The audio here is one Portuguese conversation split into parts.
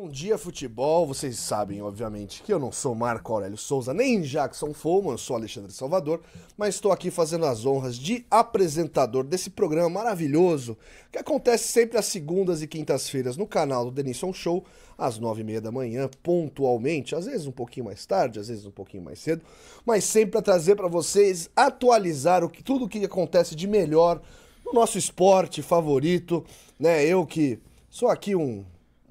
Bom dia, futebol. Vocês sabem, obviamente, que eu não sou Marco Aurélio Souza nem Jackson mas eu sou Alexandre Salvador, mas estou aqui fazendo as honras de apresentador desse programa maravilhoso que acontece sempre às segundas e quintas-feiras no canal do Denison Show, às nove e meia da manhã, pontualmente, às vezes um pouquinho mais tarde, às vezes um pouquinho mais cedo, mas sempre para trazer para vocês, atualizar o que, tudo o que acontece de melhor no nosso esporte favorito, né? Eu que sou aqui um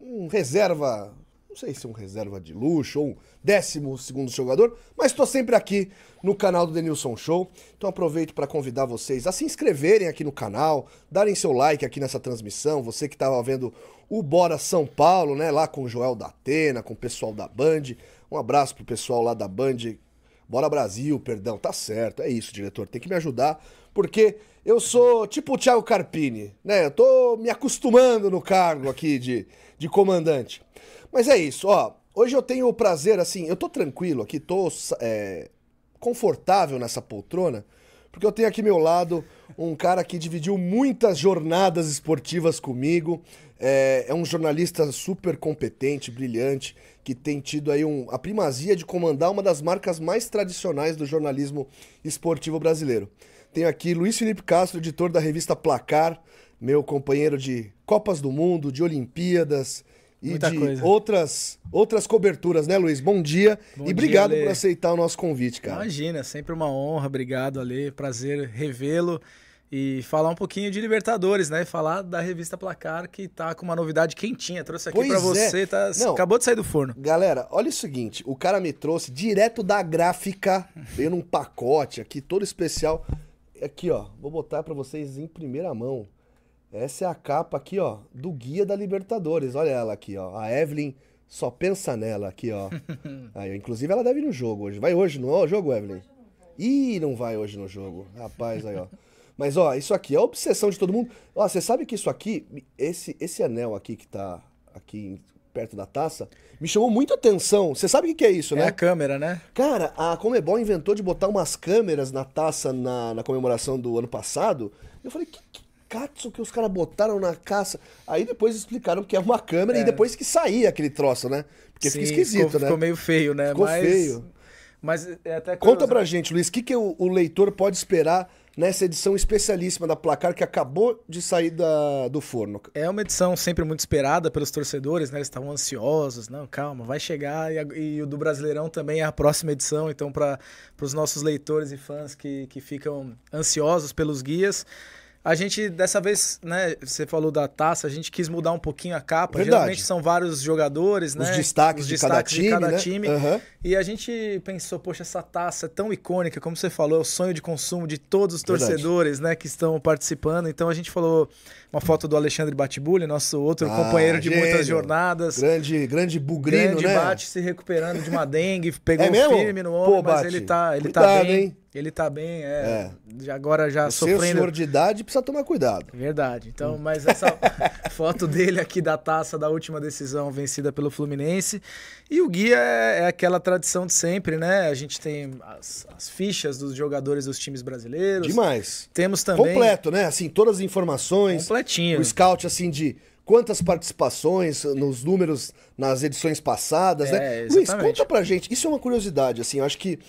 um reserva, não sei se é um reserva de luxo ou um décimo segundo jogador, mas estou sempre aqui no canal do Denilson Show. Então aproveito para convidar vocês a se inscreverem aqui no canal, darem seu like aqui nessa transmissão. Você que estava vendo o Bora São Paulo, né, lá com o Joel da Atena, com o pessoal da Band. Um abraço pro pessoal lá da Band. Bora Brasil, perdão, tá certo. É isso, diretor, tem que me ajudar porque eu sou tipo o Thiago Carpini, né? Eu tô me acostumando no cargo aqui de, de comandante. Mas é isso, ó. Hoje eu tenho o prazer, assim, eu tô tranquilo aqui, tô é, confortável nessa poltrona, porque eu tenho aqui meu lado um cara que dividiu muitas jornadas esportivas comigo. É, é, um jornalista super competente, brilhante, que tem tido aí um, a primazia de comandar uma das marcas mais tradicionais do jornalismo esportivo brasileiro. Tenho aqui Luiz Felipe Castro, editor da revista Placar, meu companheiro de Copas do Mundo, de Olimpíadas e Muita de outras outras coberturas, né, Luiz? Bom dia Bom e obrigado por aceitar o nosso convite, cara. Imagina, sempre uma honra. Obrigado, Ale. Prazer revê-lo e falar um pouquinho de Libertadores, né? Falar da revista Placar que tá com uma novidade quentinha. Trouxe aqui para é. você, tá, Não, acabou de sair do forno. Galera, olha o seguinte, o cara me trouxe direto da gráfica, veio num pacote aqui todo especial aqui, ó, vou botar para vocês em primeira mão. Essa é a capa aqui, ó, do Guia da Libertadores. Olha ela aqui, ó. A Evelyn só pensa nela aqui, ó. Aí, inclusive, ela deve ir no jogo hoje. Vai hoje no jogo, Evelyn? Ih, não vai hoje no jogo. Rapaz, aí, ó. Mas, ó, isso aqui é a obsessão de todo mundo. Ó, você sabe que isso aqui, esse, esse anel aqui que tá aqui perto da taça, me chamou muita atenção. Você sabe o que é isso, é né? É a câmera, né? Cara, a Comebol inventou de botar umas câmeras na taça na, na comemoração do ano passado. Eu falei, que, que catso que os caras botaram na caça? Aí depois explicaram que é uma câmera é. e depois que saía aquele troço, né? Porque Sim, fica esquisito, ficou, né? Ficou meio feio, né? Ficou Mas... feio. Mas é até curioso, Conta pra né? gente, Luiz, o que, que o, o leitor pode esperar nessa edição especialíssima da Placar que acabou de sair da, do forno. É uma edição sempre muito esperada pelos torcedores, né? Eles estavam ansiosos, não, calma, vai chegar e, a, e o do Brasileirão também é a próxima edição, então para os nossos leitores e fãs que, que ficam ansiosos pelos guias, a gente, dessa vez, né, você falou da taça, a gente quis mudar um pouquinho a capa. Verdade. Geralmente são vários jogadores, né? Os destaques, os destaques de cada de time. Cada né? time. Uhum. E a gente pensou, poxa, essa taça é tão icônica, como você falou, é o sonho de consumo de todos os torcedores, né, que estão participando. Então a gente falou uma foto do Alexandre Batibulli, nosso outro ah, companheiro de gênio. muitas jornadas. Grande, grande bugrino, grande né? Bate se recuperando de uma dengue, pegou é um firme no ombro, mas ele tá, ele tá Cuidado, tá bem. Hein? Ele tá bem, é. é. Agora já Você sofrendo. é senhor de idade precisa tomar cuidado. Verdade. Então, hum. mas essa foto dele aqui da taça da última decisão vencida pelo Fluminense. E o guia é, é aquela tradição de sempre, né? A gente tem as, as, fichas dos jogadores dos times brasileiros. Demais. Temos também. Completo, né? Assim, todas as informações. Completinho. O scout, assim, de quantas participações nos números nas edições passadas, né? é, né? Exatamente. Luiz, conta pra gente. Isso é uma curiosidade, assim, eu acho que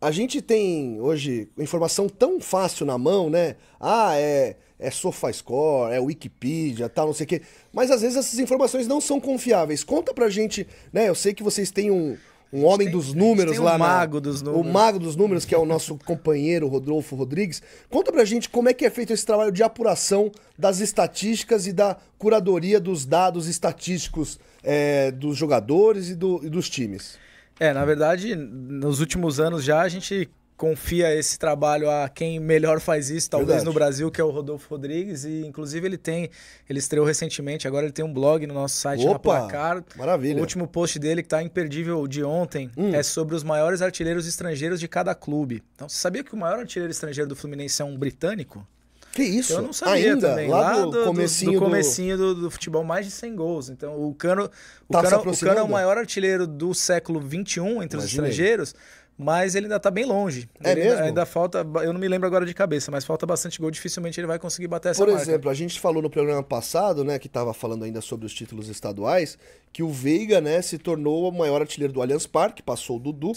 a gente tem hoje informação tão fácil na mão, né? Ah, é, é SofaScore, é Wikipedia, tal, não sei o quê. Mas às vezes essas informações não são confiáveis. Conta pra gente, né? Eu sei que vocês têm um, um homem tem, dos números lá. O um mago dos números. O mago dos números, que é o nosso companheiro Rodolfo Rodrigues. Conta pra gente como é que é feito esse trabalho de apuração das estatísticas e da curadoria dos dados estatísticos é, dos jogadores e, do, e dos times. É, na verdade, nos últimos anos já a gente confia esse trabalho a quem melhor faz isso, talvez Verdade. no Brasil, que é o Rodolfo Rodrigues. E inclusive ele tem, ele estreou recentemente, agora ele tem um blog no nosso site Opa, na Placar. Maravilha. O último post dele, que está imperdível de ontem, hum. é sobre os maiores artilheiros estrangeiros de cada clube. Então, você sabia que o maior artilheiro estrangeiro do Fluminense é um britânico? Que isso? eu não sabia Ainda? também. Lá, lá do, do, comecinho, do, do comecinho do... do... futebol, mais de 100 gols. Então, o Cano, o, tá Cano, o Cano é o maior artilheiro do século XXI entre os estrangeiros mas ele ainda está bem longe. É ele mesmo? Ainda, ainda, falta, eu não me lembro agora de cabeça, mas falta bastante gol, dificilmente ele vai conseguir bater essa Por marca. exemplo, a gente falou no programa passado, né, que estava falando ainda sobre os títulos estaduais, que o Veiga, né, se tornou o maior artilheiro do Allianz Parque, passou o Dudu,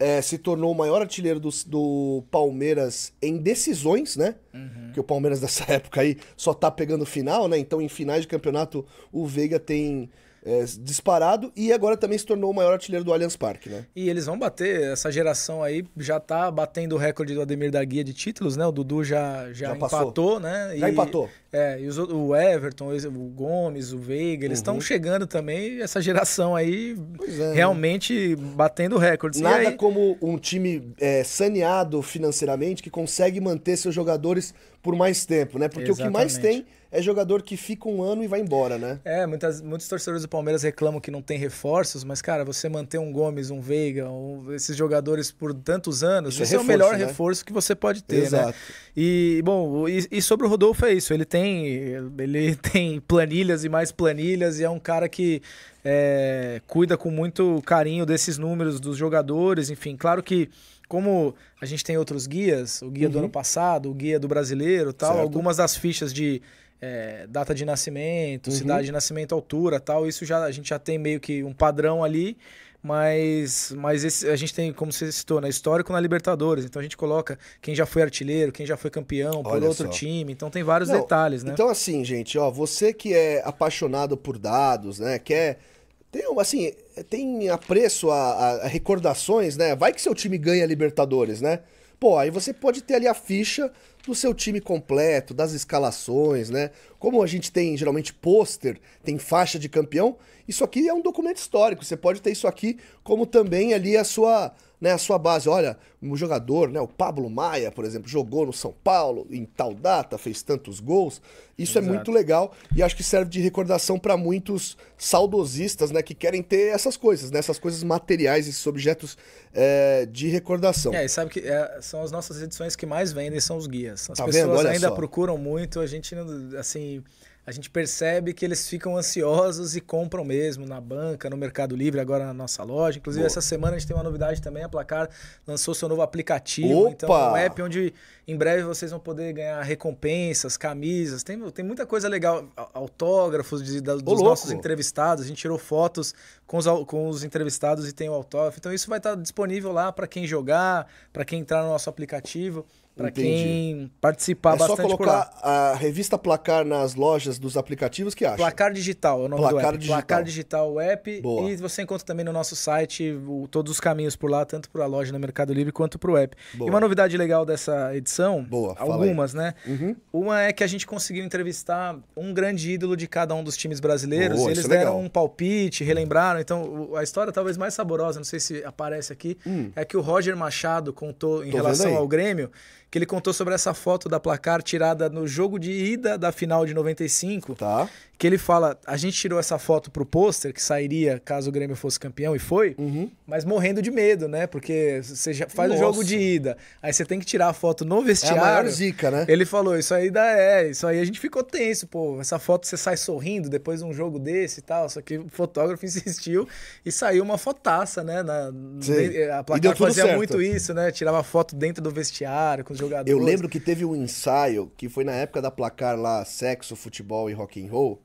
é, se tornou o maior artilheiro do, do Palmeiras em decisões, né, uhum. que o Palmeiras dessa época aí só está pegando final, né, então em finais de campeonato o Veiga tem é, disparado e agora também se tornou o maior artilheiro do Allianz Parque, né? E eles vão bater, essa geração aí já tá batendo o recorde do Ademir da Guia de títulos, né? O Dudu já, já, já empatou, passou. né? E, já empatou. É, e os, o Everton, o Gomes, o Veiga, eles estão uhum. chegando também, essa geração aí é, né? realmente né? batendo recordes. Nada aí... como um time é, saneado financeiramente que consegue manter seus jogadores por mais tempo, né? Porque Exatamente. o que mais tem é jogador que fica um ano e vai embora, né? É, muitas, muitos torcedores do Palmeiras reclamam que não tem reforços, mas, cara, você manter um Gomes, um Veiga, um, esses jogadores por tantos anos, isso é esse é, reforço, é, o melhor né? reforço que você pode ter, né? Exato. Né? E, bom, e, e, sobre o Rodolfo é isso, ele tem, ele tem planilhas e mais planilhas e é um cara que é, cuida com muito carinho desses números dos jogadores, enfim, claro que como a gente tem outros guias, o guia uhum. do ano passado, o guia do brasileiro, tal, certo. algumas das fichas de é, data de nascimento, uhum. cidade de nascimento, altura tal. Isso já a gente já tem meio que um padrão ali, mas, mas esse, a gente tem, como você citou, né, histórico na Libertadores. Então a gente coloca quem já foi artilheiro, quem já foi campeão Olha por outro só. time. Então tem vários Não, detalhes, né? Então, assim, gente, ó, você que é apaixonado por dados, né? Quer. Tem, assim, tem apreço a, a recordações, né? Vai que seu time ganha Libertadores, né? Pô, aí você pode ter ali a ficha do seu time completo, das escalações, né? Como a gente tem geralmente pôster, tem faixa de campeão, isso aqui é um documento histórico. Você pode ter isso aqui como também ali a sua né, a sua base. Olha, um jogador, né, o Pablo Maia, por exemplo, jogou no São Paulo em tal data, fez tantos gols. Isso Exato. é muito legal e acho que serve de recordação para muitos saudosistas, né, que querem ter essas coisas, né, essas coisas materiais, esses objetos é, eh, de recordação. É, e sabe que é, são as nossas edições que mais vendem são os guias. As tá pessoas ainda só. procuram muito, a gente assim a gente percebe que eles ficam ansiosos e compram mesmo na banca, no Mercado Livre, agora na nossa loja. Inclusive, Boa. essa semana a gente tem uma novidade também: a Placar lançou seu novo aplicativo. Opa! Então, um app onde em breve vocês vão poder ganhar recompensas, camisas. Tem, tem muita coisa legal, autógrafos de, da, dos nossos entrevistados. A gente tirou fotos com os, com os entrevistados e tem o autógrafo. Então, isso vai estar disponível lá para quem jogar, para quem entrar no nosso aplicativo. Para quem participar é bastante É só colocar a revista Placar nas lojas dos aplicativos que acha. Placar Digital é o nome Placar do app. Digital. Placar Digital app. Boa. E você encontra também no nosso site o, todos os caminhos por lá, tanto para a loja no Mercado Livre quanto para o app. Boa. E uma novidade legal dessa edição, Boa, algumas, né? Uhum. Uma é que a gente conseguiu entrevistar um grande ídolo de cada um dos times brasileiros. Boa, eles é deram um palpite, relembraram. Então, a história talvez mais saborosa, não sei se aparece aqui, hum. é que o Roger Machado contou em Tô relação ao Grêmio que ele contou sobre essa foto da placar tirada no jogo de ida da final de 95. Tá que ele fala, a gente tirou essa foto pro pôster, que sairia caso o Grêmio fosse campeão, e foi, uhum. mas morrendo de medo, né? Porque você já faz o jogo de ida, aí você tem que tirar a foto no vestiário. É a maior zica, né? Ele falou, isso aí dá, é, isso aí a gente ficou tenso, pô, essa foto você sai sorrindo depois de um jogo desse e tal, só que o fotógrafo insistiu e saiu uma fotaça, né? Na, eh, a placar fazia certo. muito isso, né? Tirava foto dentro do vestiário, com os jogadores. Eu lembro que teve um ensaio, que foi na época da placar lá, sexo, futebol e rock and roll,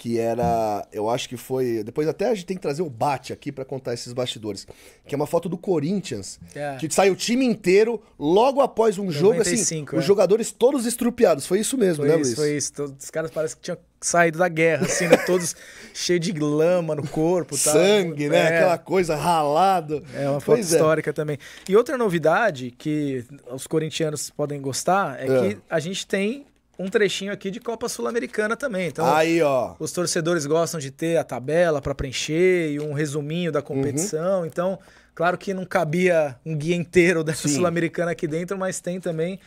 que era, eu acho que foi, depois até a gente tem que trazer o bate aqui para contar esses bastidores, que é uma foto do Corinthians, é. que sai o time inteiro logo após um 95, jogo assim, é. os jogadores todos estrupiados, foi isso mesmo, foi né, isso, Luiz? Foi isso, todos os caras parecem que tinham saído da guerra, assim, né? todos cheios de lama no corpo, sangue, né, é. aquela coisa ralado. É uma foto pois é. histórica também. E outra novidade que os corintianos podem gostar é, é. que a gente tem um trechinho aqui de Copa Sul-Americana também. Então, aí, ó. Os torcedores gostam de ter a tabela para preencher e um resuminho da competição. Uhum. Então, claro que não cabia um guia inteiro dessa Sul-Americana aqui dentro, mas tem também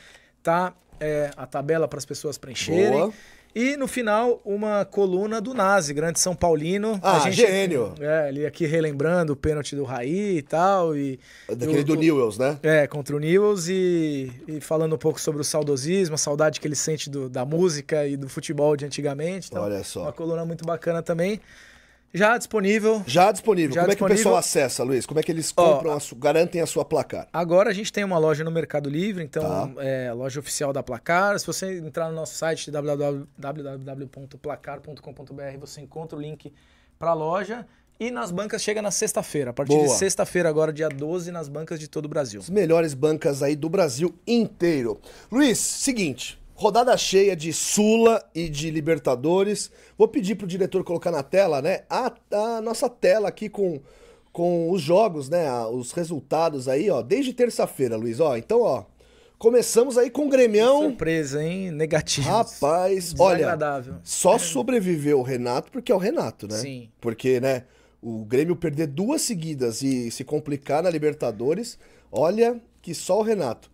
tá é, a tabela para as pessoas preencherem. Boa. E no final, uma coluna do Nazi, grande São Paulino. Ah, gente, gênio! É, ele aqui relembrando o pênalti do Raí e tal. E, Daquele o, do Newells, né? É, contra o Newells e, e, falando um pouco sobre o saudosismo, a saudade que ele sente do, da música e do futebol de antigamente. Então, Olha só. Uma coluna muito bacana também. Já disponível. Já disponível. Já Como disponível. é que o pessoal acessa, Luiz? Como é que eles compram, oh, a su... garantem a sua placar? Agora a gente tem uma loja no Mercado Livre, então tá. é loja oficial da Placar. Se você entrar no nosso site www.placar.com.br, você encontra o link para a loja. E nas bancas chega na sexta-feira. A partir Boa. de sexta-feira, agora dia 12, nas bancas de todo o Brasil. As melhores bancas aí do Brasil inteiro. Luiz, seguinte, Rodada cheia de Sula e de Libertadores. Vou pedir pro diretor colocar na tela, né? A, a nossa tela aqui com, com os jogos, né? Os resultados aí, ó. Desde terça-feira, Luiz. Ó, então, ó. Começamos aí com o Grêmio Surpresa, hein? Negativo. Rapaz, olha. Só sobreviveu o Renato porque é o Renato, né? Sim. Porque, né? O Grêmio perder duas seguidas e se complicar na Libertadores, olha que só o Renato.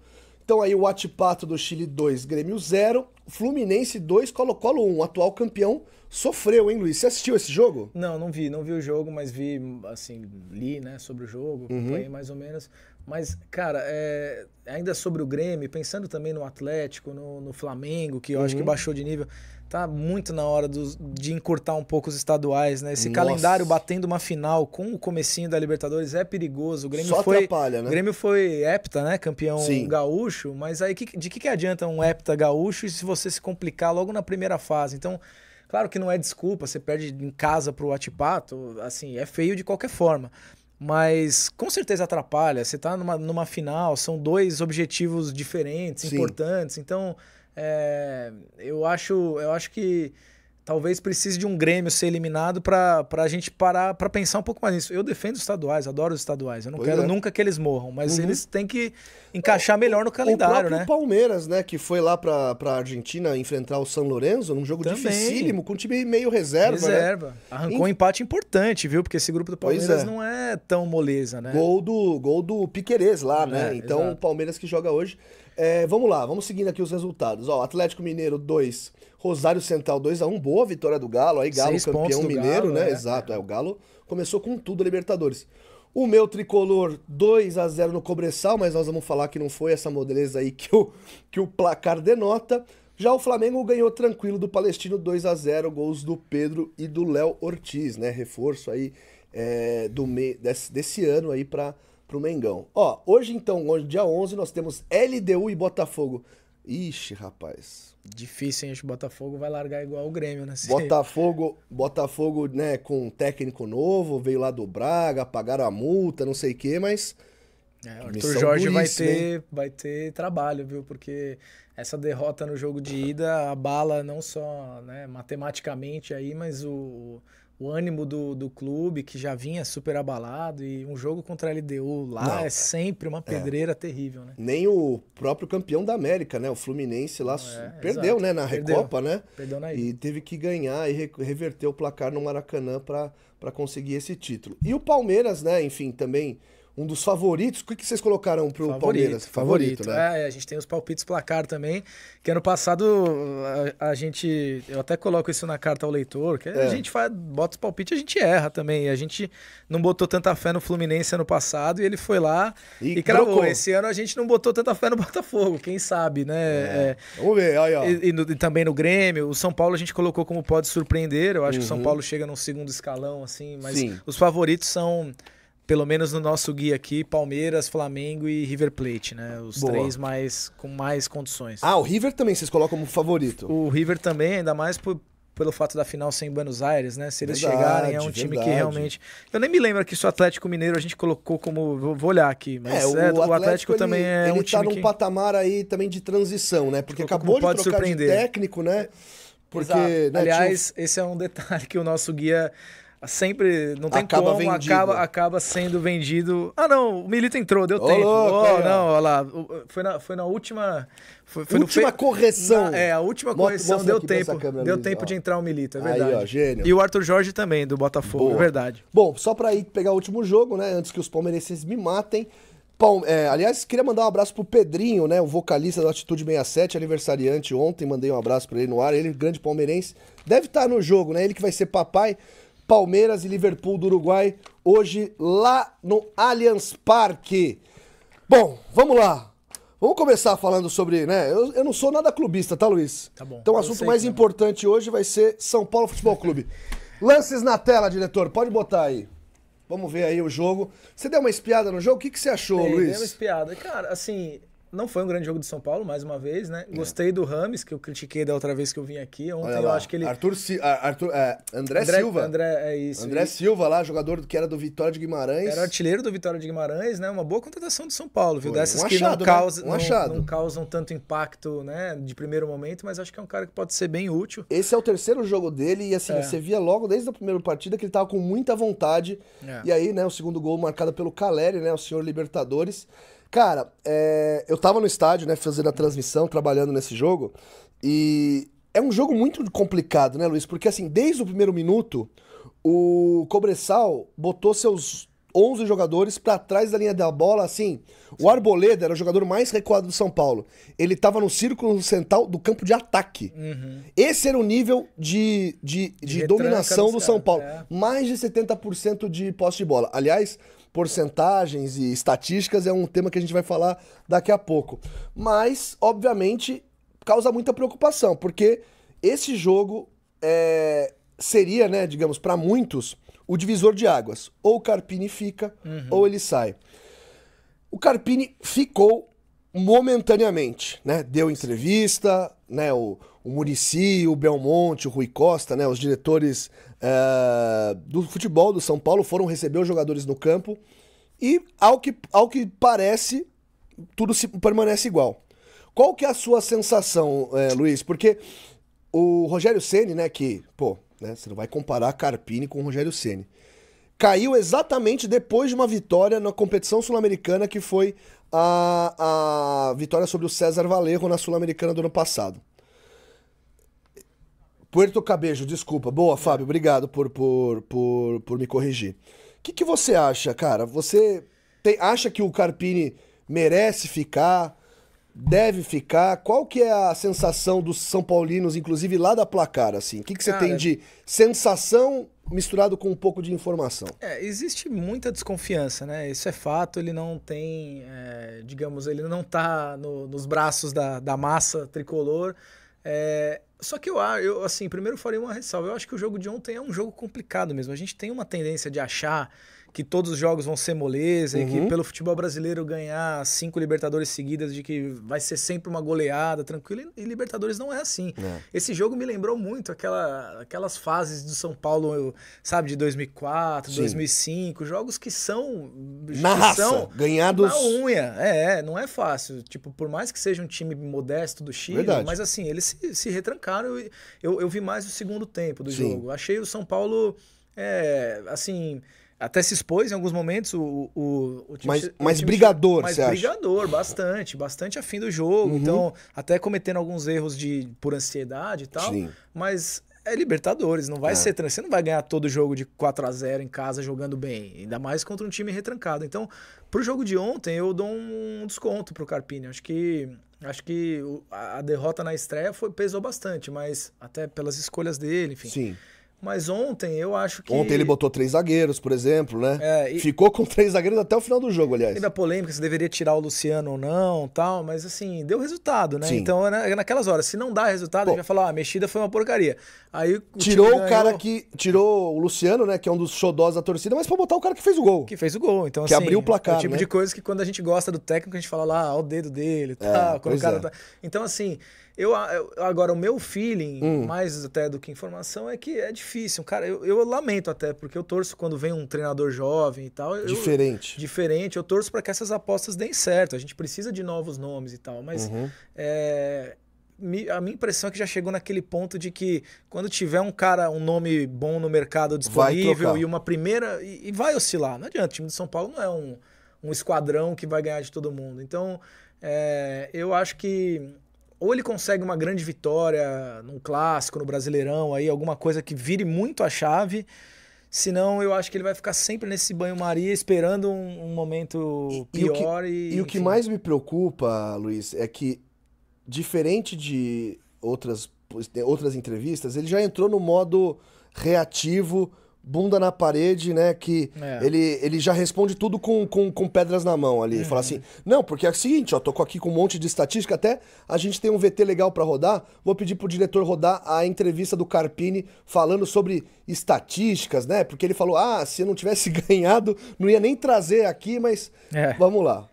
Então aí o Atipato do Chile 2, Grêmio 0, Fluminense 2, Colo-Colo 1, atual campeão. Sofreu, hein, Luiz? Você assistiu esse jogo? Não, não vi, não vi o jogo, mas vi, assim, li, né, sobre o jogo, uhum. acompanhei uhum. mais ou menos. Mas, cara, é, ainda sobre o Grêmio, pensando também no Atlético, no, no Flamengo, que eu uhum. acho que uhum. baixou de nível tá muito na hora de encurtar um pouco os estaduais, né? Esse Nossa. calendário batendo uma final com o comecinho da Libertadores é perigoso. O Grêmio Só foi atrapalha, né? O Grêmio foi hepta, né? Campeão Sim. gaúcho, mas aí que, de que, que adianta um hepta gaúcho se você se complicar logo na primeira fase? Então, claro que não é desculpa, você perde em casa pro Atipato, assim, é feio de qualquer forma. Mas com certeza atrapalha. Você tá numa, numa final, são dois objetivos diferentes, Sim. importantes. Então, é, eu, acho, eu acho que talvez precise de um Grêmio ser eliminado para a gente parar para pensar um pouco mais nisso. Eu defendo os estaduais, adoro os estaduais. Eu não pois quero é. nunca que eles morram, mas uhum. eles têm que encaixar melhor no calendário, o né? O Palmeiras, né, que foi lá para a Argentina enfrentar o São Lourenço num jogo Também. dificílimo, com um time meio reserva, né? Reserva. Né? Arrancou um empate importante, viu? Porque esse grupo do Palmeiras é. não é tão moleza, né? Gol do, gol do Piquerez lá, é, né? É, então exato. o Palmeiras que joga hoje é, vamos lá, vamos seguindo aqui os resultados. Ó, Atlético Mineiro 2, Rosário Central 2 a 1 boa vitória do Galo. Aí Galo Seis campeão mineiro, Galo, né? né? Exato, é, o Galo começou com tudo a Libertadores. O meu tricolor 2 a 0 no Cobressal, mas nós vamos falar que não foi essa modeleza aí que o, que o placar denota. Já o Flamengo ganhou tranquilo do Palestino 2 a 0 gols do Pedro e do Léo Ortiz, né? Reforço aí é, do me, desse, desse ano aí para para o Mengão. Ó, hoje então, hoje, dia 11, nós temos LDU e Botafogo. Ixi, rapaz. Difícil, hein? Acho que o Botafogo vai largar igual o Grêmio, né? Botafogo, Botafogo, né, com um técnico novo, veio lá do Braga, pagaram a multa, não sei o quê, mas. É, o Arthur Jorge vai ter, vai ter trabalho, viu? Porque essa derrota no jogo de ida abala não só né, matematicamente aí, mas o, o ânimo do, do clube, que já vinha super abalado, e um jogo contra a LDU lá Não, é, é. sempre uma é. pedreira é. terrível, né? Nem o próprio campeão da América, né? O Fluminense lá é, é, perdeu, exato. né? Na perdeu. Recopa, né? Perdeu na E teve que ganhar e re reverter o placar no Maracanã para conseguir esse título. E o Palmeiras, né? Enfim, também um dos favoritos. O que, que vocês colocaram para o Palmeiras? Favorito, favorito né? né? É, a gente tem os palpites placar também, que ano passado a, a gente... Eu até coloco isso na carta ao leitor, que é. a gente faz, bota os palpites a gente erra também. A gente não botou tanta fé no Fluminense ano passado e ele foi lá e, e cravou. Esse ano a gente não botou tanta fé no Botafogo, quem sabe, né? É. é. Vamos ver, aí, ó. E, e, no, e, também no Grêmio. O São Paulo a gente colocou como pode surpreender. Eu acho uhum. que o São uhum. Paulo chega num segundo escalão, assim, mas Sim. os favoritos são pelo menos no nosso guia aqui, Palmeiras, Flamengo e River Plate, né? Os Boa. três mais com mais condições. Ah, o River também vocês colocam como favorito. O River também, ainda mais por, pelo fato da final ser em Buenos Aires, né? Se eles verdade, chegarem, é um time verdade. que realmente. Eu nem me lembro que se o Atlético Mineiro a gente colocou como. Vou olhar aqui, mas é, o, é, o Atlético, Atlético ele, também é ele um tá time. num que... patamar aí também de transição, né? Porque acabou de trocar surpreender. de técnico, né? Porque. Né, Aliás, tinha... esse é um detalhe que o nosso guia sempre não tem acaba como, vendido. acaba acaba sendo vendido. Ah, não, o Milito entrou, deu tempo. Louco, oh, não, olha lá, foi na, foi na última foi, foi última correção. Na, é, a última correção Mostra deu tempo. deu tempo ó. de entrar o Milito, é verdade. Aí, ó, gênio. E o Arthur Jorge também do Botafogo, é Boa. é verdade. Bom, só para ir pegar o último jogo, né, antes que os palmeirenses me matem. Bom, é, aliás, queria mandar um abraço pro Pedrinho, né, o vocalista da Atitude 67, aniversariante ontem, mandei um abraço para ele no ar, ele grande palmeirense, deve estar tá no jogo, né? Ele que vai ser papai. Palmeiras e Liverpool do Uruguai, hoje lá no Allianz Parque. Bom, vamos lá. Vamos começar falando sobre, né? Eu, eu não sou nada clubista, tá, Luiz? Tá bom. Então o assunto mais importante hoje vai ser São Paulo Futebol Clube. Lances na tela, diretor, pode botar aí. Vamos ver aí o jogo. Você deu uma espiada no jogo? O que, que você achou, Luiz? Dei uma espiada. Cara, assim, não foi um grande jogo do São Paulo, mais uma vez, né? É. Gostei do Rames, que eu critiquei da outra vez que eu vim aqui. Ontem eu acho que ele. Arthur, si... Arthur é, André, André, Silva. André, é isso. André e... Silva lá, jogador que era do Vitória de Guimarães. Era artilheiro do Vitória de Guimarães, né? Uma boa contratação do São Paulo, viu? Foi. Dessas um que achado, não, causa, né? um não, não, causam tanto impacto, né? De primeiro momento, mas acho que é um cara que pode ser bem útil. Esse é o terceiro jogo dele, e assim, é. você via logo desde a primeira partida que ele tava com muita vontade. É. E aí, né, o segundo gol marcado pelo Caleri, né? O senhor Libertadores. Cara, é, eu tava no estádio, né, fazendo a transmissão, trabalhando nesse jogo, e é um jogo muito complicado, né, Luiz? Porque, assim, desde o primeiro minuto, o Cobressal botou seus 11 jogadores para trás da linha da bola, assim. O Arboleda era o jogador mais recuado do São Paulo. Ele tava no círculo central do campo de ataque. Uhum. Esse era o nível de, de, de, dominação do, do São Paulo. É. Mais de 70% de posse de bola. Aliás, porcentagens e estatísticas é um tema que a gente vai falar daqui a pouco. Mas, obviamente, causa muita preocupação, porque esse jogo é, seria, né, digamos, para muitos, o divisor de águas. Ou o Carpini fica, uhum. ou ele sai. O Carpini ficou momentaneamente, né? Deu entrevista, né? O, o Murici, o Belmonte, o Rui Costa, né? Os diretores uh, do futebol do São Paulo foram receber os jogadores no campo e, ao que, ao que parece, tudo se permanece igual. Qual que é a sua sensação, é, Luiz? Porque o Rogério Ceni, né? Que pô, né? Você não vai comparar Carpini com o Rogério Ceni caiu exatamente depois de uma vitória na competição sul-americana que foi a, a vitória sobre o César Valerro na Sul-Americana do ano passado. Puerto Cabejo, desculpa. Boa, Fábio, obrigado por, por, por, por me corrigir. O que, que você acha, cara? Você tem, acha que o Carpini merece ficar? Deve ficar? Qual que é a sensação dos São Paulinos, inclusive lá da placar, assim? O que, que você cara, tem de sensação misturado com um pouco de informação. É, existe muita desconfiança, né? Isso é fato, ele não tem, é, digamos, ele não está no, nos braços da, da massa tricolor. É, só que eu, eu, assim, primeiro farei uma ressalva. Eu acho que o jogo de ontem é um jogo complicado mesmo. A gente tem uma tendência de achar que todos os jogos vão ser moleza uhum. e que uhum. pelo futebol brasileiro ganhar cinco Libertadores seguidas de que vai ser sempre uma goleada, tranquilo. E Libertadores não é assim. É. Esse jogo me lembrou muito aquela, aquelas fases do São Paulo, eu, sabe, de 2004, Sim. 2005, jogos que são na que raça, são ganhados na unha. É, é, não é fácil. Tipo, por mais que seja um time modesto do Chile, Verdade. mas assim, eles se, se retrancaram. Eu, eu, eu, vi mais o segundo tempo do Sim. jogo. Achei o São Paulo é, assim, até se expôs em alguns momentos o, o, o time, mas, o mas time, brigador, mas você brigador, acha? bastante, bastante afim do jogo, uhum. então até cometendo alguns erros de por ansiedade e tal, Sim. mas é Libertadores, não vai é. ser, você não vai ganhar todo jogo de 4 a 0 em casa jogando bem, ainda mais contra um time retrancado. Então, pro jogo de ontem eu dou um desconto pro Carpini, acho que acho que a derrota na estreia foi pesou bastante, mas até pelas escolhas dele, enfim. Sim. Mas ontem eu acho que. Ontem ele botou três zagueiros, por exemplo, né? É, e... Ficou com três zagueiros até o final do jogo, aliás. Tem é polêmica se deveria tirar o Luciano ou não, tal, mas assim, deu resultado, né? Sim. Então, né, naquelas horas, se não dá resultado, Pô, a gente vai falar, ah, a mexida foi uma porcaria. Aí o Tirou o cara que. Tirou o Luciano, né? Que é um dos xodós da torcida, mas pra botar o cara que fez o gol. Que fez o gol, então que assim. Que abriu o placar. É o tipo né? de coisa que quando a gente gosta do técnico, a gente fala lá, ó, ah, o dedo dele, é, tal. É, quando o cara é. tá... Então, assim. Eu, eu agora, o meu feeling, hum. mais até do que informação, é que é difícil. Cara, eu, eu lamento até, porque eu torço quando vem um treinador jovem e tal. Eu, diferente. diferente. Eu torço para que essas apostas deem certo. A gente precisa de novos nomes e tal. Mas uhum. é, a minha impressão é que já chegou naquele ponto de que quando tiver um cara, um nome bom no mercado disponível e uma primeira. E, e, vai oscilar. Não adianta. O time de São Paulo não é um, um esquadrão que vai ganhar de todo mundo. Então, é, eu acho que ou ele consegue uma grande vitória num clássico, no Brasileirão, aí alguma coisa que vire muito a chave. Senão, eu acho que ele vai ficar sempre nesse banho-maria esperando um, um momento e, pior. E, o que, e, e o que mais me preocupa, Luiz, é que, diferente de outras, outras entrevistas, ele já entrou no modo reativo bunda na parede, né? Que é. ele, ele já responde tudo com, com, com pedras na mão ali. Uhum. Fala assim, não, porque é o seguinte, ó, tô aqui com um monte de estatística, até a gente tem um VT legal para rodar, vou pedir pro diretor rodar a entrevista do Carpini falando sobre estatísticas, né? Porque ele falou, ah, se eu não tivesse ganhado, não ia nem trazer aqui, mas é. vamos lá.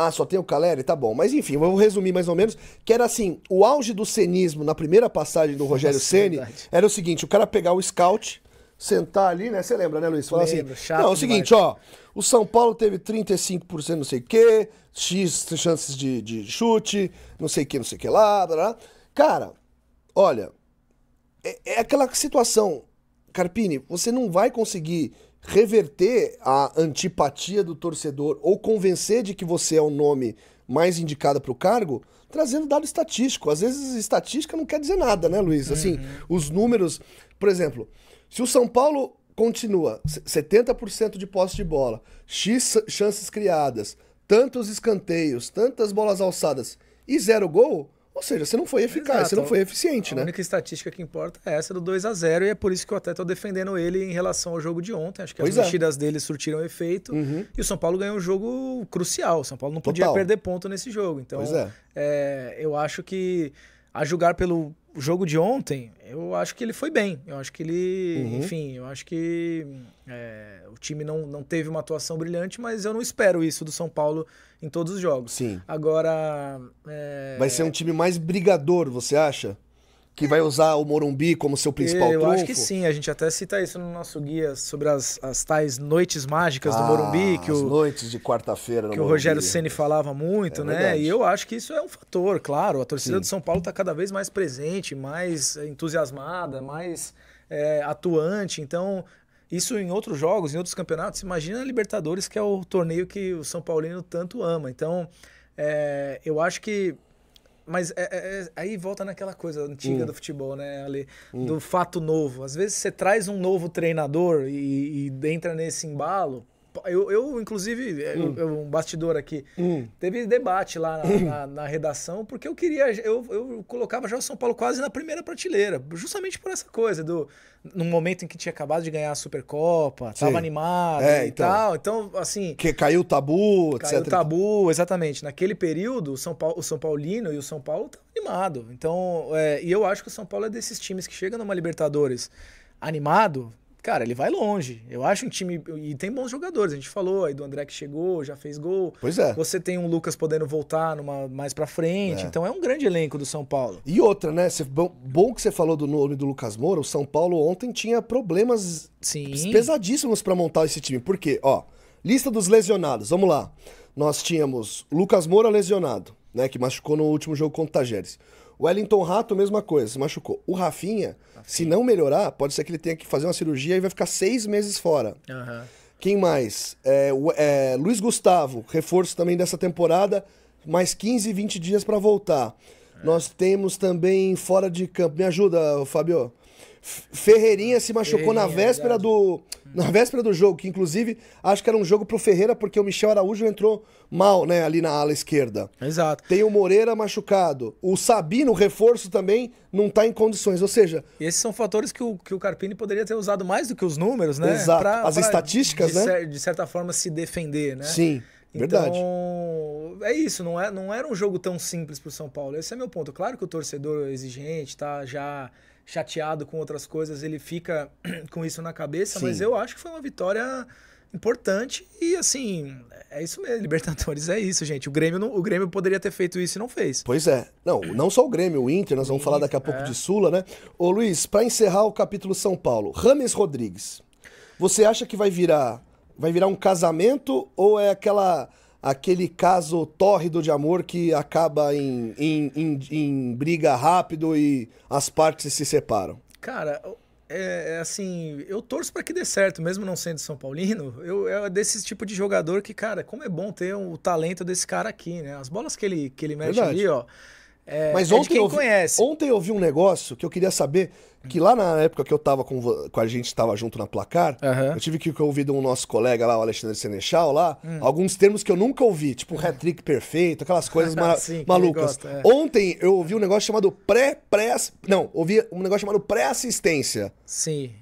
Ah, só tem o Caleri? Tá bom. Mas enfim, vamos resumir mais ou menos. Que era assim, o auge do cenismo na primeira passagem do Rogério é Ceni era o seguinte, o cara pegar o scout, sentar ali, né? Você lembra, né, Luiz? Falar assim, Lembro, assim, chato não, é o seguinte, demais. ó, o São Paulo teve 35% não sei o quê, X chances de, de chute, não sei o que, não sei o que lá, blá, blá. Cara, olha, é, é aquela situação, Carpini, você não vai conseguir reverter a antipatia do torcedor ou convencer de que você é o nome mais indicado para o cargo, trazendo dado estatístico. Às vezes estatística não quer dizer nada, né, Luiz? Uhum. Assim, uhum. os números, por exemplo, se o São Paulo continua 70% de posse de bola, X chances criadas, tantos escanteios, tantas bolas alçadas e zero gol, ou seja, você não foi eficaz, Exato. você não foi eficiente, a né? A única estatística que importa é essa do 2 a 0 e é por isso que eu até estou defendendo ele em relação ao jogo de ontem. Acho que pois as é. mexidas dele surtiram efeito uhum. e o São Paulo ganhou um jogo crucial. O São Paulo não podia Total. perder ponto nesse jogo. Então, é. É, eu acho que a julgar pelo o jogo de ontem, eu acho que ele foi bem. Eu acho que ele. Uhum. Enfim, eu acho que é, o time não, não teve uma atuação brilhante, mas eu não espero isso do São Paulo em todos os jogos. Sim. Agora. É... Vai ser um time mais brigador, você acha? que vai usar o Morumbi como seu principal Eu trunfo? acho que sim, a gente até cita isso no nosso guia sobre as, as tais noites mágicas ah, do Morumbi. Ah, que as o, noites de quarta-feira no Que Morumbi. o Rogério Ceni falava muito, é né? Verdade. E eu acho que isso é um fator, claro. A torcida sim. do São Paulo está cada vez mais presente, mais entusiasmada, mais é, atuante. Então, isso em outros jogos, em outros campeonatos. Imagina a Libertadores, que é o torneio que o São Paulino tanto ama. Então, é, eu acho que mas é, é, é, aí volta naquela coisa antiga hum. do futebol, né, Ali? Hum. Do fato novo. Às vezes você traz um novo treinador e, e entra nesse embalo Tipo, eu, eu inclusive, é hum. eu, é um bastidor aqui, hum. teve debate lá na, hum. na, na, redação, porque eu queria. Eu, eu colocava já o São Paulo quase na primeira prateleira, justamente por essa coisa, do no momento em que tinha acabado de ganhar a Supercopa, estava animado é, e então, tal. Então, assim. Que caiu o tabu, caiu etc. Caiu o tabu, exatamente. Naquele período, o São, Paulo, o São Paulino e o São Paulo estavam animado. Então, é, e eu acho que o São Paulo é desses times que chega numa Libertadores animado, cara, ele vai longe. Eu acho um time. E tem bons jogadores. A gente falou aí do André que chegou, já fez gol. Pois é. Você tem um Lucas podendo voltar numa, mais pra frente. É. Então é um grande elenco do São Paulo. E outra, né? Cê, bom, bom, que você falou do nome do Lucas Moura. O São Paulo ontem tinha problemas Sim. pesadíssimos para montar esse time. Por quê? Ó, lista dos lesionados. Vamos lá. Nós tínhamos Lucas Moura lesionado, né? Que machucou no último jogo contra o Tajeres. Wellington Rato, mesma coisa, se machucou. O Rafinha, se não melhorar, pode ser que ele tenha que fazer uma cirurgia e vai ficar seis meses fora. Uhum. Quem mais? É, é, Luiz Gustavo, reforço também dessa temporada, mais 15, 20 dias para voltar. É. Nós temos também fora de campo. Me ajuda, Fabio. Ferreirinha se machucou Ferreirinha, na véspera verdade. do na véspera do jogo, que inclusive acho que era um jogo pro Ferreira porque o Michel Araújo entrou mal, né, ali na ala esquerda. Exato. Tem o Moreira machucado, o Sabino, reforço também, não tá em condições, ou seja, e esses são fatores que o, que o Carpini poderia ter usado mais do que os números, né? Exato. Pra, As pra, estatísticas, de, né? De certa forma se defender, né? Sim. Então, verdade. Então, é isso, não, é, não era um jogo tão simples para o São Paulo. Esse é meu ponto. Claro que o torcedor é exigente tá já chateado com outras coisas, ele fica com isso na cabeça, Sim. mas eu acho que foi uma vitória importante e assim, é isso mesmo, Libertadores é isso, gente. O Grêmio não, o Grêmio poderia ter feito isso e não fez. Pois é. Não, não só o Grêmio, o Inter, nós vamos Sim, falar daqui a pouco é. de Sula, né? Ô Luiz, para encerrar o capítulo São Paulo, Rames Rodrigues. Você acha que vai virar vai virar um casamento ou é aquela aquele caso tórrido de amor que acaba em, em, em, em briga rápido e as partes se separam? Cara, é, é assim, eu torço para que dê certo, mesmo não sendo São Paulino. Eu é desse tipo de jogador que, cara, como é bom ter o talento desse cara aqui, né? As bolas que ele, que ele mete Verdade. ali, ó. É, Mas é ontem, é eu vi, conhece. ontem eu vi um negócio que eu queria saber que lá na época que eu tava com, com a gente estava junto na placar, uhum. eu tive que ouvir de um nosso colega lá, o Alexandre Senechal, lá, hum. alguns termos que eu nunca ouvi, tipo uhum. hat-trick perfeito, aquelas coisas ma Sim, malucas. Gosta, é. Ontem eu ouvi um negócio chamado pré-pré. Não, ouvi um negócio chamado pré-assistência. Sim.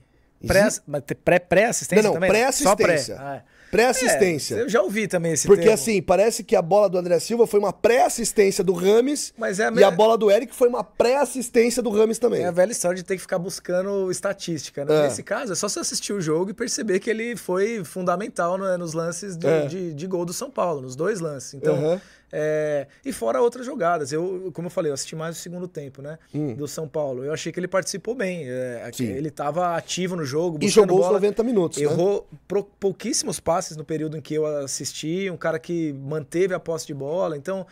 Pré-assistência? Pré, pré, assistência não, não, pré-assistência. Pré. Ah, é. Pré-assistência. É, eu já ouvi também esse Porque termo. assim, parece que a bola do André Silva foi uma pré-assistência do Rames. Mas é a me... E a bola do Eric foi uma pré-assistência do Rames também. É a velha história de ter que ficar buscando estatística. Né? É. Nesse caso, é só você assistir o jogo e perceber que ele foi fundamental né, nos lances de, é. de, de, gol do São Paulo, nos dois lances. Então. Uhum. É, e fora outras jogadas. Eu, como eu falei, eu assisti mais o segundo tempo, né? Hum. Do São Paulo. Eu achei que ele participou bem. É, é ele estava ativo no jogo. E jogou bola, os 90 minutos. Né? Errou né? pouquíssimos passes no período em que eu assisti. Um cara que manteve a posse de bola. Então.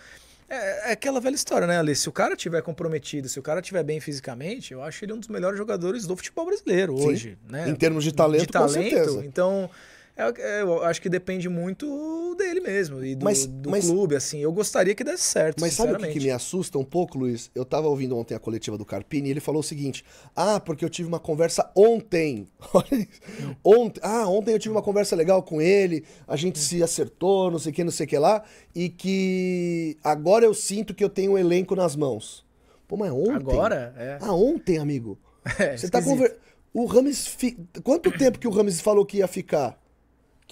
É, é, aquela velha história, né, Alice? Se o cara tiver comprometido, se o cara tiver bem fisicamente, eu acho ele um dos melhores jogadores do futebol brasileiro Sim. hoje, né? Em termos de talento, de talento com certeza. Então, é, é, eu acho que depende muito dele mesmo e do, mas, do mas, clube, assim. Eu gostaria que desse certo. Mas sabe o que, que, me assusta um pouco, Luiz? Eu tava ouvindo ontem a coletiva do Carpini e ele falou o seguinte: Ah, porque eu tive uma conversa ontem. Olha isso. Ontem, ah, ontem eu tive uma conversa legal com ele, a gente se acertou, não sei o que, não sei o que lá, e que agora eu sinto que eu tenho um elenco nas mãos. Pô, mas é ontem. Agora? É. Ah, ontem, amigo. É, você tá esquisito. tá conversando. O Rames. Fi... Quanto tempo que o Rames falou que ia ficar?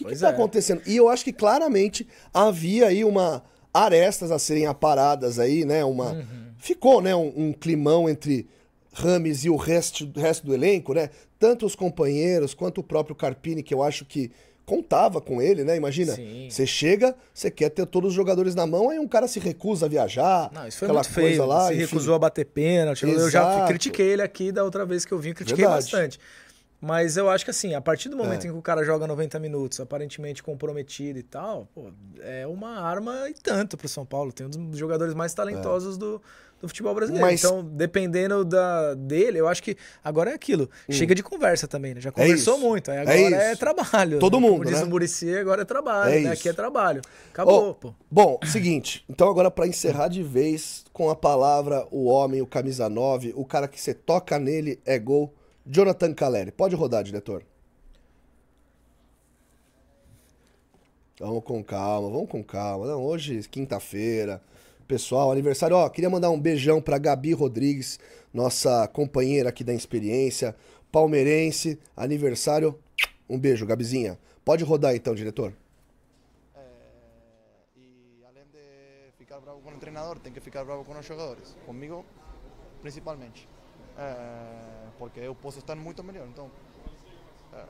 O que está é. acontecendo? E eu acho que claramente havia aí uma arestas a serem aparadas aí, né? Uma uhum. ficou, né, um, um, climão entre Rames e o resto, resto do elenco, né? Tanto os companheiros quanto o próprio Carpini, que eu acho que contava com ele, né? Imagina, você chega, você quer ter todos os jogadores na mão, aí um cara se recusa a viajar, Não, isso foi aquela muito coisa feio, lá, se enfim. recusou a bater pênalti. Eu já critiquei ele aqui da outra vez que eu vim, critiquei Verdade. bastante. Mas eu acho que assim, a partir do momento é. em que o cara joga 90 minutos, aparentemente comprometido e tal, pô, é uma arma e tanto para o São Paulo. Tem um dos jogadores mais talentosos é. do, do futebol brasileiro. Mas... Então, dependendo da, dele, eu acho que agora é aquilo. Hum. Chega de conversa também, né? Já é conversou é muito. Aí é agora é, trabalho. Todo né? mundo. Como diz né? o Murici, agora é trabalho. É né? Aqui é trabalho. Acabou, oh, pô. Bom, seguinte. Então, agora para encerrar de vez com a palavra o homem, o camisa 9, o cara que você toca nele é gol. Jonathan Caleri. Pode rodar, diretor. Vamos com calma, vamos com calma. Não, hoje, quinta-feira. Pessoal, aniversário. Ó, queria mandar um beijão pra Gabi Rodrigues, nossa companheira aqui da experiência, palmeirense, aniversário. Um beijo, Gabizinha. Pode rodar então, diretor. É, eh, e além de ficar bravo com o treinador, tem que ficar bravo com os jogadores. Comigo, principalmente. É, porque eu posso estar muito melhor. Então, uh,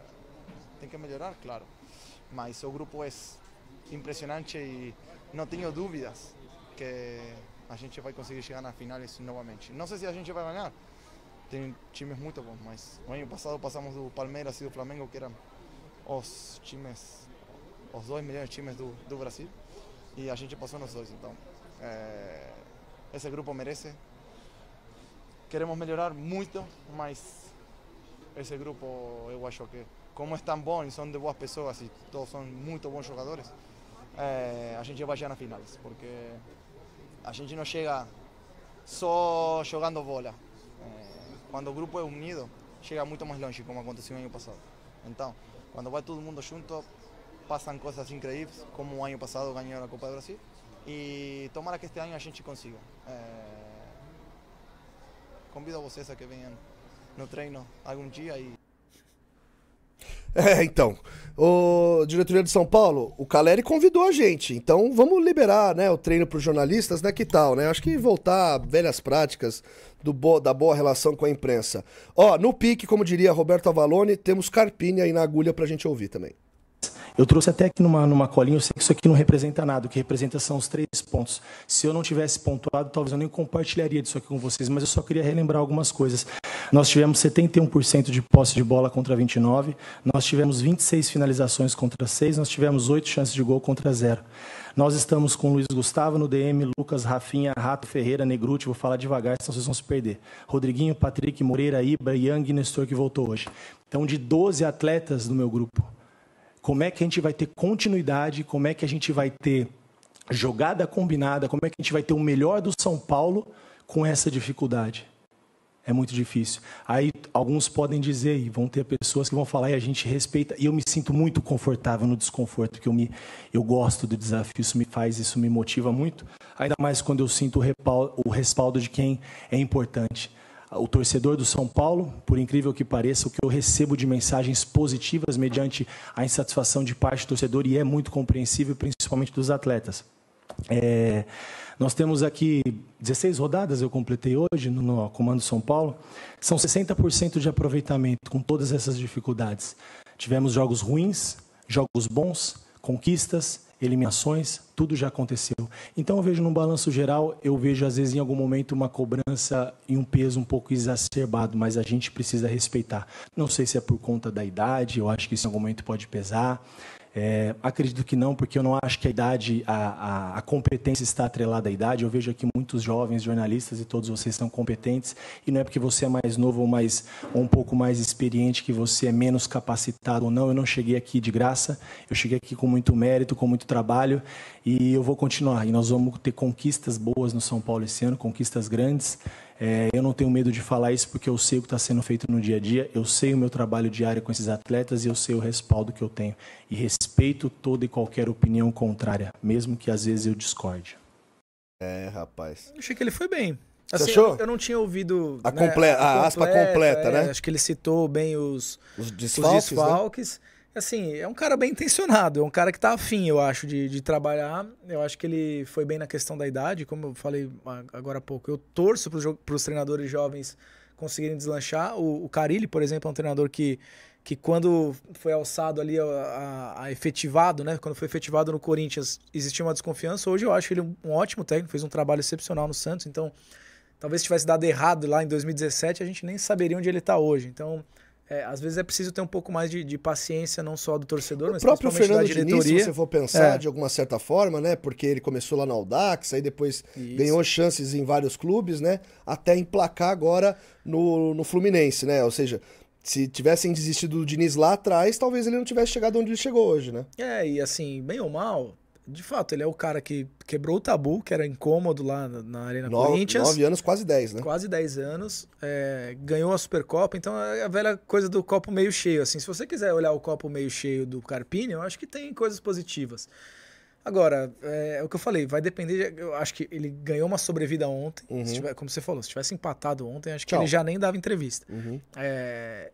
tem que melhorar, claro. Mas o grupo é impressionante e não tenho dúvidas que a gente vai conseguir chegar nas finais novamente. Não sei se a gente vai ganhar, tem times muito bons, mas no ano passado passamos do Palmeiras e do Flamengo, que eram os times, os dois melhores times do, do Brasil, e a gente passou nos dois, então é, esse grupo merece queremos melhorar muito, mas esse grupo eu acho que, como é tão bom e são de boas pessoas e todos são muito bons jogadores, é, eh, a gente vai chegar nas finais, porque a gente não chega só jogando bola. É, eh, quando o grupo é unido, chega muito mais longe, como aconteceu no ano passado. Então, quando vai todo mundo junto, passam coisas incríveis, como o ano passado ganhou a Copa do Brasil. E tomara que este ano a gente consiga. É, convido vocês a que venham no treino algum dia e. É, então. O diretoria de São Paulo, o Caleri convidou a gente. Então vamos liberar, né, o treino para os jornalistas, né? Que tal, né? Acho que voltar a velhas práticas do bo da boa relação com a imprensa. Ó, no pique, como diria Roberto Avalone, temos Carpini aí na agulha para a gente ouvir também. Eu trouxe até aqui numa, numa colinha, eu sei que isso aqui não representa nada, o que representa são os três pontos. Se eu não tivesse pontuado, talvez eu nem compartilharia disso aqui com vocês, mas eu só queria relembrar algumas coisas. Nós tivemos 71% de posse de bola contra 29, nós tivemos 26 finalizações contra 6, nós tivemos 8 chances de gol contra 0. Nós estamos com Luiz Gustavo no DM, Lucas, Rafinha, Rato, Ferreira, Negruti, vou falar devagar, senão vocês vão se perder. Rodriguinho, Patrick, Moreira, Ibra, Yang e Nestor que voltou hoje. Então, de 12 atletas do meu grupo, como é que a gente vai ter continuidade, como é que a gente vai ter jogada combinada, como é que a gente vai ter o melhor do São Paulo com essa dificuldade. É muito difícil. Aí alguns podem dizer, e vão ter pessoas que vão falar, e a gente respeita. E eu me sinto muito confortável no desconforto, porque eu, me, eu gosto do desafio, isso me faz, isso me motiva muito. Ainda mais quando eu sinto o, o respaldo de quem é importante o torcedor do São Paulo, por incrível que pareça, o que eu recebo de mensagens positivas mediante a insatisfação de parte do torcedor e é muito compreensível, principalmente dos atletas. É, nós temos aqui 16 rodadas, eu completei hoje no, no Comando São Paulo. São 60% de aproveitamento com todas essas dificuldades. Tivemos jogos ruins, jogos bons, conquistas, eliminações, tudo já aconteceu. Então eu vejo num balanço geral, eu vejo às vezes em algum momento uma cobrança e um peso um pouco exacerbado, mas a gente precisa respeitar. Não sei se é por conta da idade, eu acho que isso em algum momento pode pesar. É, acredito que não, porque eu não acho que a idade, a, a, a, competência está atrelada à idade. Eu vejo aqui muitos jovens jornalistas e todos vocês são competentes. E não é porque você é mais novo ou, mais, ou um pouco mais experiente que você é menos capacitado ou não. Eu não cheguei aqui de graça. Eu cheguei aqui com muito mérito, com muito trabalho. E eu vou continuar. E nós vamos ter conquistas boas no São Paulo esse ano, conquistas grandes. É, eu não tenho medo de falar isso porque eu sei o que está sendo feito no dia a dia, eu sei o meu trabalho diário com esses atletas e eu sei o respaldo que eu tenho. E respeito toda e qualquer opinião contrária, mesmo que às vezes eu discorde. É, rapaz. Eu achei que ele foi bem. Assim, achou? Eu, eu, não tinha ouvido. A, né, comple a, a, completa, aspa completa, é, né? Acho que ele citou bem os, os desfalques. Os desfalques né? assim, é um cara bem intencionado, é um cara que tá afim, eu acho, de, de trabalhar. Eu acho que ele foi bem na questão da idade, como eu falei agora há pouco. Eu torço para os treinadores jovens conseguirem deslanchar. O, o Carilli, por exemplo, é um treinador que, que quando foi alçado ali a, a, a efetivado, né? Quando foi efetivado no Corinthians, existia uma desconfiança. Hoje eu acho ele um, um ótimo técnico, fez um trabalho excepcional no Santos, então talvez se tivesse dado errado lá em 2017, a gente nem saberia onde ele está hoje. Então, é, às vezes é preciso ter um pouco mais de, de paciência, não só do torcedor, o mas próprio Fernando da diretoria. Diniz, se você for pensar é. de alguma certa forma, né? Porque ele começou lá na Audax, aí depois Isso. ganhou chances em vários clubes, né? Até emplacar agora no, no Fluminense, né? Ou seja, se tivessem desistido do Diniz lá atrás, talvez ele não tivesse chegado onde ele chegou hoje, né? É, e assim, bem ou mal, de fato, ele é o cara que quebrou o tabu, que era incômodo lá na Arena no, Corinthians. Nove anos, quase dez, né? Quase dez anos. É, ganhou a Supercopa, então é a velha coisa do copo meio cheio. Assim, se você quiser olhar o copo meio cheio do Carpini, eu acho que tem coisas positivas. Agora, é, é o que eu falei, vai depender. De, eu acho que ele ganhou uma sobrevida ontem. Uhum. Tiver, como você falou, se tivesse empatado ontem, acho que Tchau. ele já nem dava entrevista. Uhum. É,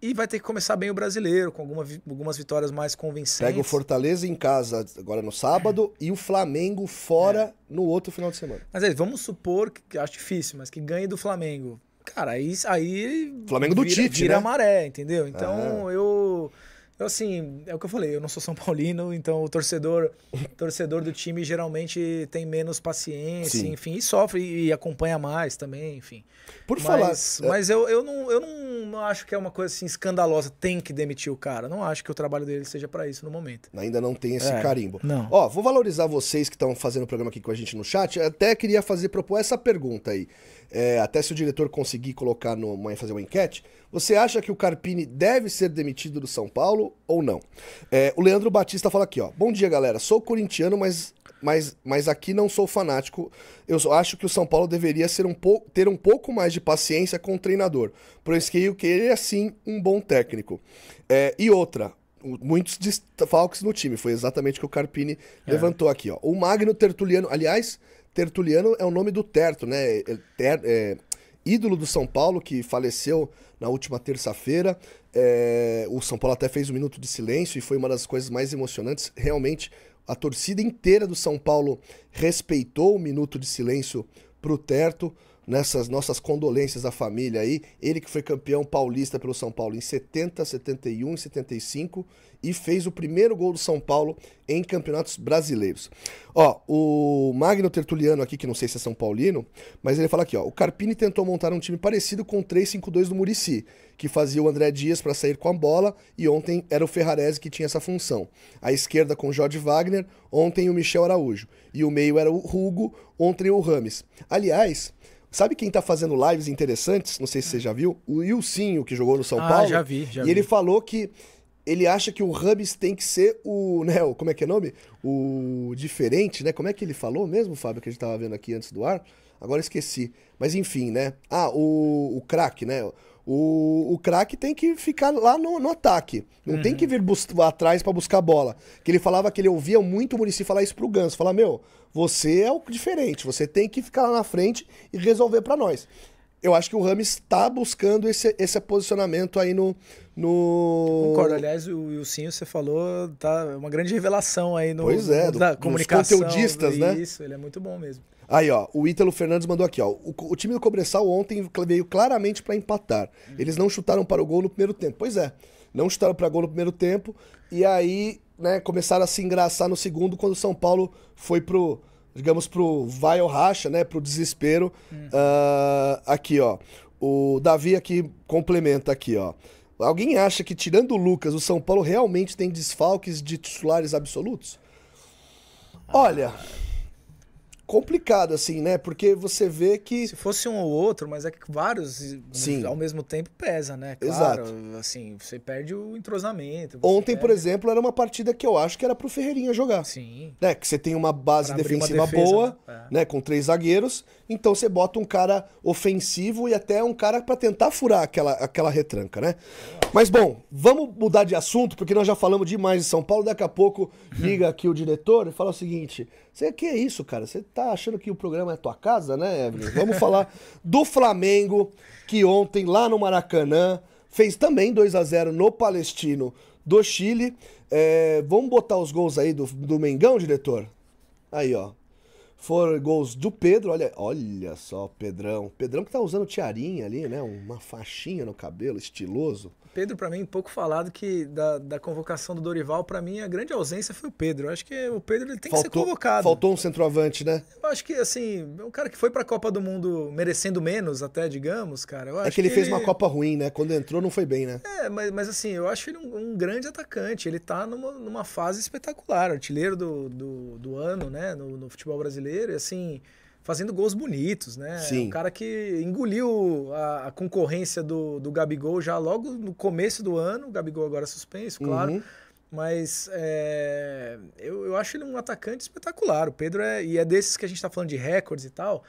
e vai ter que começar bem o brasileiro, com alguma, algumas vitórias mais convincentes. Pega o Fortaleza em casa agora no sábado é. e o Flamengo fora é. no outro final de semana. Mas aí, vamos supor, que acho difícil, mas que ganhe do Flamengo. Cara, aí. aí Flamengo vira, do Tite, Tira né? maré, entendeu? Então é. eu. Eu, então, assim, é o que eu falei, eu não sou São Paulino, então o torcedor torcedor do time geralmente tem menos paciência, Sim. enfim, e sofre e acompanha mais também, enfim. Por mas, falar. É mas é... eu, eu, não, eu não acho que é uma coisa assim escandalosa, tem que demitir o cara. Não acho que o trabalho dele seja para isso no momento. Ainda não tem esse é, carimbo. Não. Ó, vou valorizar vocês que estão fazendo o programa aqui com a gente no chat. Até queria fazer propor essa pergunta aí é, até se o diretor conseguir colocar numa, fazer uma enquete, você acha que o Carpini deve ser demitido do São Paulo ou não? É, o Leandro Batista fala aqui, ó. Bom dia, galera. Sou corintiano, mas, mas, mas aqui não sou fanático. Eu acho que o São Paulo deveria ser um ter um pouco mais de paciência com o treinador. por isso que ele é sim um bom técnico. É, e outra, muitos falcos no time. Foi exatamente o que o Carpini é. levantou aqui. Ó. O Magno Tertuliano, aliás, Tertuliano é o nome do Terto, né? É, Ter, é, ídolo do São Paulo, que faleceu na última terça-feira. É, o São Paulo até fez um minuto de silêncio e foi uma das coisas mais emocionantes. Realmente, a torcida inteira do São Paulo respeitou o minuto de silêncio para o Terto nessas nossas condolências à família aí. Ele que foi campeão paulista pelo São Paulo em 70, 71 e 75 e fez o primeiro gol do São Paulo em campeonatos brasileiros. Ó, o Magno Tertuliano aqui, que não sei se é São Paulino, mas ele fala aqui, ó, o Carpini tentou montar um time parecido com o 3-5-2 do Murici, que fazia o André Dias para sair com a bola e ontem era o Ferrarese que tinha essa função. A esquerda com o Jorge Wagner, ontem o Michel Araújo e o meio era o Hugo ontem o Rames. Aliás, Sabe quem tá fazendo lives interessantes? Não sei se você hum. já viu. O Ilcinho, que jogou no São ah, Paulo. Ah, já vi, já vi. E ele falou que ele acha que o Hubs tem que ser o, né, o, como é que é o nome? O diferente, né? Como é que ele falou mesmo, Fábio, que a gente tava vendo aqui antes do ar? Agora esqueci. Mas enfim, né? Ah, o, o craque, né? o, o craque tem que ficar lá no, no ataque. Não uhum. tem que uhum. vir atrás para buscar bola. Que ele falava que ele ouvia muito o Murici falar isso pro Ganso. Falar, meu, você é o diferente, você tem que ficar lá na frente e resolver para nós. Eu acho que o Rames está buscando esse, esse posicionamento aí no. no... Concordo. Aliás, o Wilson, você falou, tá uma grande revelação aí no. Pois é, no, do, comunicação. Dos conteudistas, né? Isso, ele é muito bom mesmo. Aí, ó, o Ítalo Fernandes mandou aqui, ó. O, o time do Cobressal ontem veio claramente para empatar. Uhum. Eles não chutaram para o gol no primeiro tempo. Pois é, não chutaram para gol no primeiro tempo. E aí, né, começaram a se engraçar no segundo quando o São Paulo foi pro, digamos, pro vai ou racha, né, pro desespero. Uhum. Uh, aqui, ó. O Davi aqui complementa aqui, ó. Alguém acha que tirando o Lucas, o São Paulo realmente tem desfalques de titulares absolutos? Ah, Olha, ah complicado, assim, né? Porque você vê que. Se fosse um ou outro, mas é que vários Sim. ao mesmo tempo pesa, né? Claro, Exato. Assim, você perde o entrosamento. Ontem, perde... por exemplo, era uma partida que eu acho que era pro Ferreirinha jogar. Sim. Né? Que você tem uma base pra defensiva uma defesa, boa, né? É. né? Com três zagueiros. Então você bota um cara ofensivo e até um cara para tentar furar aquela, aquela retranca, né? Mas bom, vamos mudar de assunto, porque nós já falamos demais em São Paulo. Daqui a pouco liga aqui o diretor e fala o seguinte: você que é isso, cara? Você tá achando que o programa é tua casa, né, Evelyn? Vamos falar do Flamengo, que ontem, lá no Maracanã, fez também 2 a 0 no Palestino do Chile. É, vamos botar os gols aí do, do Mengão, diretor? Aí, ó foram gols do Pedro, olha, olha só, Pedrão. Pedrão que tá usando tiarinha ali, né? Uma faixinha no cabelo, estiloso. Pedro, para mim, pouco falado que da, da convocação do Dorival, para mim, a grande ausência foi o Pedro. Eu acho que o Pedro ele tem faltou, que ser convocado. Faltou um centroavante, né? Eu acho que, assim, um cara que foi para a Copa do Mundo merecendo menos, até, digamos, cara. é que ele que fez ele... uma Copa ruim, né? Quando entrou, não foi bem, né? É, mas, mas assim, eu acho ele um, um grande atacante. Ele tá numa, numa fase espetacular, artilheiro do, do, do ano, né? No, no futebol brasileiro. E, assim fazendo gols bonitos, né? Sim. É um cara que engoliu a, a, concorrência do, do Gabigol já logo no começo do ano. O Gabigol agora suspenso, claro. Uhum. Mas é, eu, eu acho ele um atacante espetacular. O Pedro é. E é desses que a gente está falando de recordes e tal.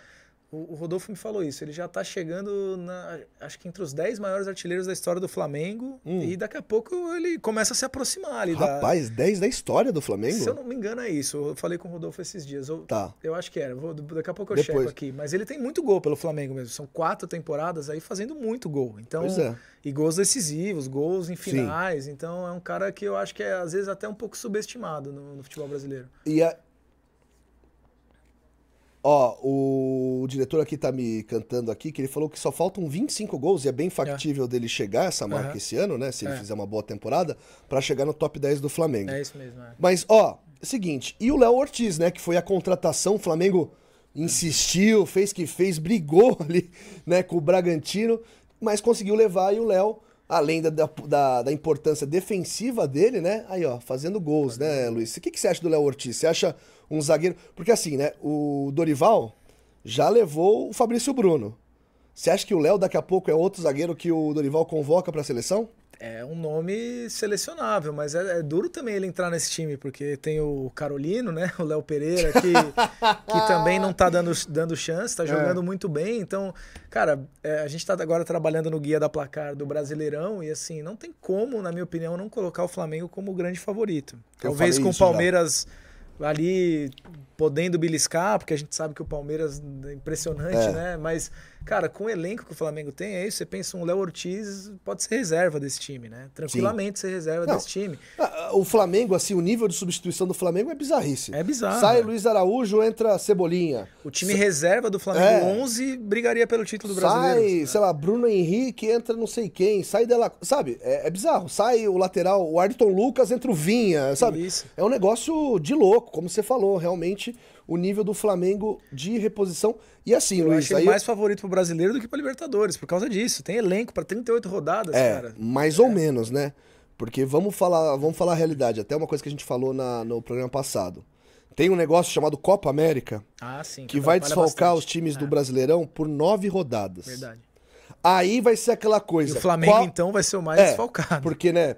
O, o Rodolfo me falou isso. Ele já está chegando, na, acho que entre os 10 maiores artilheiros da história do Flamengo. Hum. E daqui a pouco ele começa a se aproximar ali. Rapaz, da... 10 da história do Flamengo? Se eu não me engano, é isso. Eu falei com o Rodolfo esses dias. Eu, tá. Eu acho que era. Vou, daqui a pouco eu Depois. checo aqui. Mas ele tem muito gol pelo Flamengo mesmo. São quatro temporadas aí fazendo muito gol. Então, pois é. E gols decisivos, gols em finais. Sim. Então é um cara que eu acho que é, às vezes, até um pouco subestimado no, no futebol brasileiro. E a, Ó, o, diretor aqui tá me cantando aqui que ele falou que só faltam 25 gols e é bem factível é. dele chegar essa marca uhum. esse ano, né? Se ele é. fizer uma boa temporada, para chegar no top 10 do Flamengo. É isso mesmo. É. Mas, ó, seguinte, e o Léo Ortiz, né? Que foi a contratação, o Flamengo insistiu, fez que fez, brigou ali, né, com o Bragantino, mas conseguiu levar e o Léo além da, da, da, importância defensiva dele, né? Aí, ó, fazendo gols, né, Luiz? O que, que você acha do Léo Ortiz? Você acha um zagueiro. Porque assim, né? O Dorival já levou o Fabrício Bruno. Você acha que o Léo daqui a pouco é outro zagueiro que o Dorival convoca para a seleção? É um nome selecionável, mas é, é, duro também ele entrar nesse time, porque tem o Carolino, né? O Léo Pereira, que, que também não tá dando, dando chance, tá é. jogando é. muito bem. Então, cara, é, a gente tá agora trabalhando no guia da placar do Brasileirão e assim, não tem como, na minha opinião, não colocar o Flamengo como grande favorito. Talvez com o Palmeiras. Já ali podendo beliscar, porque a gente sabe que o Palmeiras é impressionante, é. né? Mas, cara, com o elenco que o Flamengo tem, é isso. Você pensa um Léo Ortiz pode ser reserva desse time, né? Tranquilamente ser reserva Não. desse time. Ah, o Flamengo, assim, o nível de substituição do Flamengo é bizarrice. É bizarro. Sai né? Luiz Araújo, entra Cebolinha. O time Sa reserva do Flamengo é. 11 brigaria pelo título do Sai, Sai, sei lá, Bruno Henrique entra não sei quem, sai dela, sabe? É, é bizarro. Sai o lateral, o Ayrton Lucas entra o Vinha, sabe? Isso. É um negócio de louco, como você falou, realmente o nível do Flamengo de reposição. E assim, eu Luiz. Acho ele aí... mais favorito pro brasileiro do que pra Libertadores, por causa disso. Tem elenco para 38 rodadas, é, cara. Mais é. ou menos, né? Porque vamos falar, vamos falar a realidade. Até uma coisa que a gente falou na, no programa passado. Tem um negócio chamado Copa América ah, sim, que, vai desfalcar bastante. os times é. do Brasileirão por nove rodadas. Verdade. Aí vai ser aquela coisa. E o Flamengo, qual... então, vai ser o mais é, desfalcado. Porque, né,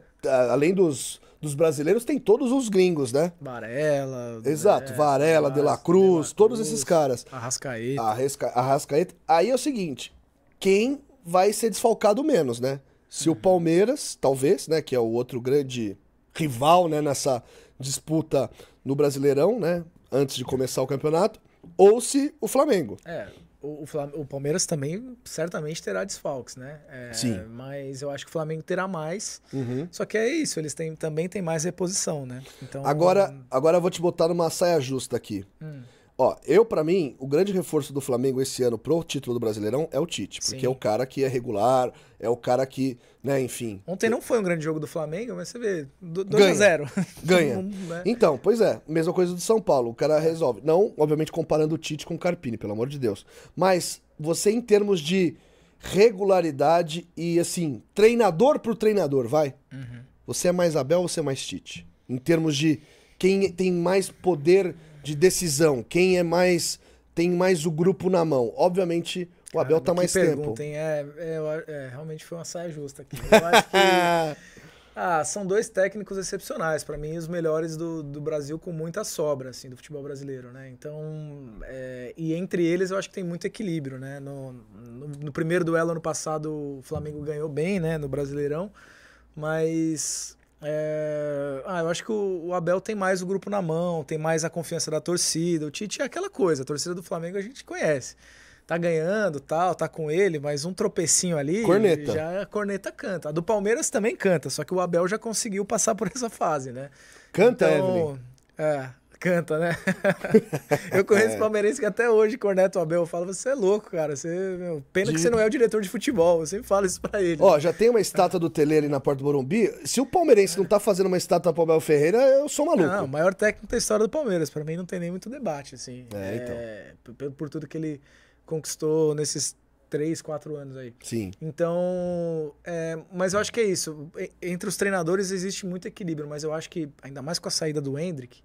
além dos, dos brasileiros tem todos os gringos, né? Varela. Né, Exato, é, Varela, De La Cruz, todos esses caras. Arrascaeta. Arrasca, Arrascaeta. Aí é o seguinte, quem vai ser desfalcado menos, né? Se uhum. o Palmeiras, talvez, né, que é o outro grande rival, né, nessa disputa no Brasileirão, né, antes de começar o campeonato, ou se o Flamengo. É. O, o, Palmeiras também certamente terá desfalques, né? É, Sim. Mas eu acho que o Flamengo terá mais. Uhum. Só que é isso, eles têm, também têm mais reposição, né? Então, agora, um... agora eu vou te botar numa saia justa aqui. Hum. Ó, eu, para mim, o grande reforço do Flamengo esse ano pro título do Brasileirão é o Tite, porque Sim. é o cara que é regular, é o cara que, né, enfim. Ontem não foi um grande jogo do Flamengo, mas você vê, 2x0. Ganha. Ganha. Né? então, pois é, mesma coisa do São Paulo, o cara resolve. Não, obviamente, comparando o Tite com o Carpini, pelo amor de Deus. Mas você, em termos de regularidade e, assim, treinador pro treinador, vai? Uhum. Você é mais Abel ou você é mais Tite? Em termos de quem tem mais poder de decisão, quem é mais. tem mais o grupo na mão. Obviamente, o Abel tá mais tempo. É, é, é, realmente foi uma saia justa aqui. Eu acho que. ah, são dois técnicos excepcionais, para mim, os melhores do, do Brasil com muita sobra, assim, do futebol brasileiro, né? Então, é, e entre eles eu acho que tem muito equilíbrio, né? No, no, no primeiro duelo ano passado o Flamengo ganhou bem, né, no Brasileirão, mas é... Ah, eu acho que o Abel tem mais o grupo na mão, tem mais a confiança da torcida. O Tite é aquela coisa, a torcida do Flamengo a gente conhece. Tá ganhando, tal, tá com ele, mas um tropecinho ali, corneta. já a corneta canta. A do Palmeiras também canta, só que o Abel já conseguiu passar por essa fase, né? Canta, então, Evelyn. É, canta, né? eu conheço é. palmeirense que até hoje corneta o Abel. Eu falo, você é louco, cara. Você, meu, pena de... que você não é o diretor de futebol. Eu sempre falo isso pra ele. Ó, já tem uma estátua do Tele ali na porta do Morumbi. Se o palmeirense não tá fazendo uma estátua pro Abel Ferreira, eu sou maluco. Não, o maior técnico da história do Palmeiras. Pra mim não tem nem muito debate, assim. É, então. É, por, por tudo que ele conquistou nesses três, quatro anos aí. Sim. Então, é, mas eu acho que é isso. Entre os treinadores existe muito equilíbrio, mas eu acho que, ainda mais com a saída do Hendrick,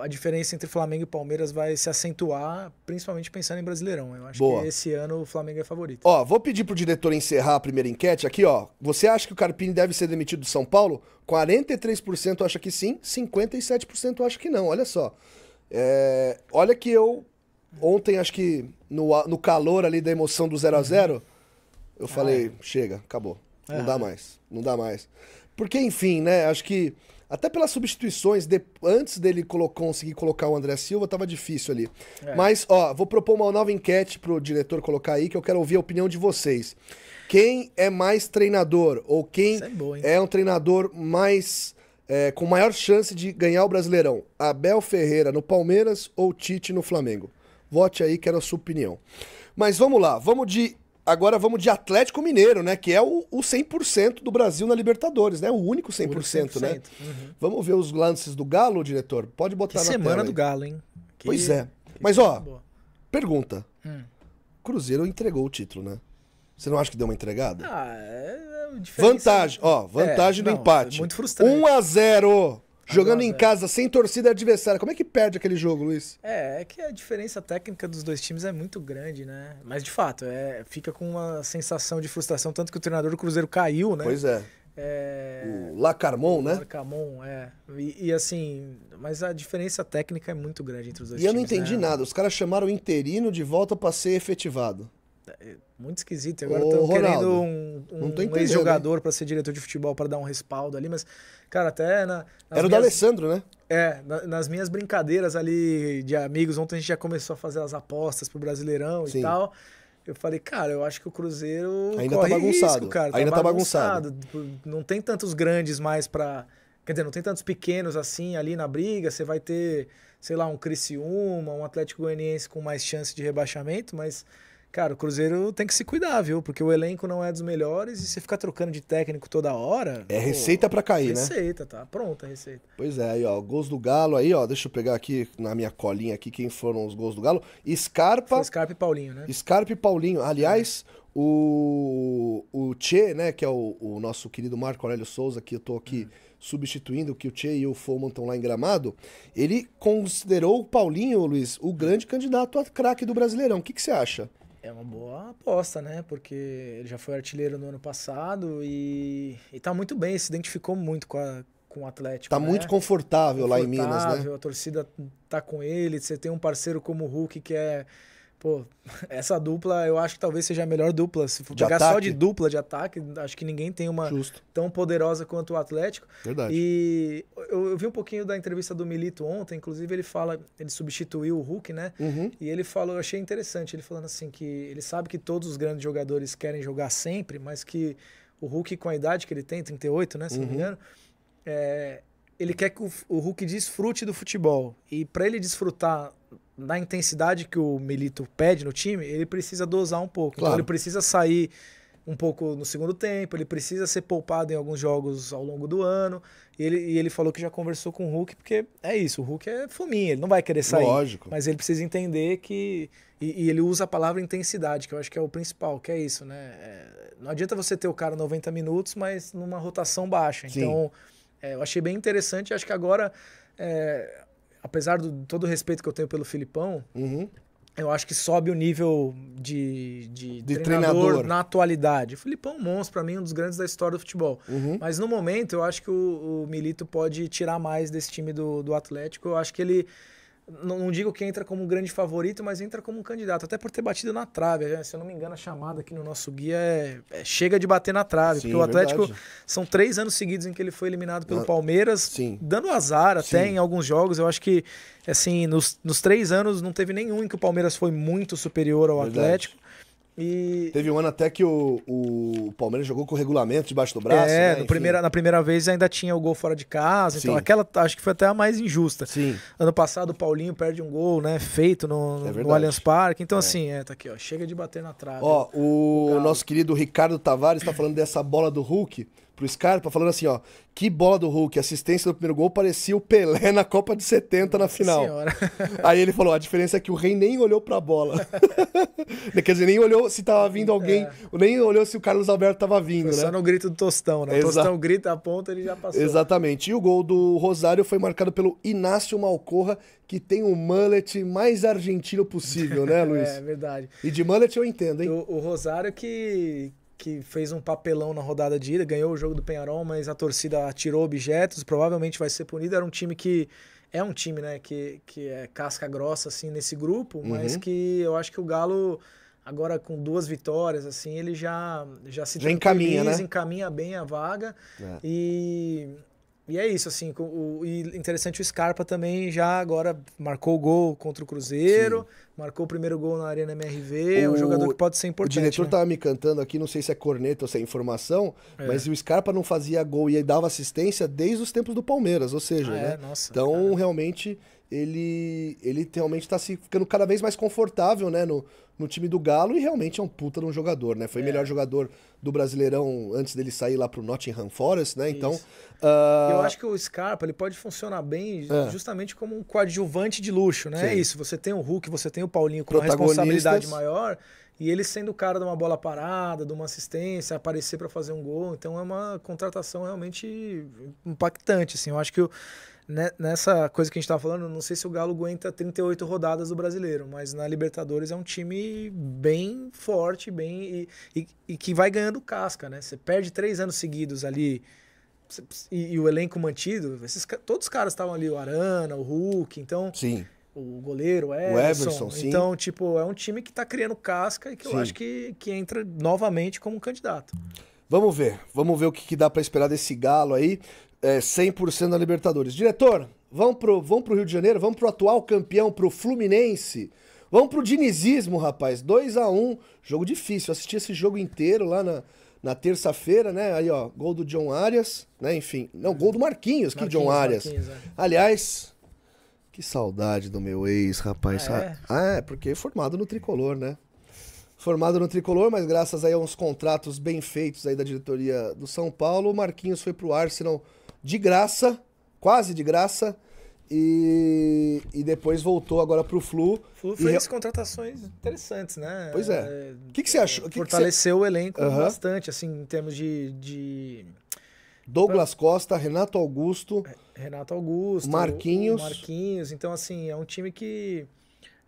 a diferença entre Flamengo e Palmeiras vai se acentuar, principalmente pensando em Brasileirão. Eu acho Boa. que esse ano o Flamengo é favorito. Ó, vou pedir pro diretor encerrar a primeira enquete aqui, ó. Você acha que o Carpini deve ser demitido do São Paulo? 43% acha que sim, 57% acha que não. Olha só. É... olha que eu ontem acho que no, no calor ali da emoção do 0 a 0 uhum. eu falei, ah, é. chega, acabou. É. Não dá mais. Não dá mais. Porque enfim, né? Acho que até pelas substituições, de, antes dele conseguir colocar o André Silva, tava difícil ali. É. Mas, ó, vou propor uma nova enquete pro diretor colocar aí, que eu quero ouvir a opinião de vocês. Quem é mais treinador? Ou quem é, é, um treinador mais. É, com maior chance de ganhar o Brasileirão? Abel Ferreira no Palmeiras ou Tite no Flamengo? Vote aí, quero a sua opinião. Mas vamos lá, vamos de Agora vamos de Atlético Mineiro, né? Que é o, o 100% do Brasil na Libertadores, né? O único 100%, o 100% né? Uhum. Vamos ver os lances do Galo, diretor? Pode botar que na semana do Galo, hein? Que... Pois é. Que Mas, ó, boa. pergunta. Hum. Cruzeiro entregou o título, né? Você não acha que deu uma entregada? Ah, é... é diferença... Vantagem, né? ó, vantagem é, do não, empate. É muito frustrante. 1 a 0 Jogando em casa, sem torcida adversária. Como é que perde aquele jogo, Luiz? É, é que a diferença técnica dos dois times é muito grande, né? Mas, de fato, é, fica com uma sensação de frustração, tanto que o treinador do Cruzeiro caiu, né? Pois é. é... O Lacarmon, né? Lacarmon, é. E, e, assim, mas a diferença técnica é muito grande entre os dois times. E eu não entendi né? nada. Os caras chamaram o interino de volta para ser efetivado. É, é muito esquisito. Agora estão querendo um, um, um ex-jogador para ser diretor de futebol para dar um respaldo ali, mas Cara, até na. Era minhas... o da Alessandro, né? É, na, nas minhas brincadeiras ali de amigos, ontem a gente já começou a fazer as apostas pro Brasileirão Sim. e tal. Eu falei, cara, eu acho que o Cruzeiro. Ainda tá corre tá bagunçado. Risco, cara. Ainda tá, tá bagunçado. bagunçado. Não tem tantos grandes mais pra. Quer dizer, não tem tantos pequenos assim ali na briga. Você vai ter, sei lá, um Criciúma, um Atlético Goianiense com mais chance de rebaixamento, mas Cara, o Cruzeiro tem que se cuidar, viu? Porque o elenco não é dos melhores e se ficar trocando de técnico toda hora. É pô, receita para cair, receita, né? Receita, tá. Pronta a receita. Pois é, aí, ó. Gols do Galo aí, ó. Deixa eu pegar aqui na minha colinha aqui quem foram os gols do Galo. Scarpa. Foi Scarpa e Paulinho, né? Scarpa e Paulinho. Aliás, é. o, o Che, né? Que é o, o, nosso querido Marco Aurélio Souza, que eu tô aqui. Hum. substituindo que o Che e o Foman estão lá em Gramado, ele considerou o Paulinho, Luiz, o grande candidato a craque do Brasileirão. O que você acha? É uma boa aposta, né? Porque ele já foi artilheiro no ano passado e, e tá muito bem, se identificou muito com, a, com o Atlético. Tá né? muito confortável, confortável, lá em Minas, né? A torcida tá com ele, você tem um parceiro como o Hulk que é Pô, essa dupla eu acho que talvez seja a melhor dupla. Se for de pegar ataque. só de dupla de ataque, acho que ninguém tem uma Justo. tão poderosa quanto o Atlético. Verdade. E eu, eu, vi um pouquinho da entrevista do Milito ontem, inclusive ele fala, ele substituiu o Hulk, né? Uhum. E ele falou, eu achei interessante, ele falando assim que ele sabe que todos os grandes jogadores querem jogar sempre, mas que o Hulk com a idade que ele tem, 38, né, se uhum. não me uhum. engano, é, ele quer que o, o Hulk desfrute do futebol. E para ele desfrutar na intensidade que o Milito pede no time, ele precisa dosar um pouco. Então, claro. Então ele precisa sair um pouco no segundo tempo, ele precisa ser poupado em alguns jogos ao longo do ano. E ele, e ele falou que já conversou com o Hulk, porque é isso, o Hulk é fominha, ele não vai querer sair. Lógico. Mas ele precisa entender que. E, e ele usa a palavra intensidade, que eu acho que é o principal, que é isso, né? É, não adianta você ter o cara 90 minutos, mas numa rotação baixa. Sim. Então, é, eu achei bem interessante, acho que agora. É, apesar de todo o respeito que eu tenho pelo Filipão, uhum. eu acho que sobe o nível de, de, de treinador, treinador, na atualidade. O Filipão é um monstro, para mim, um dos grandes da história do futebol. Uhum. Mas no momento, eu acho que o, o Milito pode tirar mais desse time do, do Atlético. Eu acho que ele não, não, digo que entra como um grande favorito, mas entra como um candidato, até por ter batido na trave. Né? Se eu não me engano, a chamada aqui no nosso guia é, é chega de bater na trave. Sim, porque o Atlético verdade. são três anos seguidos em que ele foi eliminado pelo ah, Palmeiras, Sim. dando azar até Sim. em alguns jogos. Eu acho que, assim, nos, nos, três anos não teve nenhum em que o Palmeiras foi muito superior ao verdade. Atlético. E... Teve um ano até que o, o Palmeiras jogou com o regulamento debaixo do braço. É, né? no primeira, na primeira vez ainda tinha o gol fora de casa. Então Sim. Então aquela acho que foi até a mais injusta. Sim. Ano passado o Paulinho perde um gol, né? Feito no, é no Allianz Parque. Então, é. assim, é, tá aqui, ó. Chega de bater na trave. Ó, o, o nosso querido Ricardo Tavares tá falando dessa bola do Hulk pro Scarpa, falando assim, ó, que bola do Hulk, assistência do primeiro gol, parecia o Pelé na Copa de 70 na final. Senhora. Aí ele falou, a diferença é que o Rei nem olhou pra bola. Quer dizer, nem olhou se tava vindo alguém, é. nem olhou se o Carlos Alberto tava vindo, Foi né? Só no grito do Tostão, né? Exa... Tostão grita, aponta, ele já passou. Exatamente. E o gol do Rosário foi marcado pelo Inácio Malcorra, que tem o um mullet mais argentino possível, né, é, Luiz? é, verdade. E de mullet eu entendo, hein? O, o Rosário que que fez um papelão na rodada de ida, ganhou o jogo do Penharol, mas a torcida atirou objetos, provavelmente vai ser punido. Era um time que é um time, né, que, que é casca grossa assim nesse grupo, mas uhum. que eu acho que o Galo agora com duas vitórias assim, ele já já se já encaminha, né? encaminha bem a vaga é. e e é isso, assim. O, e interessante, o Scarpa também já agora marcou o gol contra o Cruzeiro, Sim. marcou o primeiro gol na Arena MRV. O, é um jogador que pode ser importante. O diretor né? tava me cantando aqui, não sei se é corneta ou se é informação, é. mas o Scarpa não fazia gol e dava assistência desde os tempos do Palmeiras, ou seja, ah, é? né? É? Nossa, então, cara. realmente ele, ele realmente está se ficando cada vez mais confortável, né, no, no time do Galo e realmente é um puta de um jogador, né? Foi é. melhor jogador do Brasileirão antes dele sair lá pro Nottingham Forest, né? Então, uh... eu acho que o Scarpa ele pode funcionar bem é. justamente como um coadjuvante de luxo, né? É Sim. É isso. Você tem o Hulk, você tem o Paulinho com uma responsabilidade maior. E ele sendo o cara de uma bola parada, de uma assistência, aparecer para fazer um gol. Então é uma contratação realmente impactante. Assim. Eu acho que o, eu né, nessa coisa que a gente estava falando, não sei se o Galo aguenta 38 rodadas do brasileiro, mas na Libertadores é um time bem forte, bem e, e, e que vai ganhando casca, né? Você perde três anos seguidos ali e, e o elenco mantido, esses, todos os caras estavam ali, o Arana, o Hulk, então. Sim. O goleiro, o Everson. O Everson sim. Então, tipo, é um time que está criando casca e que sim. eu acho que, que entra novamente como candidato. Vamos ver, vamos ver o que, que dá para esperar desse galo aí é, 100% da Libertadores. Diretor, vamos pro, vamos pro Rio de Janeiro, vamos pro atual campeão, pro Fluminense. Vamos pro dinizismo, rapaz. 2 a 1 um, jogo difícil. assisti esse jogo inteiro lá na, na terça-feira, né? Aí, ó, gol do John Arias, né? Enfim, não, gol do Marquinhos, Marquinhos que John Arias. Marquinhos, é. Aliás, que saudade do meu ex, rapaz. Ah, é? Ah, é, porque formado no tricolor, né? Formado no tricolor, mas graças aí a uns contratos bem feitos aí da diretoria do São Paulo, o Marquinhos foi pro Arsenal de graça, quase de graça. E, e depois voltou agora pro Flu. Flu fez e... contratações interessantes, né? Pois é. é o que, que você é, achou? Que fortaleceu que você... o elenco uhum. bastante, assim, em termos de... de... Douglas Costa, Renato Augusto. É, Renato Augusto. Marquinhos. Marquinhos. Então, assim, é um time que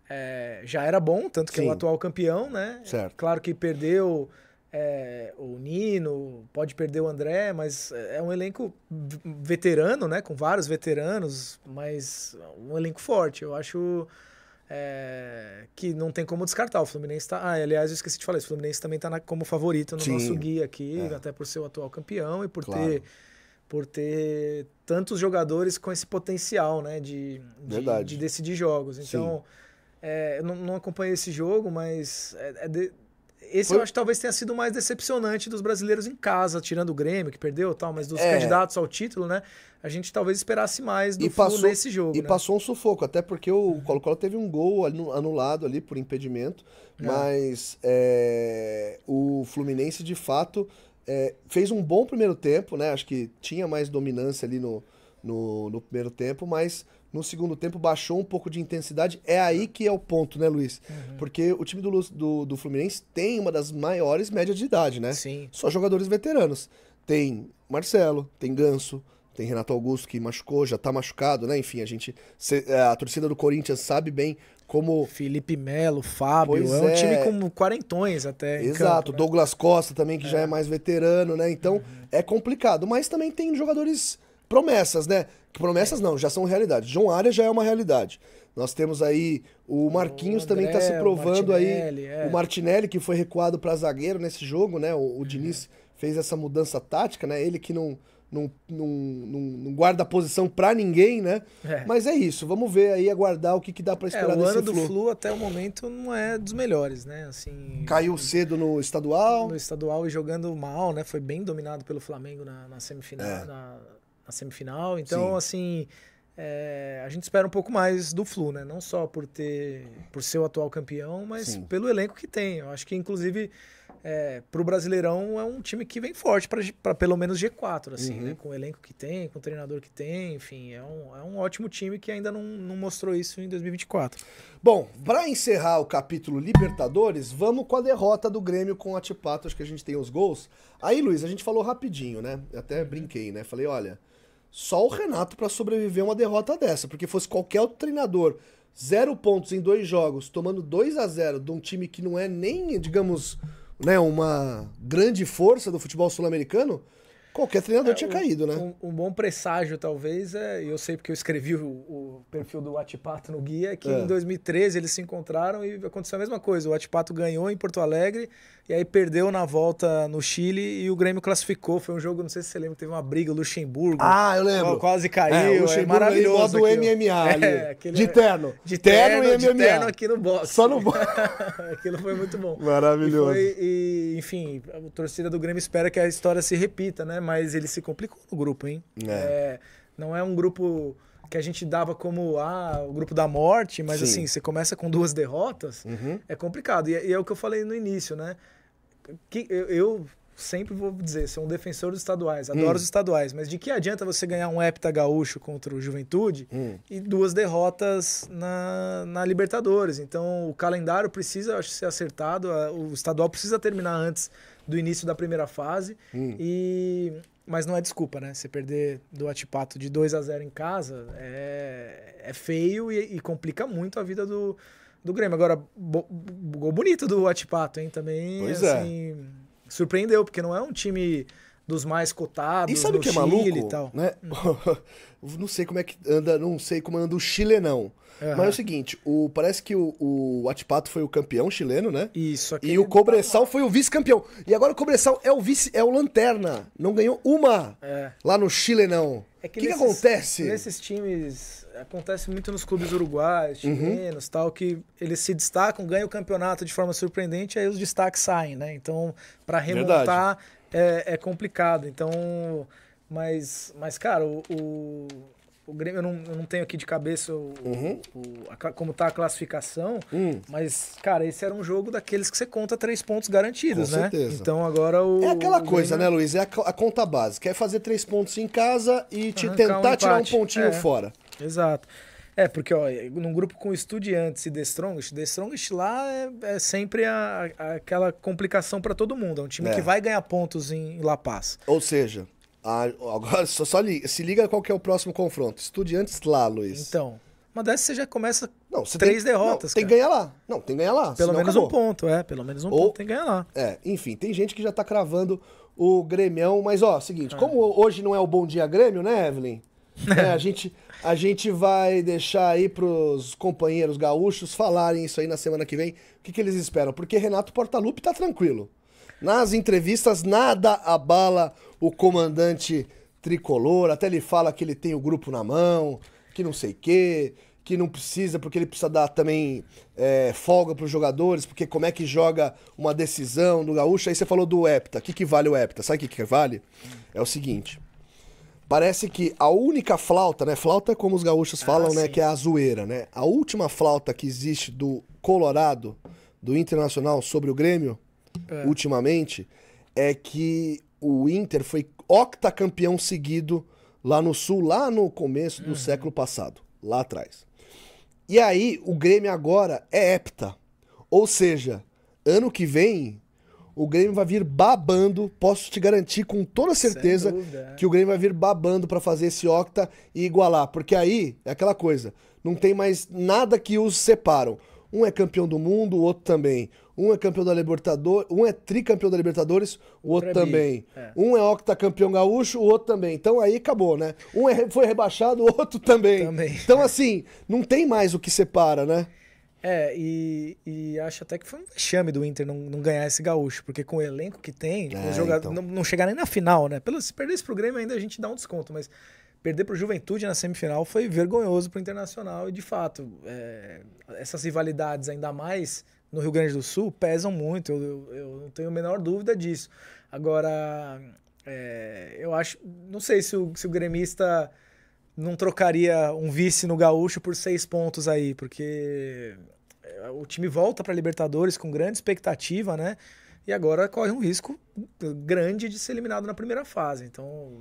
é, já era bom, tanto que Sim. é o atual campeão, né? Certo. Claro que perdeu é, o Nino, pode perder o André, mas é um elenco veterano, né? Com vários veteranos, mas um elenco forte. Eu acho é, que não tem como descartar. O Fluminense está. Ah, aliás, eu esqueci de falar isso. O Fluminense também está como favorito no Sim, nosso guia aqui, é. até por ser o atual campeão e por claro. ter por ter tantos jogadores com esse potencial, né, de, de, de decidir jogos. Então, é, eu não, não, acompanhei esse jogo, mas é, é de, esse Foi... eu acho que talvez tenha sido mais decepcionante dos brasileiros em casa, tirando o Grêmio, que perdeu tal, mas dos é. candidatos ao título, né? A gente talvez esperasse mais do e passou, nesse jogo. E né? passou um sufoco, até porque o Colo-Colo teve um gol anulado ali por impedimento, é. mas é, o Fluminense, de fato, é, fez um bom primeiro tempo, né? Acho que tinha mais dominância ali no, no, no primeiro tempo, mas no segundo tempo baixou um pouco de intensidade. É aí que é o ponto, né, Luiz? Uhum. Porque o time do, do, do Fluminense tem uma das maiores médias de idade, né? Sim. Só jogadores veteranos. Tem Marcelo, tem Ganso, tem Renato Augusto que machucou, já tá machucado, né? Enfim, a gente. É, a torcida do Corinthians sabe bem como. Felipe Melo, Fábio. Pois é um é... time com quarentões até. Exato. Campo, né? Douglas Costa também, que é. já é mais veterano, né? Então uhum. é complicado. Mas também tem jogadores promessas, né? Promessas não, já são realidade. João Área já é uma realidade. Nós temos aí o Marquinhos tá o André, também está se provando o aí. É. O Martinelli, que foi recuado para zagueiro nesse jogo, né? O, o Diniz é. fez essa mudança tática, né? Ele que não, não, não, não, não guarda posição para ninguém, né? É. Mas é isso, vamos ver aí, aguardar o que, que dá para é, esperar é, o ano do flu. flu. até o momento não é dos melhores, né? Assim, Caiu cedo no estadual. No estadual e jogando mal, né? Foi bem dominado pelo Flamengo na, na semifinal, é. na na semifinal. Então, Sim. assim, é, a gente espera um pouco mais do Flu, né? Não só por ter, por ser o atual campeão, mas Sim. pelo elenco que tem. Eu acho que, inclusive, é, para o Brasileirão é um time que vem forte para pelo menos G4, assim, né? uhum. né? Com o elenco que tem, com o treinador que tem, enfim, é um, é um ótimo time que ainda não, não mostrou isso em 2024. Bom, para encerrar o capítulo Libertadores, vamos com a derrota do Grêmio com a Tipato, acho que a gente tem os gols. Aí, Luiz, a gente falou rapidinho, né? até brinquei, né? Falei, olha só o Renato para sobreviver a uma derrota dessa, porque fosse qualquer outro treinador, zero pontos em dois jogos, tomando 2 a 0 de um time que não é nem, digamos, né, uma grande força do futebol sul-americano, Qualquer treinador é, tinha um, caído, né? Um, um, bom presságio, talvez, é, eu sei porque eu escrevi o, o perfil do Atipato no guia, que é. em 2013 eles se encontraram e aconteceu a mesma coisa. O Atipato ganhou em Porto Alegre e aí perdeu na volta no Chile e o Grêmio classificou. Foi um jogo, não sei se você lembra, teve uma briga, Luxemburgo. Ah, eu lembro. Quase é, caiu, é, é maravilhoso. do MMA ali, é, de terno. De terno, terno e MMA. De terno aqui no box. Só no box. aquilo foi muito bom. Maravilhoso. E, foi, e enfim, a torcida do Grêmio espera que a história se repita, né? mas ele se complicou no grupo, hein? É. É, não é um grupo que a gente dava como ah, o grupo da morte, mas Sim. assim, você começa com duas derrotas, uhum. é complicado. E, é, e, é o que eu falei no início, né? Que, eu, eu sempre vou dizer, sou um defensor dos estaduais, adoro hum. os estaduais, mas de que adianta você ganhar um hepta gaúcho contra o Juventude hum. e duas derrotas na, na Libertadores? Então o calendário precisa acho, ser acertado, o estadual precisa terminar antes do início da primeira fase. Hum. E mas não é desculpa, né? Você perder do Atipato de 2 a 0 em casa é, é feio e, e, complica muito a vida do, do Grêmio. Agora, bo, gol bonito do Atipato, hein? Também, pois é. assim, é. surpreendeu, porque não é um time dos mais cotados. E sabe o que é Né? não sei como é que anda, não sei como anda o chilenão. Uhum. Mas é o seguinte, o, parece que o, o Atipato foi o campeão chileno, né? Isso. E o tá Cobressal foi o vice-campeão. E agora o Cobressal é o vice, é o lanterna. Não ganhou uma é. lá no chilenão. É o que, que, que, acontece? Nesses times, acontece muito nos clubes uruguais, uhum. chilenos uhum. tal, que eles se destacam, ganham o campeonato de forma surpreendente, aí os destaques saem, né? Então, para remontar, Verdade é, é complicado. Então, mas, mas cara, o, o, o Grêmio, eu não, eu não tenho aqui de cabeça o, uhum. o a, como tá a classificação, uhum. mas, cara, esse era um jogo daqueles que você conta três pontos garantidos, Com né? Certeza. Então agora o. É aquela coisa, Grêmio... né, Luiz? É a, a conta básica. É fazer três pontos em casa e te Arrancar tentar um tirar um pontinho é. fora. Exato. É, porque, ó, num grupo com estudiantes e The Strongest, The Strongest lá é, é sempre a, a, aquela complicação para todo mundo. É um time é. que vai ganhar pontos em La Paz. Ou seja, a, agora só, só li, se liga qual que é o próximo confronto. Estudiantes lá, Luiz. Então, uma dessas você já começa não, três tem, derrotas. Não, tem que ganhar lá. Não, tem que ganhar lá. Pelo menos acabou. um ponto, é. Pelo menos um Ou, ponto tem que ganhar lá. É, enfim, tem gente que já tá cravando o Grêmio, mas ó, seguinte, é. como hoje não é o Bom Dia Grêmio, né, Evelyn? É, a, gente, a gente vai deixar aí pros companheiros gaúchos falarem isso aí na semana que vem. O que, que eles esperam? Porque Renato Portaluppi tá tranquilo. Nas entrevistas, nada abala o comandante tricolor. Até ele fala que ele tem o grupo na mão, que não sei o quê, que não precisa, porque ele precisa dar também é, folga para os jogadores, porque como é que joga uma decisão do gaúcho. Aí você falou do Epta. O que, que vale o Epta? Sabe o que, que vale? É o seguinte. Parece que a única flauta, né? Flauta, é como os gaúchos ah, falam, ah, né? Que é a zoeira, né? A última flauta que existe do Colorado, do Internacional, sobre o Grêmio, é. ultimamente, é que o Inter foi octacampeão seguido lá no Sul, lá no começo do uhum. século passado, lá atrás. E aí, o Grêmio agora é hepta. Ou seja, ano que vem, o Grêmio vai vir babando, posso te garantir com toda certeza é. que o Grêmio vai vir babando para fazer esse octa e igualar, porque aí é aquela coisa, não tem mais nada que os separam. Um é campeão do mundo, o outro também. Um é campeão da Libertadores, um é tricampeão da Libertadores, o outro, também. É. Um é octacampeão gaúcho, o outro também. Então aí acabou, né? Um é, foi rebaixado, o outro também. também. Então assim, não tem mais o que separa, né? É, e, e acho até que foi um vexame do Inter não, não ganhar esse gaúcho, porque com o elenco que tem, é, então. não, não, chegar nem na final, né? Pelo, se perder esse Grêmio ainda a gente dá um desconto, mas perder pro Juventude na semifinal foi vergonhoso pro Internacional e de fato, é, essas rivalidades ainda mais no Rio Grande do Sul pesam muito, eu, eu, eu não tenho a menor dúvida disso. Agora, é, eu acho. Não sei se o, se o gremista não trocaria um vice no Gaúcho por seis pontos aí, porque é, o time volta para Libertadores com grande expectativa, né? E agora corre um risco grande de ser eliminado na primeira fase. Então,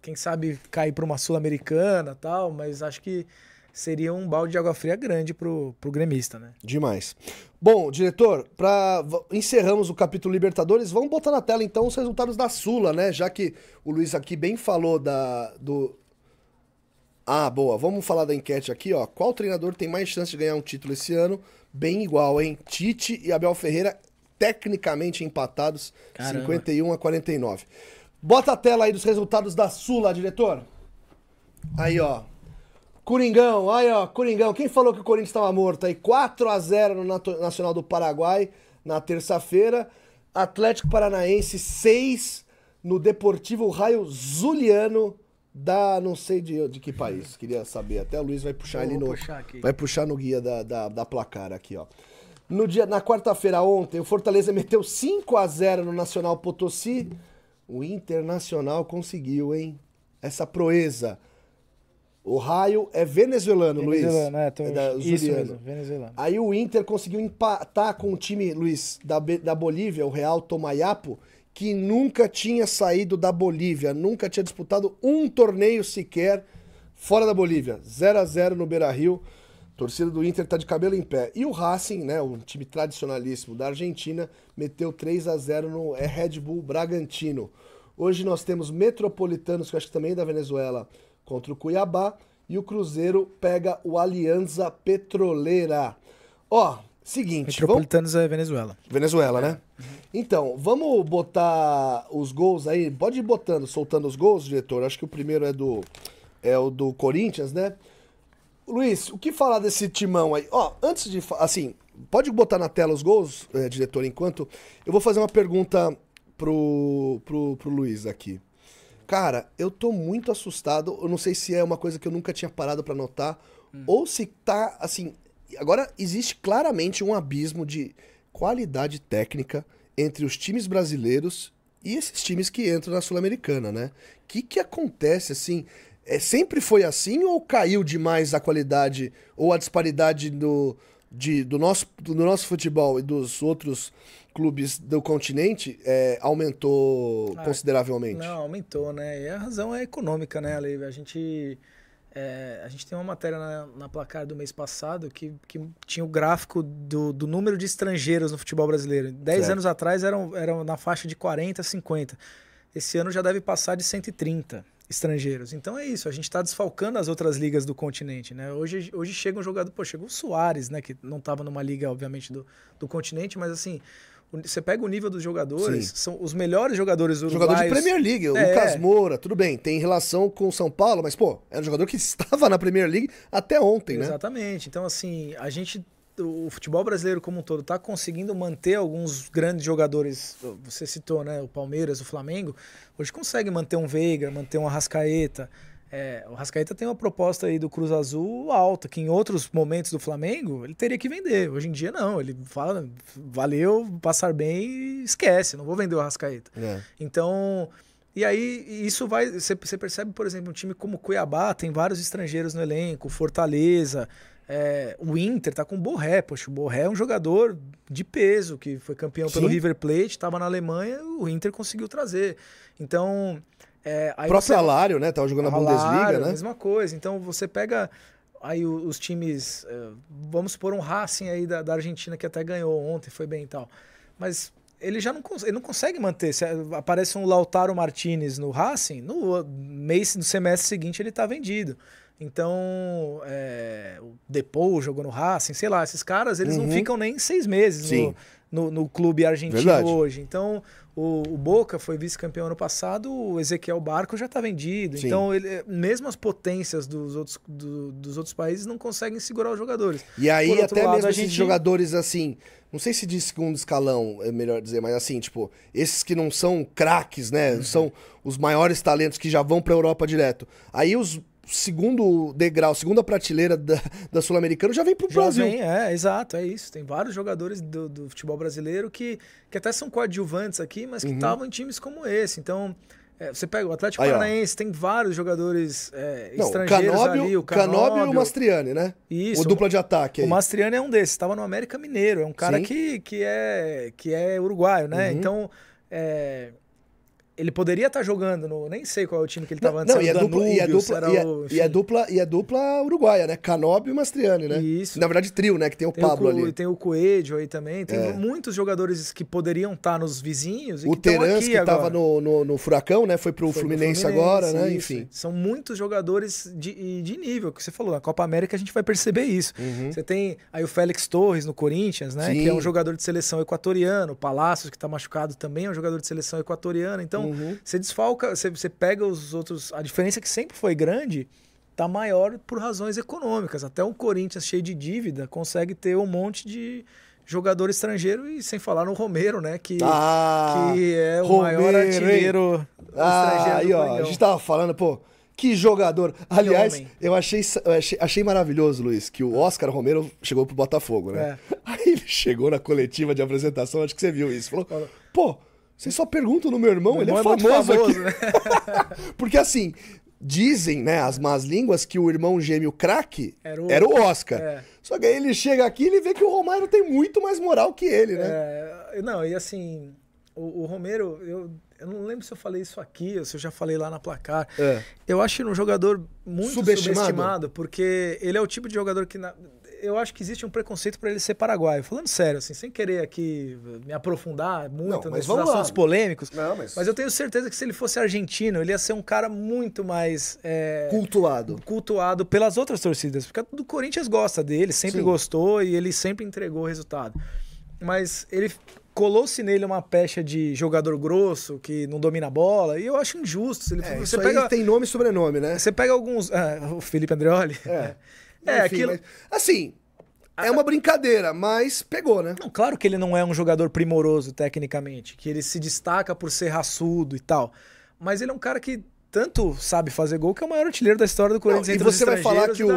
quem sabe cair para uma Sul-Americana tal, mas acho que seria um balde de água fria grande pro, pro gremista, né? Demais. Bom, diretor, para encerramos o capítulo Libertadores, vamos botar na tela então os resultados da Sula, né? Já que o Luiz aqui bem falou da, do, ah, boa. Vamos falar da enquete aqui, ó. Qual treinador tem mais chance de ganhar um título esse ano? Bem igual, hein? Tite e Abel Ferreira tecnicamente empatados, Caramba. 51 a 49. Bota a tela aí dos resultados da Sula, diretor. Aí, ó. Coringão, aí, ó. Coringão. Quem falou que o Corinthians estava morto aí? 4 a 0 no Nacional do Paraguai na terça-feira. Atlético Paranaense 6 no Deportivo Raio Zuliano da não sei de, de que país. Queria saber. Até o Luiz vai puxar Eu ali no. Puxar vai puxar no guia da, da, da placar aqui, ó. No dia, na quarta-feira ontem, o Fortaleza meteu 5 a 0 no Nacional Potosí. O Internacional conseguiu, hein? Essa proeza. O raio é venezuelano, venezuelano Luiz. É, tô... é da, isso mesmo, venezuelano. Aí o Inter conseguiu empatar com o time, Luiz, da, da Bolívia, o Real Tomayapo, que nunca tinha saído da Bolívia, nunca tinha disputado um torneio sequer fora da Bolívia. 0 a 0 no Beira-Rio. Torcida do Inter está de cabelo em pé. E o Racing, né, o time tradicionalíssimo da Argentina, meteu 3 a 0 no é Red Bull Bragantino. Hoje nós temos Metropolitanos, que acho que também é da Venezuela, contra o Cuiabá, e o Cruzeiro pega o Alianza Petroleira. Ó, Seguinte. Metropolitanos vamos... é Venezuela. Venezuela, né? Uhum. Então, vamos botar os gols aí. Pode ir botando, soltando os gols, diretor. Acho que o primeiro é do é o do Corinthians, né? Luiz, o que falar desse timão aí? Ó, antes de. Assim, pode botar na tela os gols, é, diretor, enquanto. Eu vou fazer uma pergunta pro, pro, pro Luiz aqui. Cara, eu tô muito assustado. Eu não sei se é uma coisa que eu nunca tinha parado para notar. Hum. Ou se tá, assim, Agora, existe claramente um abismo de qualidade técnica entre os times brasileiros e esses times que entram na Sul-Americana, né? O que, que acontece, assim? É, sempre foi assim ou caiu demais a qualidade ou a disparidade do, de, do, nosso, do nosso futebol e dos outros clubes do continente é, aumentou ah, consideravelmente? Não, aumentou, né? E a razão é econômica, né, Ale? A gente... É, a gente tem uma matéria na, na, placar do mês passado que, que tinha o gráfico do, do número de estrangeiros no futebol brasileiro. Dez certo. anos atrás eram, eram na faixa de 40, 50. Esse ano já deve passar de 130 estrangeiros. Então é isso, a gente está desfalcando as outras ligas do continente. Né? Hoje, hoje chega um jogador, pô, chegou o Soares, né, que não estava numa liga, obviamente, do, do continente, mas assim, você pega o nível dos jogadores, Sim. são os melhores jogadores Brasil. Jogador de Premier League, o é, Lucas Moura, tudo bem, tem relação com o São Paulo, mas, pô, era um jogador que estava na Premier League até ontem, né? Exatamente. Então, assim, a gente o futebol brasileiro como um todo está conseguindo manter alguns grandes jogadores. Você citou, né? O Palmeiras, o Flamengo. Hoje consegue manter um Veiga, manter um Arrascaeta, é, o Rascaeta tem uma proposta aí do Cruz Azul alta, que em outros momentos do Flamengo ele teria que vender. Hoje em dia não, ele fala, valeu, passar bem esquece, não vou vender o Rascaeta. É. Então, e aí isso vai, você percebe, por exemplo, um time como Cuiabá tem vários estrangeiros no elenco, Fortaleza, é, o Inter tá com o Borré, poxa, o Borré é um jogador de peso, que foi campeão Sim. pelo River Plate, estava na Alemanha, o Inter conseguiu trazer. Então, é, Pro você... salário, né? Tava jogando na Bundesliga, né? Mesma coisa. Então você pega aí os times, é, vamos supor um Racing aí da, da Argentina que até ganhou ontem, foi bem e tal. Mas ele já não, ele não consegue manter. Se é, aparece um Lautaro Martinez no Racing, no mês, no semestre seguinte ele tá vendido. Então, é, o Depou jogou no Racing, sei lá, esses caras, eles uhum. não ficam nem seis meses no, no, no, clube argentino Verdade. hoje. Então, o, o Boca foi vice-campeão ano passado, o Ezequiel Barco já está vendido. Sim. Então, ele, mesmo as potências dos outros, do, dos outros países não conseguem segurar os jogadores. E aí, até lado, mesmo esses gente... jogadores assim, não sei se de segundo escalão, é melhor dizer, mas assim, tipo, esses que não são craques, né? Uhum. São os maiores talentos que já vão para a Europa direto. Aí os segundo degrau, segunda prateleira da, da Sul-Americana, já vem pro já Brasil. Vem, é, exato, é isso. Tem vários jogadores do, do futebol brasileiro que, que até são coadjuvantes aqui, mas que uhum. estavam uhum. em times como esse. Então, é, você pega o Atlético Aí, Paranaense, ó. tem vários jogadores é, Não, estrangeiros ali. O Canobio, e o Mastriani, né? Isso. O dupla de ataque. Aí. O Mastriani é um desses, estava no América Mineiro. É um cara que, que, é, que é uruguaio, né? Uhum. Então, é, ele poderia estar tá jogando no. Nem sei qual é o time que ele estava antes. Não, e a, dupla, e, a dupla, e, dupla, e dupla uruguaia, né? Canóbio e Mastriani, né? Isso. Na verdade, trio, né? Que tem o tem Pablo o, ali. Tem o Coelho aí também. Tem é. muitos jogadores que poderiam estar tá nos vizinhos. o Terans, que estava no, no, no, Furacão, né? Foi pro Foi Fluminense, Fluminense, agora, né? Isso. Enfim. São muitos jogadores de, de nível, que você falou. Na Copa América a gente vai perceber isso. Uhum. Você tem aí o Félix Torres no Corinthians, né? Sim. Que é um jogador de seleção equatoriano. O Palácios, que está machucado, também é um jogador de seleção equatoriana. Então uhum. você desfalca, você, você pega os outros. A diferença é que sempre foi grande tá maior por razões econômicas. Até um Corinthians cheio de dívida consegue ter um monte de jogador estrangeiro e sem falar no Romero, né? Que, ah, que é o Romero, maior artilheiro ah, estrangeiro. Aí, ó, a gente tava falando, pô. Que jogador! Aliás, que eu achei, achei, achei, maravilhoso, Luiz, que o Oscar Romero chegou pro Botafogo, né? É. Aí ele chegou na coletiva de apresentação, acho que você viu isso. Falou, pô, vocês só perguntam no meu irmão, meu ele irmão é famoso, é famoso né? né? Porque assim, dizem, né, as más línguas, que o irmão gêmeo craque era o, era o Oscar. É. Só que aí ele chega aqui e ele vê que o Romário tem muito mais moral que ele, né? É, não, e assim, o, o Romero, eu, eu não lembro se eu falei isso aqui ou se eu já falei lá na placar. É. Eu acho ele um jogador muito subestimado. subestimado. porque ele é o tipo de jogador que na, eu acho que existe um preconceito para ele ser paraguaio. Falando sério, assim, sem querer aqui me aprofundar muito nos assuntos polêmicos. Não, mas... mas eu tenho certeza que se ele fosse argentino, ele ia ser um cara muito mais. É, cultuado. Cultuado pelas outras torcidas. Porque o Corinthians gosta dele, sempre Sim. gostou e ele sempre entregou o resultado. Mas ele colou-se nele uma pecha de jogador grosso que não domina a bola, e eu acho injusto. Ele, é, você pega, tem nome e sobrenome, né? Você pega alguns. Ah, o Felipe Andreoli. É. É, Enfim, aquilo... mas, assim, é uma brincadeira, mas pegou, né? Não, claro que ele não é um jogador primoroso tecnicamente, que ele se destaca por ser raçudo e tal. Mas ele é um cara que tanto sabe fazer gol que é o maior artilheiro da história do Corinthians. Não, e você vai falar que o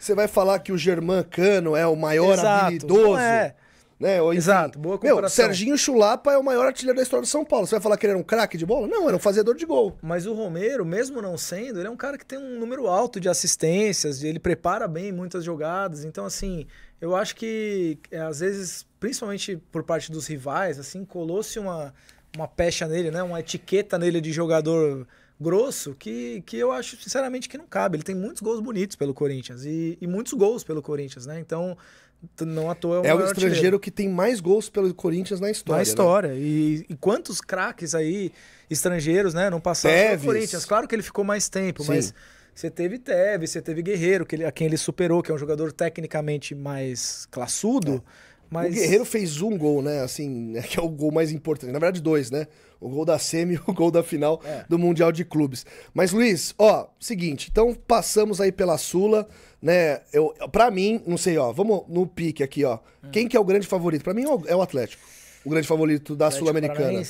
você vai falar que o Germán Cano é o maior Exato, habilidoso. Não é. Né? Ou, Exato, boa comparação. Meu, Serginho Chulapa é o maior artilheiro da história do São Paulo. Você vai falar que ele era um craque de bola? Não, era um fazedor de gol. Mas o Romero, mesmo não sendo, ele é um cara que tem um número alto de assistências, ele prepara bem muitas jogadas. Então, assim, eu acho que é, às vezes, principalmente por parte dos rivais, assim, colou-se uma, uma pecha nele, né? Uma etiqueta nele de jogador grosso que, que eu acho, sinceramente, que não cabe. Ele tem muitos gols bonitos pelo Corinthians e, e muitos gols pelo Corinthians, né? Então, não à toa é o, é o estrangeiro artilheiro. que tem mais gols pelo Corinthians na história. Na né? história. Né? E, e, quantos craques aí estrangeiros, né, não passaram pelo Corinthians? Claro que ele ficou mais tempo, Sim. mas você teve Teve você teve Guerreiro, que ele, a quem ele superou, que é um jogador tecnicamente mais classudo. É. Mas... O Guerreiro fez um gol, né? Assim, que é o gol mais importante. Na verdade, dois, né? O gol da semi e o gol da final é. do Mundial de Clubes. Mas, Luiz, ó, seguinte. Então, passamos aí pela Sula, né? Eu, pra mim, não sei, ó. Vamos no pique aqui, ó. Hum. Quem que é o grande favorito? Pra mim é o é Atlético o grande favorito da Sul-Americana.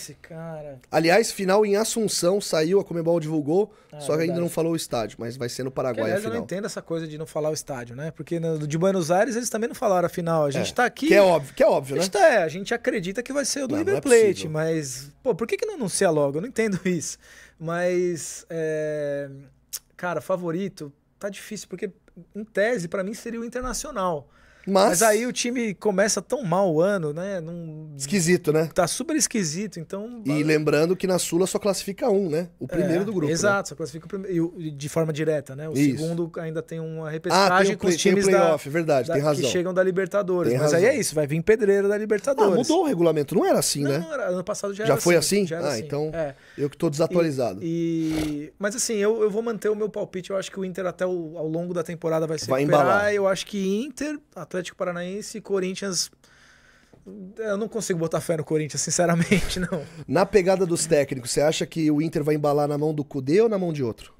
Aliás, final em Assunção, saiu, a Comebol divulgou, é, só que ainda não falou o estádio, mas vai ser no Paraguai aliás, final. Eu não entendo essa coisa de não falar o estádio, né? Porque no, de Buenos Aires eles também não falaram a final. A é, gente é, tá aqui. Que é óbvio, que é óbvio, né? A gente, Tá, é, a gente acredita que vai ser o do não, River Plate, é mas. Pô, por que, que não anuncia logo? Eu não entendo isso. Mas. É, cara, favorito, tá difícil, porque em tese, para mim, seria o internacional. Mas... Mas... aí o time começa tão mal o ano, né? Num... Esquisito, né? Tá super esquisito, então. E lembrando que na Sula só classifica um, né? O é, primeiro é, do grupo. Né? Exato, né? só classifica o primeiro. De forma direta, né? O Isso. segundo ainda tem uma ah, repescagem ah, com os times tem playoff, da, verdade, da, tem razão. que chegam da Libertadores. Tem Mas razão. aí é isso, vai vir pedreira da Libertadores. Ah, mudou o regulamento, não era assim, não, né? Não, era, ano passado já, já era. foi assim? assim? Já ah, assim. então é. eu que tô desatualizado. E, e... Mas assim, eu, eu vou manter o meu palpite. Eu acho que o Inter até o, ao longo da temporada vai se vai recuperar. Embalar. Eu acho que Inter, Atlético Paranaense e Corinthians. Eu não consigo botar fé no Corinthians, sinceramente, não. Na pegada dos técnicos, você acha que o Inter vai embalar na mão do Cudê ou na mão de outro?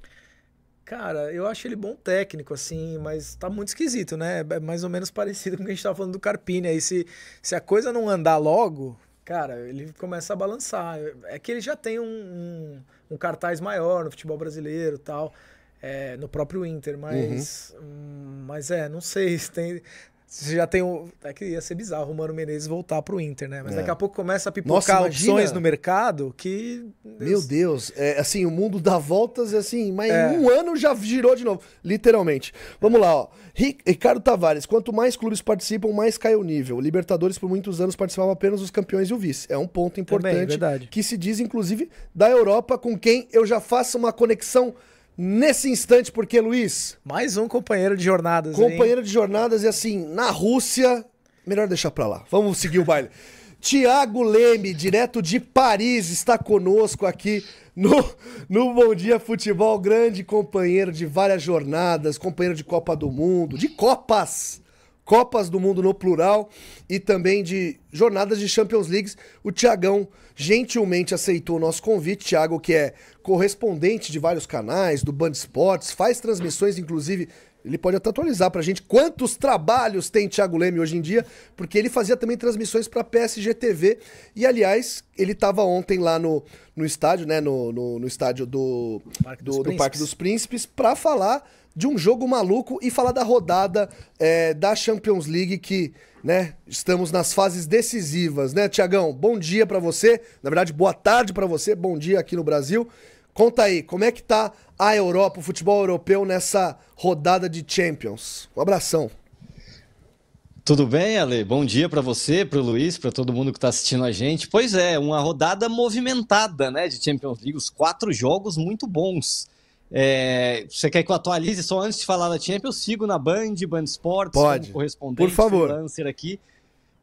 Cara, eu acho ele bom técnico, assim, mas tá muito esquisito, né? É mais ou menos parecido com o que a gente tava falando do Carpini. Aí se, se a coisa não andar logo, cara, ele começa a balançar. É que ele já tem um, um, um cartaz maior no futebol brasileiro tal. É, no próprio Inter, mas, uhum. Hum, mas é, não sei, tem, você já tem um. É que ia ser bizarro o Mano Menezes voltar pro Inter, né? Mas é. daqui a pouco começa a pipocar Nossa, opções no mercado que. Deus... Meu Deus, é, assim, o mundo dá voltas assim, mas é. em um ano já girou de novo. Literalmente. Vamos lá, ó. Ricardo Tavares, quanto mais clubes participam, mais cai o nível. O Libertadores, por muitos anos, participava apenas os campeões e o vice. É um ponto importante Também, que se diz, inclusive, da Europa, com quem eu já faço uma conexão nesse instante, porque, Luiz. Mais um companheiro de jornadas. Companheiro hein? de jornadas, e assim, na Rússia. Melhor deixar pra lá. Vamos seguir o baile. Tiago Leme, direto de Paris, está conosco aqui no, no Bom Dia Futebol. Grande companheiro de várias jornadas, companheiro de Copa do Mundo, de Copas. Copas do Mundo no plural e também de jornadas de Champions Leagues. O Tiagão gentilmente aceitou o nosso convite. Tiago, que é correspondente de vários canais, do Band Esportes, faz transmissões, inclusive. Ele pode até atualizar pra gente quantos trabalhos tem Thiago Leme hoje em dia, porque ele fazia também transmissões pra PSG TV. E, aliás, ele estava ontem lá no, no estádio, né? No, no, no estádio do Parque, do, do Parque dos Príncipes, pra falar de um jogo maluco e falar da rodada é, da Champions League que, né, estamos nas fases decisivas, né, Tiagão? Bom dia para você, na verdade, boa tarde para você, bom dia aqui no Brasil. Conta aí, como é que tá a Europa, o futebol europeu nessa rodada de Champions? Um abração. Tudo bem, Ale? Bom dia para você, para o Luiz, para todo mundo que está assistindo a gente. Pois é, uma rodada movimentada, né, de Champions League, os quatro jogos muito bons. É, você quer que eu atualize só antes de falar da Champions? sigo na Band, Band Sports, Pode. correspondente, Por favor. freelancer aqui.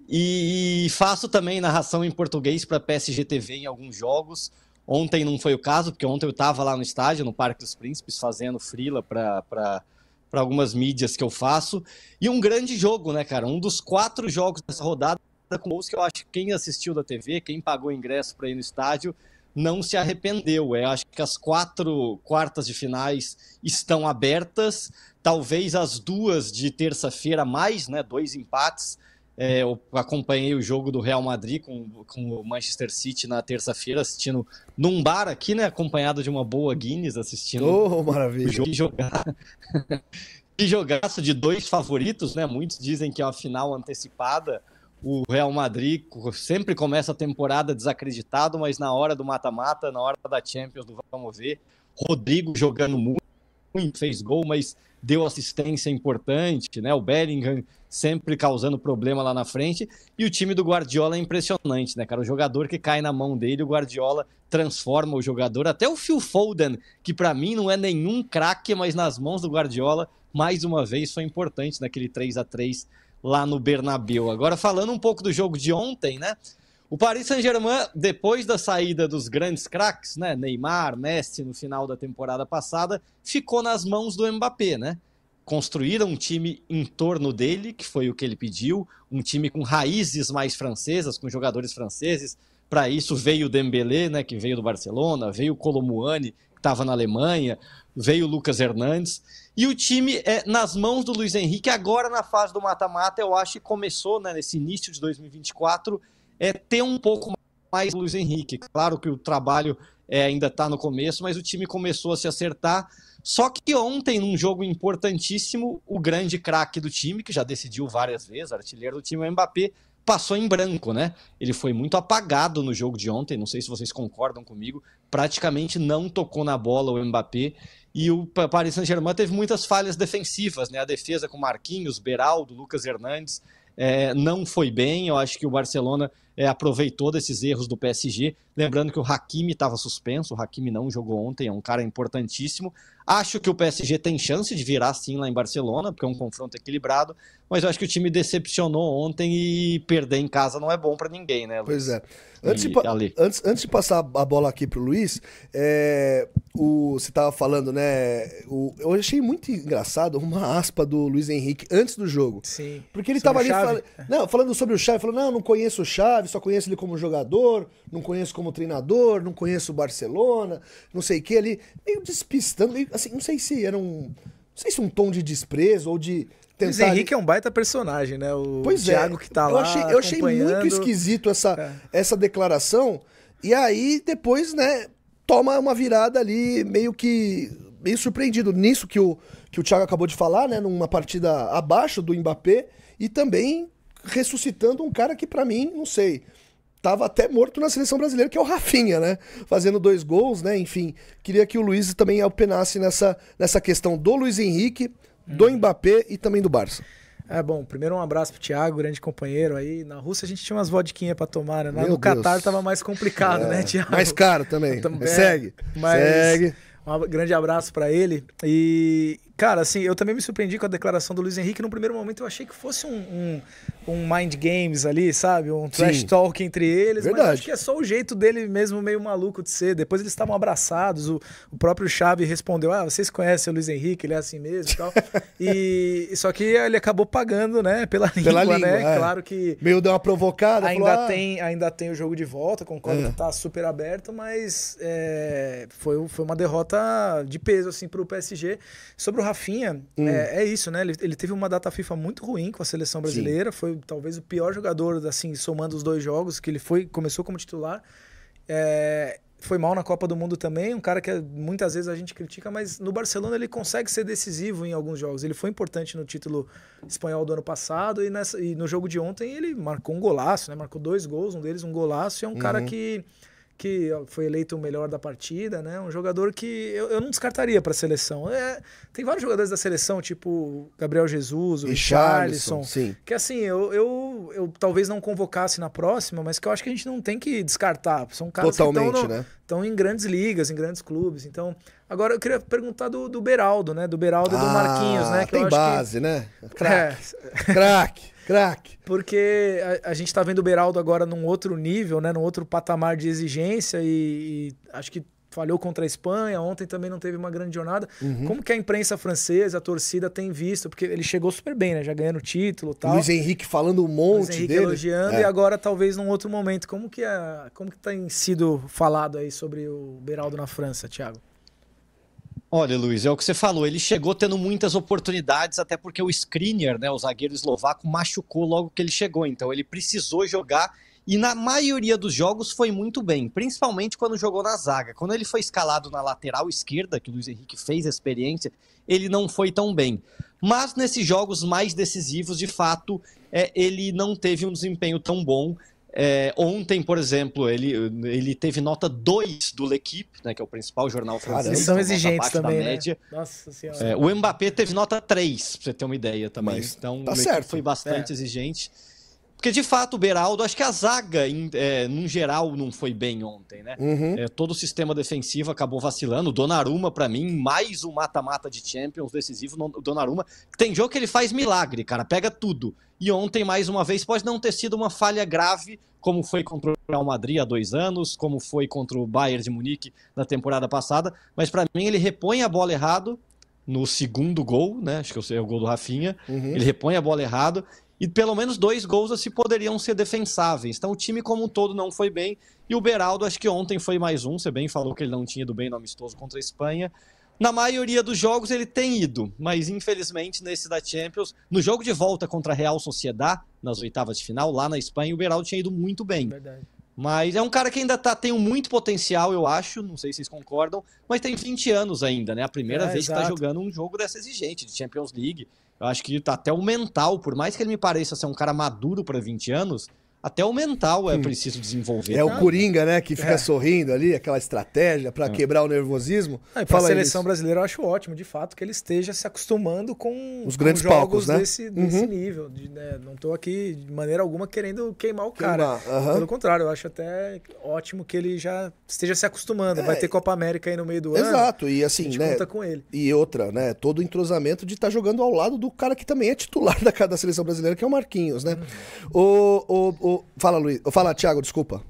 E, e faço também narração em português para PSG TV em alguns jogos. Ontem não foi o caso, porque ontem eu estava lá no estádio, no Parque dos Príncipes, fazendo frila para algumas mídias que eu faço. E um grande jogo, né, cara? Um dos quatro jogos dessa rodada com gols que eu acho que quem assistiu da TV, quem pagou ingresso para ir no estádio, não se arrependeu. Eu é, acho que as quatro quartas de finais estão abertas. Talvez as duas de terça-feira mais, né? Dois empates é, eu acompanhei o jogo do Real Madrid com, com o Manchester City na terça-feira, assistindo num bar aqui, né? Acompanhado de uma boa Guinness, assistindo. Oh, maravilha! O jogo, que jogar. que jogaço de dois favoritos, né? Muitos dizem que é uma final antecipada. O Real Madrid sempre começa a temporada desacreditado, mas na hora do mata-mata, na hora da Champions, do vamos ver, Rodrigo jogando muito, fez gol, mas deu assistência importante, né? O Bellingham sempre causando problema lá na frente. E o time do Guardiola é impressionante, né, cara? O jogador que cai na mão dele, o Guardiola transforma o jogador. Até o Phil Foden, que para mim não é nenhum craque, mas nas mãos do Guardiola, mais uma vez, foi importante naquele 3 a 3 lá no Bernabeu. Agora, falando um pouco do jogo de ontem, né? O Paris Saint-Germain, depois da saída dos grandes craques, né, Neymar, Messi no final da temporada passada, ficou nas mãos do Mbappé, né? Construíram um time em torno dele, que foi o que ele pediu, um time com raízes mais francesas, com jogadores franceses. Para isso veio o Dembélé, né, que veio do Barcelona, veio o Colomuani, que estava na Alemanha, veio o Lucas Hernandes. E o time é nas mãos do Luiz Henrique agora na fase do mata-mata, eu acho que começou, né, nesse início de 2024 é ter um pouco mais Luiz Henrique. Claro que o trabalho é, ainda está no começo, mas o time começou a se acertar. Só que ontem, num jogo importantíssimo, o grande craque do time, que já decidiu várias vezes, artilheiro do time, o Mbappé, passou em branco, né? Ele foi muito apagado no jogo de ontem, não sei se vocês concordam comigo, praticamente não tocou na bola o Mbappé. E o Paris Saint-Germain teve muitas falhas defensivas, né? A defesa com Marquinhos, Beraldo, Lucas Hernandes é, não foi bem. Eu acho que o Barcelona é, aproveitou desses erros do PSG. Lembrando que o Hakimi estava suspenso, o Hakimi não jogou ontem, é um cara importantíssimo. Acho que o PSG tem chance de virar sim lá em Barcelona, porque é um confronto equilibrado, mas eu acho que o time decepcionou ontem e perder em casa não é bom para ninguém, né? Luiz? Pois é. Antes, e, de, antes, antes, de passar a bola aqui pro Luiz, é, o, você estava falando, né? O, eu achei muito engraçado uma aspa do Luiz Henrique antes do jogo. Sim. Porque ele estava ali fal, não, falando sobre o Chave, falando, não, não conheço o Chave só conheço ele como jogador, não conheço como treinador, não conheço o Barcelona, não sei o que ali, meio despistando, meio, assim, não sei se era um. Não sei se um tom de desprezo ou de. Tentar... Luiz Henrique é um baita personagem, né? O pois é, Thiago é, que tá eu lá. Achei, eu achei muito esquisito essa, é. essa declaração. E aí, depois, né, toma uma virada ali, meio que. meio surpreendido nisso que o, que o Thiago acabou de falar, né? Numa partida abaixo do Mbappé. E também ressuscitando um cara que para mim, não sei, tava até morto na seleção brasileira, que é o Rafinha, né? Fazendo dois gols, né? Enfim, queria que o Luiz também alpenasse nessa, nessa questão do Luiz Henrique, hum. do uhum. Mbappé e também do Barça. É bom, primeiro um abraço pro Thiago, grande companheiro aí. Na Rússia a gente tinha umas vodquinhas para tomar, né? Lá Meu no Catar tava mais complicado, né, é. né, Thiago? Mais caro também. também. Segue. Mas... Segue. Um grande abraço para ele. E Cara, assim, eu também me surpreendi com a declaração do Luiz Henrique. No primeiro momento eu achei que fosse um, um, um mind games ali, sabe? Um trash Sim. talk entre eles. Verdade. Mas acho que é só o jeito dele mesmo meio maluco de ser. Depois eles estavam abraçados. O, o próprio Chave respondeu: Ah, vocês conhecem o Luiz Henrique, ele é assim mesmo e tal. só que ele acabou pagando, né? Pela língua, pela língua né? É. Claro que. Meio deu uma provocada. Ainda, falou, ah... tem, ainda tem o jogo de volta, concordo é. que tá super aberto, mas é, foi, foi uma derrota de peso, assim, pro PSG. Sobre o Rafinha, hum. é, é, isso, né? Ele, ele, teve uma data FIFA muito ruim com a seleção brasileira. Sim. Foi talvez o pior jogador, assim, somando os dois jogos, que ele foi começou como titular. É, foi mal na Copa do Mundo também, um cara que é, muitas vezes a gente critica, mas no Barcelona ele consegue ser decisivo em alguns jogos. Ele foi importante no título espanhol do ano passado e, nessa, e no jogo de ontem ele marcou um golaço, né? Marcou dois gols, um deles um golaço. E é um uhum. cara que que foi eleito o melhor da partida, né? Um jogador que eu, eu não descartaria para a seleção. É, tem vários jogadores da seleção, tipo Gabriel Jesus, o Richarlison, sim. que assim, eu, eu, eu talvez não convocasse na próxima, mas que eu acho que a gente não tem que descartar. São caras Totalmente, que estão, né? estão em grandes ligas, em grandes clubes. Então, agora eu queria perguntar do, do Beraldo, né? Do Beraldo ah, e do ah, Marquinhos, né? Que tem base, que... né? É. Crack. Crack. Porque a, a gente está vendo o Beraldo agora num outro nível, né? Num outro patamar de exigência e, e acho que falhou contra a Espanha, ontem também não teve uma grande jornada. Uhum. Como que a imprensa francesa, a torcida tem visto? Porque ele chegou super bem, né? Já ganhando título tal. Luiz Henrique falando um monte Luiz Henrique dele. elogiando é. e agora talvez num outro momento. Como que, é, como que tem sido falado aí sobre o Beraldo na França, Thiago? Olha, Luiz, é o que você falou. Ele chegou tendo muitas oportunidades, até porque o screener, né, o zagueiro eslovaco, machucou logo que ele chegou. Então ele precisou jogar e na maioria dos jogos foi muito bem, principalmente quando jogou na zaga. Quando ele foi escalado na lateral esquerda, que o Luiz Henrique fez a experiência, ele não foi tão bem. Mas nesses jogos mais decisivos, de fato, é, ele não teve um desempenho tão bom. É, ontem, por exemplo, ele, ele teve nota 2 do L'Equipe, né, que é o principal jornal francês. Eles então são exigentes também, da né? média. Né? Nossa senhora. É, o Mbappé teve nota 3, para você ter uma ideia também. Mas então, tá o certo. foi bastante é. exigente. Porque, de fato, o Beraldo, acho que a zaga, em, é, num geral, não foi bem ontem, né? Uhum. É, todo o sistema defensivo acabou vacilando. O Donnarumma, para mim, mais um mata-mata de Champions decisivo. O Donnarumma, tem jogo que ele faz milagre, cara, pega tudo. E ontem, mais uma vez, pode não ter sido uma falha grave, como foi contra o Real Madrid há dois anos, como foi contra o Bayern de Munique na temporada passada, mas para mim ele repõe a bola errado no segundo gol, né? Acho que é o é gol do Rafinha. Uhum. Ele repõe a bola errado e pelo menos dois gols assim poderiam ser defensáveis. Então o time como um todo não foi bem e o Beraldo acho que ontem foi mais um, você bem falou que ele não tinha ido bem no amistoso contra a Espanha. Na maioria dos jogos ele tem ido, mas infelizmente nesse da Champions, no jogo de volta contra a Real Sociedad, nas oitavas de final, lá na Espanha, o Beraldo tinha ido muito bem. Verdade. Mas é um cara que ainda tá, tem muito potencial, eu acho, não sei se vocês concordam, mas tem 20 anos ainda, né? A primeira é, vez exato. que tá jogando um jogo dessa exigente, de Champions League. Eu acho que tá até o mental, por mais que ele me pareça ser um cara maduro para 20 anos, até o mental é preciso desenvolver. É o Coringa, né? Que fica é. sorrindo ali, aquela estratégia para é. quebrar o nervosismo. É, para a seleção isso. brasileira, eu acho ótimo, de fato, que ele esteja se acostumando com os grandes com palcos né? desse, uhum. desse uhum. nível. De, né, não estou aqui, de maneira alguma, querendo queimar o cara. Uhum. Pelo contrário, eu acho até ótimo que ele já esteja se acostumando. É. Vai ter Copa América aí no meio do Exato. ano. Exato, e assim, a gente né? conta com ele. E outra, né? Todo o entrosamento de estar tá jogando ao lado do cara que também é titular da, da seleção brasileira, que é o Marquinhos, né? Uhum. o, o o... Fala, Luiz. Fala, Thiago, desculpa.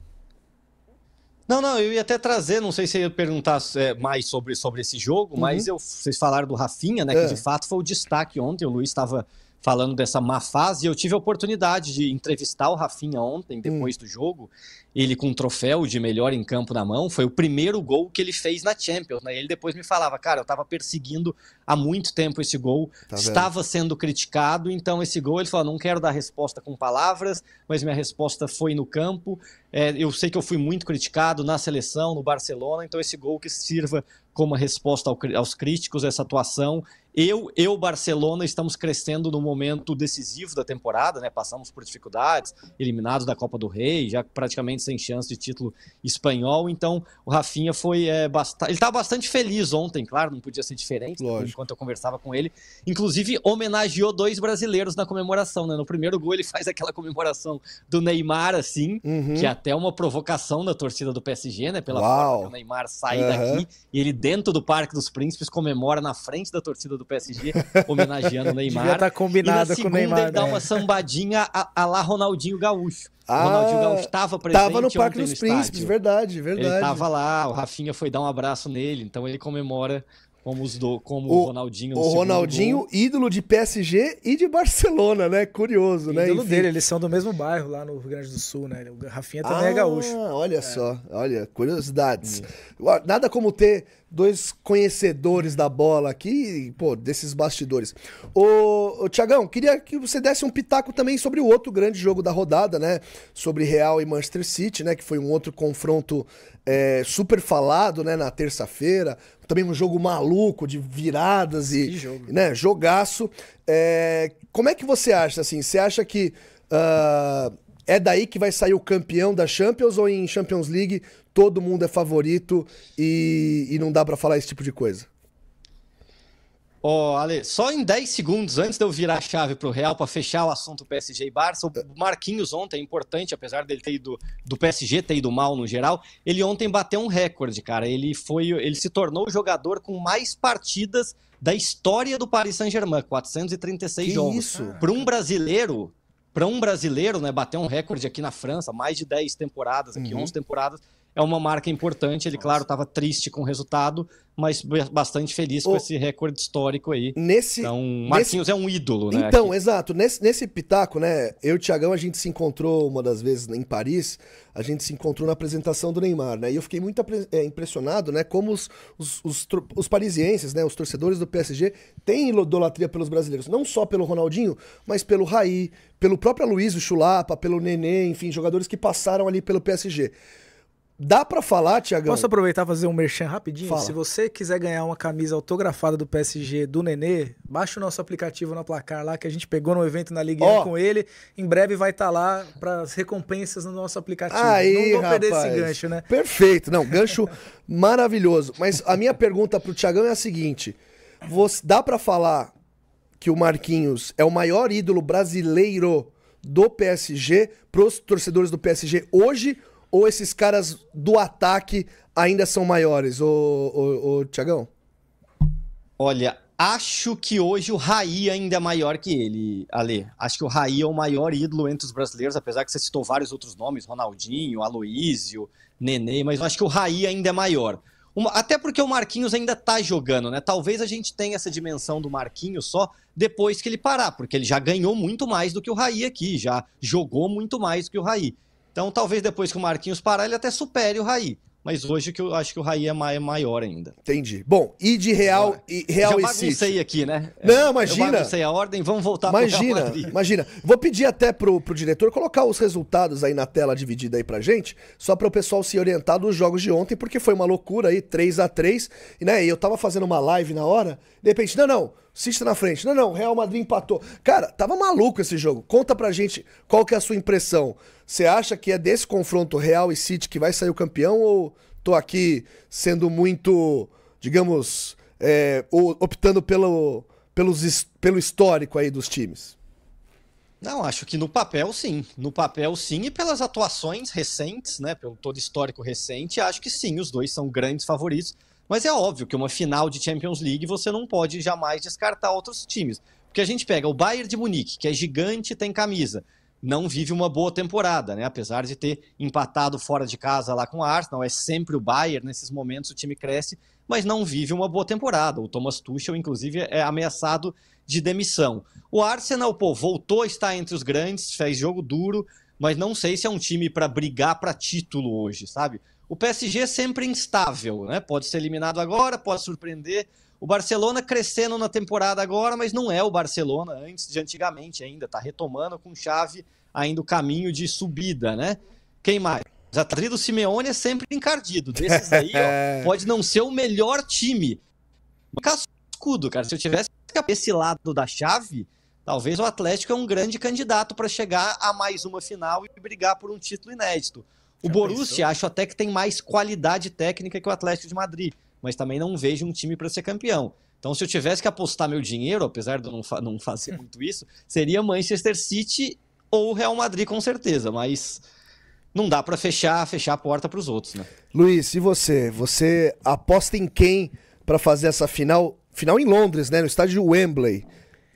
Não, não, eu ia até trazer, não sei se eu ia perguntar é, mais sobre, sobre esse jogo, uhum. mas eu, vocês falaram do Rafinha, né? É. Que de fato foi o destaque ontem. O Luiz estava falando dessa má fase. Eu tive a oportunidade de entrevistar o Rafinha ontem, hum. depois hum. do jogo. Ele com um troféu de melhor em campo na mão. Foi o primeiro gol que ele fez na Champions. Né? Ele depois me falava, cara, eu estava perseguindo há muito tempo esse gol. Tá estava sendo criticado, então esse gol ele falou, não quero dar resposta com palavras, mas minha resposta foi no campo. É, eu sei que eu fui muito criticado na seleção, no Barcelona, então esse gol que sirva como resposta ao, aos críticos, essa atuação eu, eu, Barcelona, estamos crescendo no momento decisivo da temporada, né? Passamos por dificuldades, eliminados da Copa do Rei, já praticamente sem chance de título espanhol. Então, o Rafinha foi é, bastante. Ele estava bastante feliz ontem, claro, não podia ser diferente, né? enquanto eu conversava com ele. Inclusive, homenageou dois brasileiros na comemoração, né? No primeiro gol, ele faz aquela comemoração do Neymar, assim, uhum. que é até uma provocação da torcida do PSG, né? Pela Uau. forma que o Neymar sai uhum. daqui e ele, dentro do Parque dos Príncipes, comemora na frente da torcida do PSG, homenageando o Neymar. Já tá combinado com o Neymar. ele né? dá uma sambadinha a, a lá Ronaldinho Gaúcho. Ah, Ronaldinho Gaúcho estava presente. Estava no Parque dos no Príncipes, verdade, verdade. Ele tava lá, o Rafinha foi dar um abraço nele, então ele comemora como, os do, como o, Ronaldinho. O Ronaldinho, gol. ídolo de PSG e de Barcelona, né? Curioso, ídolo né? Ídolo dele, eles são do mesmo bairro lá no Rio Grande do Sul, né? O Rafinha também é ah, é gaúcho. Olha é. só, olha, curiosidades. Nada como ter dois conhecedores da bola aqui, pô, desses bastidores. Ô, ô Tiagão, queria que você desse um pitaco também sobre o outro grande jogo da rodada, né? Sobre Real e Manchester City, né? Que foi um outro confronto é, super falado, né? Na terça-feira também um jogo maluco de viradas e jogo. né, jogaço. É, como é que você acha assim? Você acha que uh, é daí que vai sair o campeão da Champions ou em Champions League todo mundo é favorito e, e não dá para falar esse tipo de coisa? Ó, oh, Ale, só em 10 segundos antes de eu virar a chave para o Real para fechar o assunto PSG e Barça, o Marquinhos ontem, é importante, apesar dele ter ido do PSG, ter ido mal no geral, ele ontem bateu um recorde, cara. Ele foi, ele se tornou o jogador com mais partidas da história do Paris Saint-Germain, 436 que jogos. Isso? Para um brasileiro, para um brasileiro, né, bater um recorde aqui na França, mais de 10 temporadas, aqui uhum. 11 temporadas é uma marca importante. Ele, Nossa. claro, estava triste com o resultado, mas bastante feliz com esse recorde histórico aí. Nesse, então, Marquinhos nesse... é um ídolo, né? Então, aqui. exato. Nesse, nesse pitaco, né? Eu e o Tiagão, a gente se encontrou uma das vezes em Paris, a gente se encontrou na apresentação do Neymar, né? E eu fiquei muito é, impressionado, né? Como os, os, os, os, parisienses, né? Os torcedores do PSG têm idolatria pelos brasileiros. Não só pelo Ronaldinho, mas pelo Raí, pelo próprio Luiz, o Chulapa, pelo Nenê, enfim, jogadores que passaram ali pelo PSG. Dá para falar, Tiagão? Posso aproveitar e fazer um merchan rapidinho? Fala. Se você quiser ganhar uma camisa autografada do PSG do Nenê, baixa o nosso aplicativo na Placar lá, que a gente pegou no evento na Ligue oh. com ele. Em breve vai estar tá lá para as recompensas no nosso aplicativo. Aí, Não vou perder esse gancho, né? Perfeito. Não, gancho maravilhoso. Mas a minha pergunta pro Tiagão é a seguinte. Você, dá para falar que o Marquinhos é o maior ídolo brasileiro do PSG pros torcedores do PSG hoje ou esses caras do ataque ainda são maiores, O ô, Tiagão? Olha, acho que hoje o Raí é ainda é maior que ele, Ale. Acho que o Raí é o maior ídolo entre os brasileiros, apesar que você citou vários outros nomes, Ronaldinho, Aloísio, Nenê, mas eu acho que o Raí ainda é maior. Uma, até porque o Marquinhos ainda tá jogando, né? Talvez a gente tenha essa dimensão do Marquinhos só depois que ele parar, porque ele já ganhou muito mais do que o Raí aqui, já jogou muito mais do que o Raí. Então, talvez depois que o Marquinhos parar, ele até supere o Raí. Mas hoje que eu acho que o Raí é, é maior ainda. Entendi. Bom, e de Real ah, e Real Já baguncei aqui, né? Não, imagina. Eu baguncei a ordem, vamos voltar imagina, pro Imagina, Vou pedir até pro, pro diretor colocar os resultados aí na tela dividida aí pra gente, só para o pessoal se orientar dos jogos de ontem, porque foi uma loucura aí, 3 a 3 e né, eu tava fazendo uma live na hora, de repente, não, não, assista na frente. Não, não, Real Madrid empatou. Cara, tava maluco esse jogo. Conta pra gente qual que é a sua impressão. Você acha que é desse confronto Real e City que vai sair o campeão ou tô aqui sendo muito, digamos, é, optando pelo, pelos, pelo histórico aí dos times? Não, acho que no papel sim. No papel sim, e pelas atuações recentes, né? Pelo todo histórico recente, acho que sim, os dois são grandes favoritos. Mas é óbvio que uma final de Champions League você não pode jamais descartar outros times. Porque a gente pega o Bayern de Munique, que é gigante tem camisa, não vive uma boa temporada, né? Apesar de ter empatado fora de casa lá com o Arsenal, é sempre o Bayern, nesses momentos o time cresce, mas não vive uma boa temporada. O Thomas Tuchel, inclusive, é ameaçado de demissão. O Arsenal, pô, voltou a estar entre os grandes, fez jogo duro, mas não sei se é um time para brigar para título hoje, sabe? O PSG é sempre instável, né? Pode ser eliminado agora, pode surpreender. O Barcelona crescendo na temporada agora, mas não é o Barcelona antes de antigamente ainda. Está retomando com chave ainda o caminho de subida, né? Quem mais? A do Simeone é sempre encardido. Desses aí, ó, pode não ser o melhor time. Mas cascudo, cara. Se eu tivesse esse lado da chave, talvez o Atlético é um grande candidato para chegar a mais uma final e brigar por um título inédito. O Já Borussia, pensou? acho até que tem mais qualidade técnica que o Atlético de Madrid mas também não vejo um time para ser campeão. Então, se eu tivesse que apostar meu dinheiro, apesar de eu não, fa não fazer muito isso, seria Manchester City ou Real Madrid, com certeza, mas não dá para fechar, fechar a porta para os outros, né? Luiz, e você? Você aposta em quem para fazer essa final? Final em Londres, né? No estádio Wembley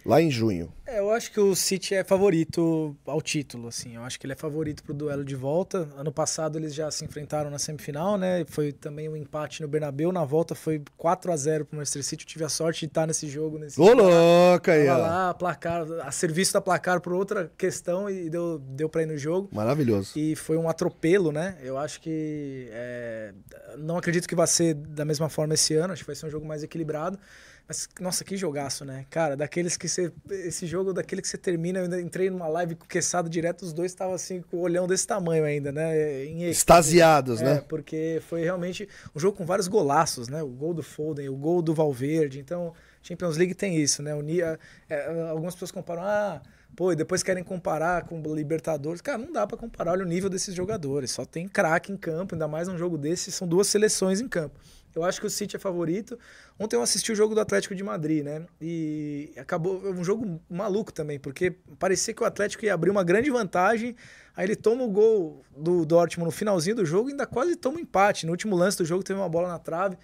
lá em junho? É, eu acho que o City é favorito ao título, assim. Eu acho que ele é favorito para o duelo de volta. Ano passado eles já se enfrentaram na semifinal, né? Foi também um empate no Bernabéu. Na volta foi 4 a 0 para o Manchester City. Eu tive a sorte de estar nesse jogo. Nesse Ô, louca aí, lá, placar, a serviço da placar por outra questão e deu, deu para ir no jogo. Maravilhoso. E foi um atropelo, né? Eu acho que... É... Não acredito que vai ser da mesma forma esse ano. Acho que vai ser um jogo mais equilibrado. Mas, nossa, que jogaço, né? Cara, daqueles que você. Esse jogo, daquele que você termina, eu entrei numa live com o Queçado direto, os dois estavam assim, com o olhão desse tamanho ainda, né? Em... Extasiados, é, né? Porque foi realmente um jogo com vários golaços, né? O gol do Foden, o gol do Valverde. Então, Champions League tem isso, né? Unia, é, é, algumas pessoas comparam, ah, pô, e depois querem comparar com Libertadores. Cara, não dá para comparar, olha o nível desses jogadores. Só tem craque em campo, ainda mais um jogo desse, são duas seleções em campo. Eu acho que o City é favorito. Ontem eu assisti o jogo do Atlético de Madrid, né? E acabou é um jogo maluco também, porque parecia que o Atlético ia abrir uma grande vantagem. Aí ele toma o gol do Dortmund no finalzinho do jogo e ainda quase toma um empate. No último lance do jogo teve uma bola na trave.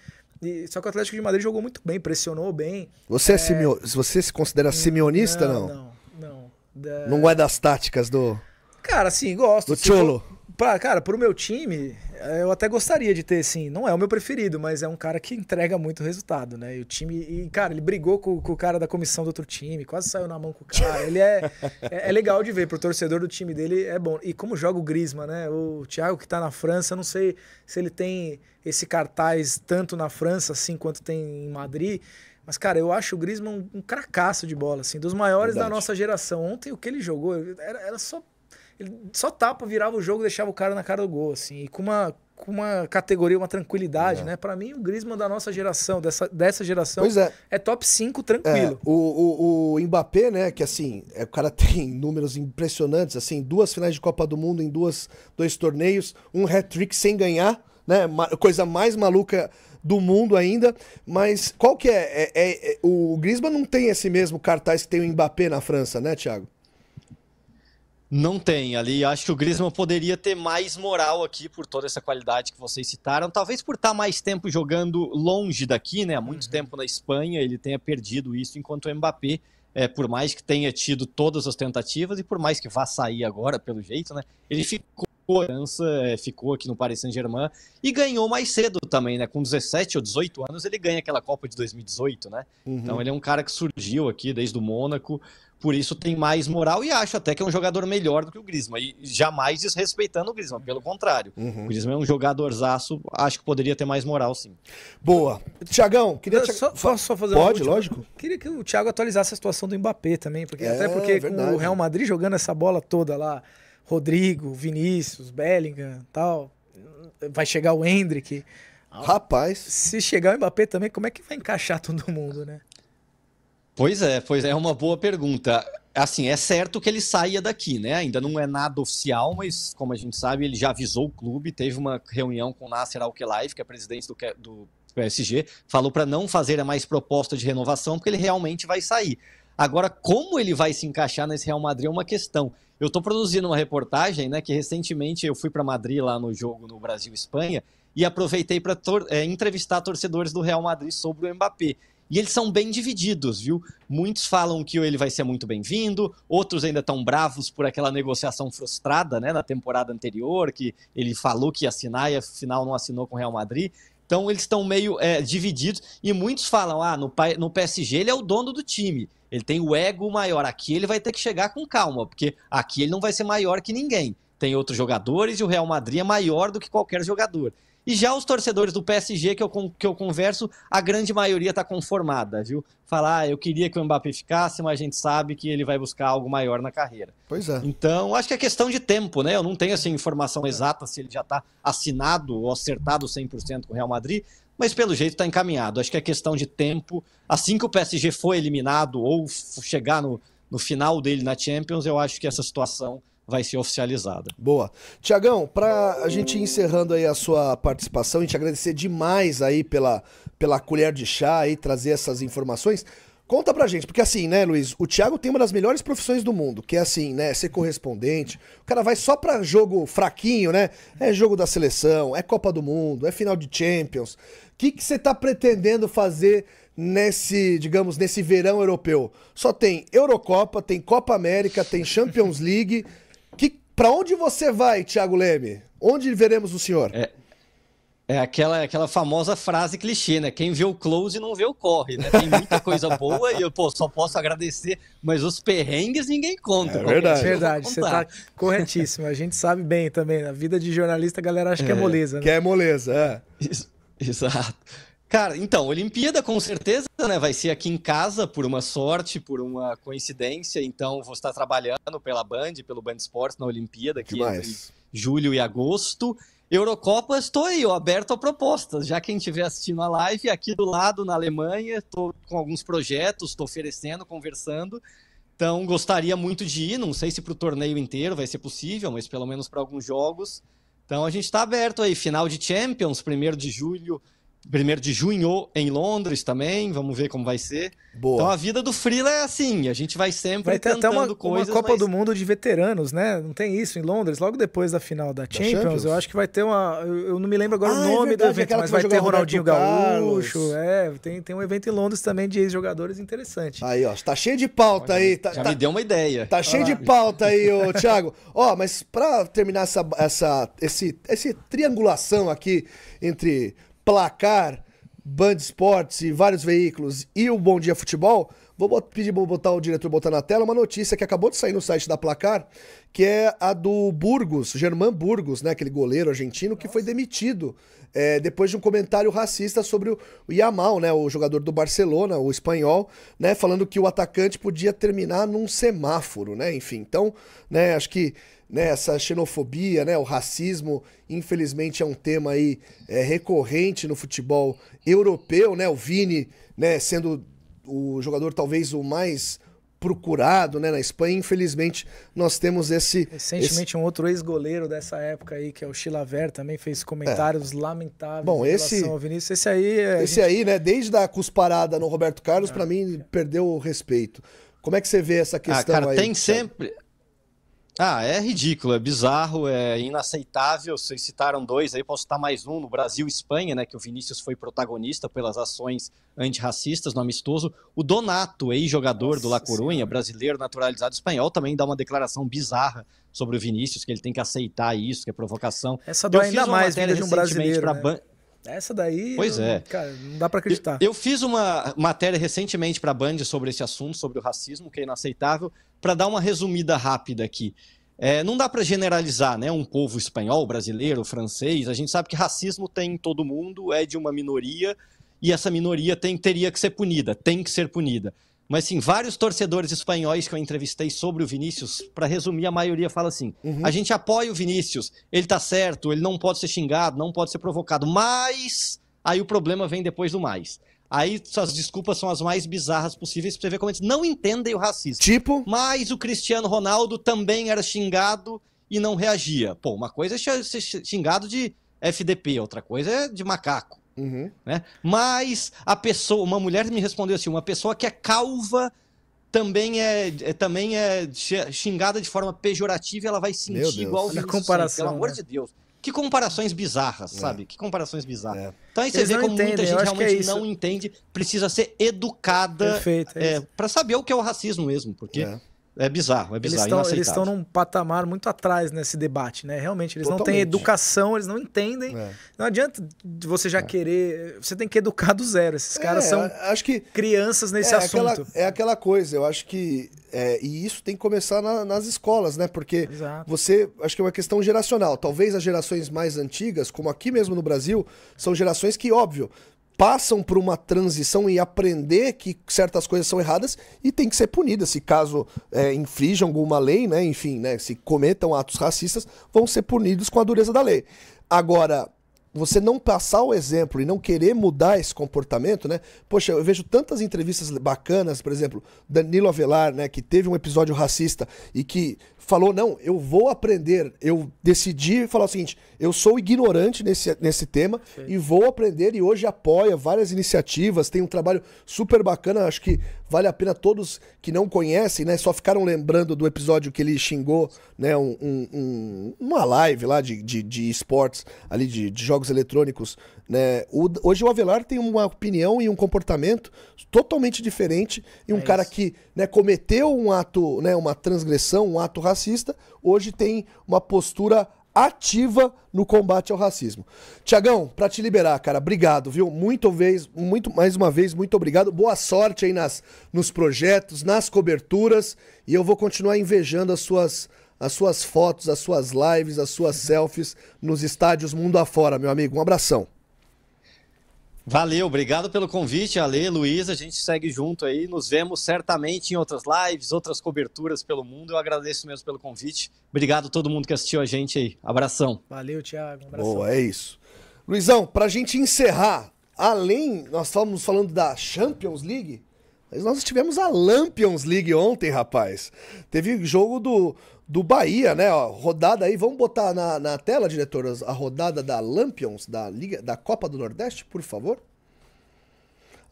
E, só que o Atlético de Madrid jogou muito bem, pressionou bem. Você, é, é simio... Você se considera simeonista, não? Não, não. Não, da... não é das táticas do. Cara, sim, gosto. Do Cholo. Jogo pra, cara, pro meu time, eu até gostaria de ter, assim, não é o meu preferido, mas é um cara que entrega muito resultado, né? E o time, e, cara, ele brigou com, com o cara da comissão do outro time, quase saiu na mão com o cara. Ele é, é, é, legal de ver, pro torcedor do time dele é bom. E como joga o Grisma, né? O Thiago que tá na França, eu não sei se ele tem esse cartaz tanto na França assim quanto tem em Madrid. Mas, cara, eu acho o Griezmann um, um cracaço de bola, assim, dos maiores Verdade. da nossa geração. Ontem o que ele jogou era, era só ele só tapa, virava o jogo, deixava o cara na cara do gol, assim. E com uma, com uma categoria, uma tranquilidade, é. né? Para mim, o Griezmann da nossa geração, dessa, dessa geração, é. é. top 5 tranquilo. É. O, o, o Mbappé, né? Que assim, é, o cara tem números impressionantes, assim, duas finais de Copa do Mundo em duas, dois torneios, um hat-trick sem ganhar, né? Coisa mais maluca do mundo ainda, mas qual que é, é, é? o Griezmann não tem esse mesmo cartaz que tem o Mbappé na França, né, Thiago? Não tem ali. Acho que o Griezmann poderia ter mais moral aqui por toda essa qualidade que vocês citaram. Talvez por estar tá mais tempo jogando longe daqui, né? Há muito uhum. tempo na Espanha, ele tenha perdido isso, enquanto o Mbappé, é, por mais que tenha tido todas as tentativas e por mais que vá sair agora, pelo jeito, né? Ele ficou é, ficou aqui no Paris Saint-Germain e ganhou mais cedo também, né? Com 17 ou 18 anos, ele ganha aquela Copa de 2018, né? Uhum. Então ele é um cara que surgiu aqui desde o Mônaco por isso tem mais moral e acho até que é um jogador melhor do que o Grisma E jamais desrespeitando o Grisma pelo contrário. Uhum. O Grisma é um jogadorzaço, acho que poderia ter mais moral, sim. Boa. Tiagão, queria... Só, só, só fazer Pode, lógico. Queria que o Thiago atualizasse a situação do Mbappé também, porque é, até porque com o Real Madrid jogando essa bola toda lá, Rodrigo, Vinícius, Bellingham tal, vai chegar o Hendrick... Rapaz. Se chegar o Mbappé também, como é que vai encaixar todo mundo, né? Pois é, pois é, é, uma boa pergunta. Assim, é certo que ele saia daqui, né? Ainda não é nada oficial, mas como a gente sabe, ele já avisou o clube, teve uma reunião com o Nasser Al-Khelaifi, que é presidente do, do PSG, falou para não fazer mais proposta de renovação, porque ele realmente vai sair. Agora, como ele vai se encaixar nesse Real Madrid é uma questão. Eu estou produzindo uma reportagem, né? Que recentemente eu fui para Madrid lá no jogo no Brasil-Espanha e aproveitei para é, entrevistar torcedores do Real Madrid sobre o Mbappé. E eles são bem divididos, viu? Muitos falam que ele vai ser muito bem-vindo, outros ainda estão bravos por aquela negociação frustrada, né, na temporada anterior, que ele falou que ia assinar e afinal não assinou com o Real Madrid. Então eles estão meio é, divididos e muitos falam: ah, no, no PSG ele é o dono do time, ele tem o ego maior. Aqui ele vai ter que chegar com calma, porque aqui ele não vai ser maior que ninguém. Tem outros jogadores e o Real Madrid é maior do que qualquer jogador. E já os torcedores do PSG que eu, que eu converso, a grande maioria está conformada, viu? Falar, ah, eu queria que o Mbappé ficasse, mas a gente sabe que ele vai buscar algo maior na carreira. Pois é. Então, acho que é questão de tempo, né? Eu não tenho assim, informação exata se ele já está assinado ou acertado 100% com o Real Madrid, mas pelo jeito está encaminhado. Acho que é questão de tempo. Assim que o PSG for eliminado ou chegar no, no final dele na Champions, eu acho que essa situação vai ser oficializada. Boa. Tiagão, para a gente ir encerrando aí a sua participação a gente agradecer demais aí pela, pela colher de chá e trazer essas informações. Conta pra gente, porque assim, né, Luiz, o Thiago tem uma das melhores profissões do mundo, que é assim, né, ser correspondente. O cara vai só pra jogo fraquinho, né? É jogo da seleção, é Copa do Mundo, é final de Champions. O que você tá pretendendo fazer nesse, digamos, nesse verão europeu? Só tem Eurocopa, tem Copa América, tem Champions League. Para onde você vai, Thiago Leme? Onde veremos o senhor? É, é aquela, aquela famosa frase clichê, né? Quem vê o close não vê o corre, né? Tem muita coisa boa e eu pô, só posso agradecer, mas os perrengues ninguém conta. É verdade. Verdade, você tá corretíssimo. A gente sabe bem também, na vida de jornalista a galera acha que é, é. moleza, né? Que é moleza, é. Exato. Cara, então, Olimpíada com certeza, né? Vai ser aqui em casa, por uma sorte, por uma coincidência. Então, vou estar trabalhando pela Band, pelo Band Esportes na Olimpíada, que em julho e agosto. Eurocopa, estou aí, ó, aberto a propostas. Já quem estiver assistindo a live, aqui do lado, na Alemanha, estou com alguns projetos, estou oferecendo, conversando. Então, gostaria muito de ir. Não sei se para o torneio inteiro vai ser possível, mas pelo menos para alguns jogos. Então, a gente está aberto aí. Final de Champions, primeiro de julho Primeiro de junho em Londres também, vamos ver como vai ser. Boa. Então a vida do Freela é assim, a gente vai sempre vai ter até uma, coisas, uma Copa mas... do Mundo de veteranos, né? Não tem isso em Londres, logo depois da final da, da Champions, Champions, eu acho que vai ter uma, eu não me lembro agora ah, o é nome é verdade, do evento, mas vai, vai ter Ronaldinho Gaúcho, é, tem, tem um evento em Londres também de ex-jogadores interessante. Aí, ó, tá cheio de pauta Olha, aí. Tá, já tá, me deu uma ideia. Tá cheio de ah. pauta aí, ô Thiago. ó, mas para terminar essa essa esse esse triangulação aqui entre Placar, Band Esportes e vários veículos e o Bom Dia Futebol, Vou pedir para botar o diretor botar na tela uma notícia que acabou de sair no site da Placar, que é a do Burgos, Germán Burgos, né, aquele goleiro argentino que foi demitido é, depois de um comentário racista sobre o Yamal, né, o jogador do Barcelona, o espanhol, né, falando que o atacante podia terminar num semáforo, né, enfim. Então, né, acho que né, essa xenofobia, né, o racismo, infelizmente é um tema aí é, recorrente no futebol europeu, né, o Vini, né, sendo o jogador talvez o mais procurado né, na Espanha. Infelizmente, nós temos esse. Recentemente, esse... um outro ex-goleiro dessa época aí, que é o Chilaver, também fez comentários é. lamentáveis Bom, esse... Vinícius. Esse aí. Esse gente... aí, né? Desde a cusparada no Roberto Carlos, é. para mim, perdeu o respeito. Como é que você vê essa questão ah, cara, aí? Tem sempre. Ah, é ridículo, é bizarro, é inaceitável. Vocês citaram dois, aí posso citar mais um no Brasil e Espanha, né? Que o Vinícius foi protagonista pelas ações antirracistas no amistoso. O Donato, ex-jogador do La Corunha, brasileiro naturalizado espanhol, também dá uma declaração bizarra sobre o Vinícius, que ele tem que aceitar isso, que é provocação. Essa dói ainda mais, vida de um brasileiro. Né? Ban... Essa daí. Pois eu, é. Cara, não dá para acreditar. Eu, eu, fiz uma matéria recentemente para a Band sobre esse assunto, sobre o racismo, que é inaceitável, para dar uma resumida rápida aqui. É, não dá para generalizar, né? Um povo espanhol, brasileiro, francês, a gente sabe que racismo tem em todo mundo, é de uma minoria, e essa minoria tem, teria que ser punida, tem que ser punida. Mas sim, vários torcedores espanhóis que eu entrevistei sobre o Vinícius, para resumir, a maioria fala assim: uhum. a gente apoia o Vinícius, ele tá certo, ele não pode ser xingado, não pode ser provocado, mas aí o problema vem depois do mais. Aí suas desculpas são as mais bizarras possíveis pra você ver como eles não entendem o racismo. Tipo? Mas o Cristiano Ronaldo também era xingado e não reagia. Pô, uma coisa é ser xingado de FDP, outra coisa é de macaco. Uhum. Né? Mas a pessoa, uma mulher me respondeu assim: uma pessoa que é calva também é, é também é xingada de forma pejorativa e ela vai sentir igual a comparação. Pelo né? amor de Deus. Que comparações bizarras, é. sabe? Que comparações bizarras. É. Então aí você Eles vê como entendem. muita gente é realmente não entende, precisa ser educada Perfeito, é, é para saber o que é o racismo mesmo, porque é. É bizarro, é bizarro. Eles estão num patamar muito atrás nesse debate, né? Realmente, eles Totalmente. não têm educação, eles não entendem. É. Não adianta você já é. querer. Você tem que educar do zero. Esses é, caras são acho que, crianças nesse é assunto. Aquela, é aquela coisa, eu acho que. É, e isso tem que começar na, nas escolas, né? Porque Exato. você. Acho que é uma questão geracional. Talvez as gerações mais antigas, como aqui mesmo no Brasil, são gerações que, óbvio, passam por uma transição e aprender que certas coisas são erradas e tem que ser punidas. Se caso é, infringam alguma lei, né, enfim, né, se cometam atos racistas, vão ser punidos com a dureza da lei. Agora, você não passar o exemplo e não querer mudar esse comportamento, né? Poxa, eu vejo tantas entrevistas bacanas, por exemplo, Danilo Avelar, né, que teve um episódio racista e que falou: não, eu vou aprender. Eu decidi falar o seguinte: eu sou ignorante nesse, nesse tema Sim. e vou aprender. E hoje apoia várias iniciativas, tem um trabalho super bacana. Acho que vale a pena todos que não conhecem, né? Só ficaram lembrando do episódio que ele xingou, né? Um, um, uma live lá de, de, de esportes, ali de, de jogos eletrônicos né? O, hoje o Avelar tem uma opinião e um comportamento totalmente diferente. E um é cara que né, cometeu um ato, né, uma transgressão, um ato racista, hoje tem uma postura ativa no combate ao racismo. Tiagão, para te liberar, cara, obrigado, viu? Muito vez, muito mais uma vez, muito obrigado. Boa sorte aí nas nos projetos, nas coberturas, e eu vou continuar invejando as suas as suas fotos, as suas lives, as suas selfies nos estádios mundo afora, meu amigo. Um abração. Valeu, obrigado pelo convite, Ale, Luiz, a gente segue junto aí, nos vemos certamente em outras lives, outras coberturas pelo mundo, eu agradeço mesmo pelo convite, obrigado a todo mundo que assistiu a gente aí, abração. Valeu, Thiago, um abração. Boa, é isso. Luizão, pra gente encerrar, além, nós estávamos falando da Champions League, mas nós tivemos a Lampions League ontem, rapaz. Teve jogo do, do Bahia, né? Ó, rodada aí, vamos botar na, na tela, diretoras, a rodada da Lampions, da Liga, da Copa do Nordeste, por favor.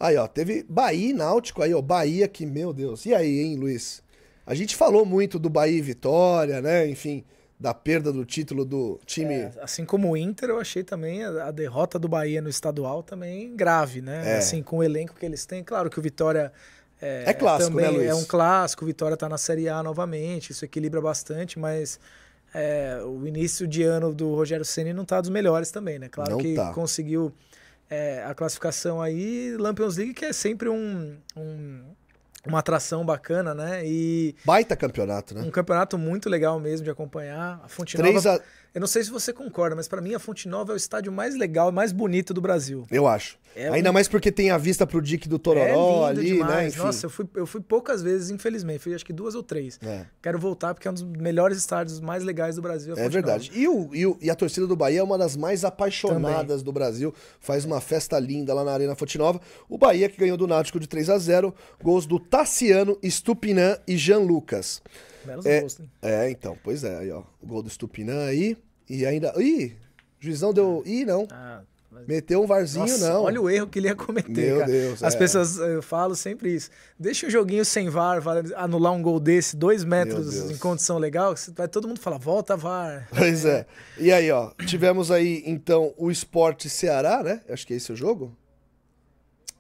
Aí, ó, teve Bahia e Náutico aí, ó, Bahia que, meu Deus. E aí, hein, Luiz? A gente falou muito do Bahia e Vitória, né? Enfim, da perda do título do time. É, assim como o Inter, eu achei também a, derrota do Bahia no estadual também grave, né? É. Assim, com o elenco que eles têm, claro que o Vitória é, é clássico, né, também né, Luiz? É um clássico, Vitória está na Série A novamente, isso equilibra bastante, mas é, o início de ano do Rogério Ceni não está dos melhores também, né? Claro não que tá. conseguiu é, a classificação aí, Lampions League, que é sempre um, um uma atração bacana, né? E baita campeonato, né? Um campeonato muito legal mesmo de acompanhar. A Fonte 3 Nova a, eu não sei se você concorda, mas para mim a Fonte Nova é o estádio mais legal e mais bonito do Brasil. Eu acho. É Ainda um... mais porque tem a vista pro Dique do Tororó é ali, né, demais. né? Enfim. Nossa, eu fui, eu fui poucas vezes, infelizmente. Fui acho que duas ou três. É. Quero voltar porque é um dos melhores estádios mais legais do Brasil. é verdade. E, o, e, o, e, a torcida do Bahia é uma das mais apaixonadas Também. do Brasil. Faz uma festa linda lá na Arena Fonte Nova. O Bahia que ganhou do Náutico de 3 a 0 Gols do Tassiano, Stupinan e Jean Lucas é, gols, né? É, então, pois é. Aí, ó, o gol do Stupinã aí. E ainda. Ih! Juizão deu. Ah. Ih, não. Ah, Meteu um varzinho, Nossa, não. Olha o erro que ele ia cometer. Meu cara. Deus. As é. pessoas, eh, eu falo sempre isso. Deixa um joguinho sem VAR, anular um gol desse, dois metros em condição legal, vai todo mundo fala, volta, VAR. Pois é. é. E aí, ó, tivemos aí, então, o Esporte Ceará, né? Acho que é esse o jogo.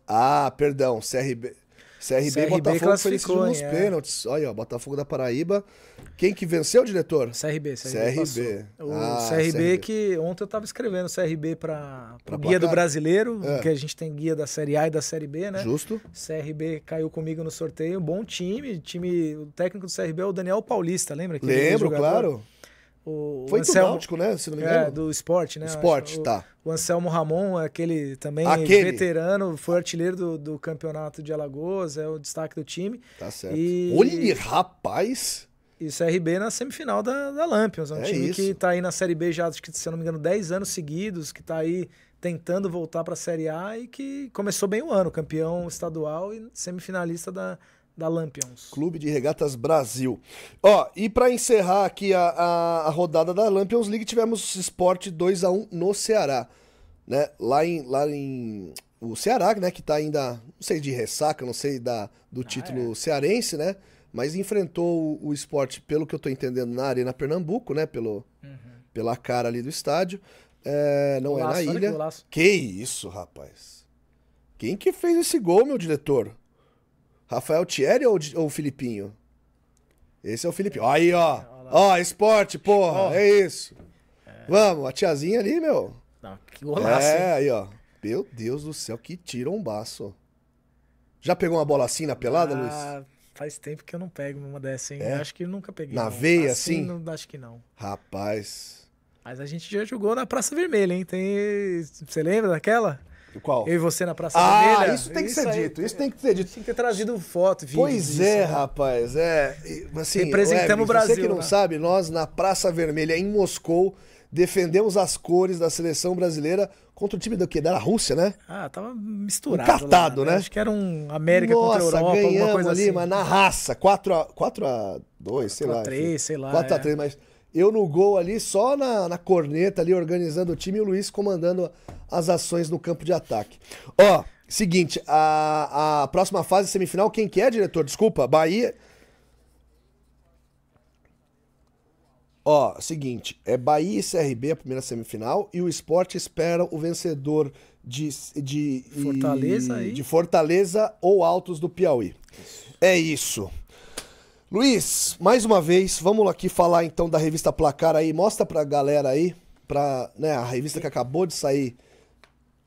Ah, perdão, CRB. CRB, CRB Botafogo classificou nos é. pênaltis. Olha, ó, Botafogo da Paraíba. Quem que venceu, diretor? CRB, CRB. CRB. O ah, CRB, CRB, que ontem eu estava escrevendo CRB para o Guia do Brasileiro, é. a gente tem guia da Série A e da Série B, né? Justo. CRB caiu comigo no sorteio, bom time, time, o técnico do CRB é o Daniel Paulista, lembra que Lembro, claro. O, Foi Anselmo, do Náutico, né? Se não me é, engano. É, do esporte, né? Esporte, tá. O, o, Anselmo Ramon, aquele também aquele. veterano, foi artilheiro do, do, campeonato de Alagoas, é o destaque do time. Tá certo. E... Olha, rapaz! isso é RB na semifinal da, da Lampions. É um é time isso. que tá aí na Série B já, acho que, se eu não me engano, 10 anos seguidos, que tá aí tentando voltar para a Série A e que começou bem o ano, campeão estadual e semifinalista da, da Lampions. Clube de Regatas Brasil. Ó, e para encerrar aqui a, a, a, rodada da Lampions League, tivemos esporte 2 a 1 no Ceará. Né? Lá em. Lá em o Ceará, né, que tá ainda, não sei de ressaca, não sei da, do ah, título é. cearense, né? Mas enfrentou o, o, esporte, pelo que eu tô entendendo, na Arena Pernambuco, né? Pelo, uhum. Pela cara ali do estádio. É, não golaço, é na ilha. Que, que isso, rapaz. Quem que fez esse gol, meu diretor? Rafael Thierry ou, ou o Filipinho? Esse é o Filipinho. Aí, ó. Ó, esporte, porra. É isso. É. Vamos, a tiazinha ali, meu. Não, que golaço. É, aí, ó. Meu Deus do céu, que tira um baço. Já pegou uma bola assim na pelada, ah, Luiz? Faz tempo que eu não pego uma dessa, hein? É? Acho que nunca peguei. Na não. veia, assim? assim? Não, acho que não. Rapaz. Mas a gente já jogou na Praça Vermelha, hein? Tem. Você lembra daquela? Qual? Eu e você na Praça ah, Vermelha. Ah, isso tem que isso ser aí, dito. Isso tem que ser dito. Tem que ter trazido foto, vídeo. Pois disso, é, né? rapaz. É, assim, Representamos o Brasil. Você que não né? sabe, nós na Praça Vermelha, em Moscou, defendemos as cores da seleção brasileira contra o time do quê? Da Rússia, né? Ah, tava misturado. Catado, né? né? Acho que era um América Nossa, contra a Europa, alguma coisa ali, assim. mas na raça. 4x2, sei, sei lá. 4x3, sei lá. 4x3, é. mas eu no gol ali, só na, na corneta ali, organizando o time e o Luiz comandando as ações no campo de ataque. Ó, seguinte, a, a próxima fase semifinal, quem que é, diretor? Desculpa, Bahia. Ó, seguinte, é Bahia e CRB a primeira semifinal e o esporte espera o vencedor de, de, Fortaleza, e, de Fortaleza ou Altos do Piauí. Isso. É isso. Luiz, mais uma vez, vamos aqui falar então da revista Placar aí. Mostra pra galera aí, pra, né, a revista que acabou de sair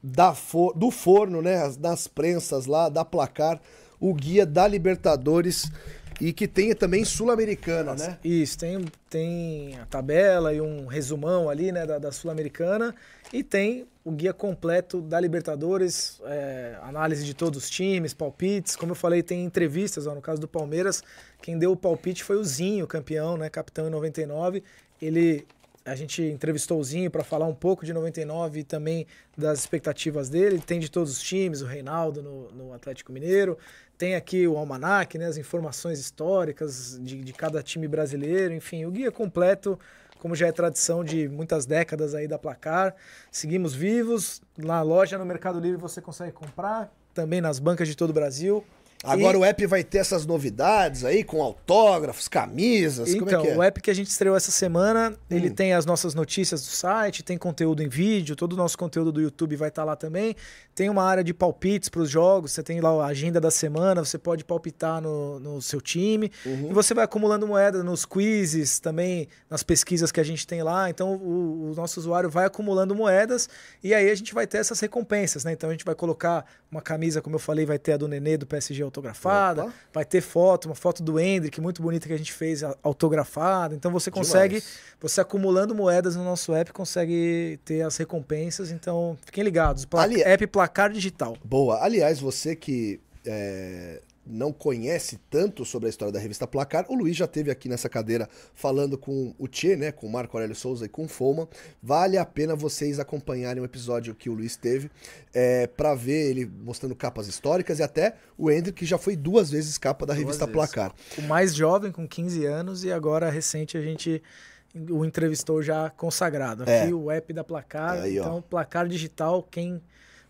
da for, do forno, né, das prensas lá, da Placar, o guia da Libertadores e que tenha também Sul-Americana, né? Isso, tem, tem a tabela e um resumão ali, né, da, da Sul-Americana e tem o guia completo da Libertadores, é, análise de todos os times, palpites. Como eu falei, tem entrevistas. Ó, no caso do Palmeiras, quem deu o palpite foi o Zinho, campeão, né, capitão em 99. Ele, a gente entrevistou o Zinho para falar um pouco de 99 e também das expectativas dele. Tem de todos os times, o Reinaldo no, no Atlético Mineiro. Tem aqui o Almanac, né, as informações históricas de, de cada time brasileiro. Enfim, o guia completo como já é tradição de muitas décadas aí da Placar. Seguimos vivos. Na loja, no Mercado Livre, você consegue comprar. Também nas bancas de todo o Brasil. Agora e... o app vai ter essas novidades aí, com autógrafos, camisas, então, como é então, que é? o app que a gente estreou essa semana, hum. ele tem as nossas notícias do site, tem conteúdo em vídeo, todo o nosso conteúdo do YouTube vai estar tá lá também. Tem uma área de palpites para os jogos, você tem lá a agenda da semana, você pode palpitar no, no seu time. Uhum. E você vai acumulando moeda nos quizzes, também nas pesquisas que a gente tem lá. Então o, o nosso usuário vai acumulando moedas e aí a gente vai ter essas recompensas, né? Então a gente vai colocar uma camisa, como eu falei, vai ter a do Nenê, do PSG autografada, Opa. vai ter foto, uma foto do Hendrick muito bonita que a gente fez autografada. Então você consegue, Demais. você acumulando moedas no nosso app, consegue ter as recompensas. Então fiquem ligados, pla Ali... app Placar Digital. Boa. Aliás, você que é, não conhece tanto sobre a história da revista Placar, o Luiz já teve aqui nessa cadeira falando com o Tchê, né, com o Marco Aurélio Souza e com o Foma. Vale a pena vocês acompanharem o episódio que o Luiz teve é, para ver ele mostrando capas históricas e até o Hendrick, que já foi duas vezes capa da duas revista vezes. Placar. O mais jovem, com 15 anos, e agora recente a gente o entrevistou já consagrado. É. Aqui é. o app da Placar, Aí, então Placar Digital, quem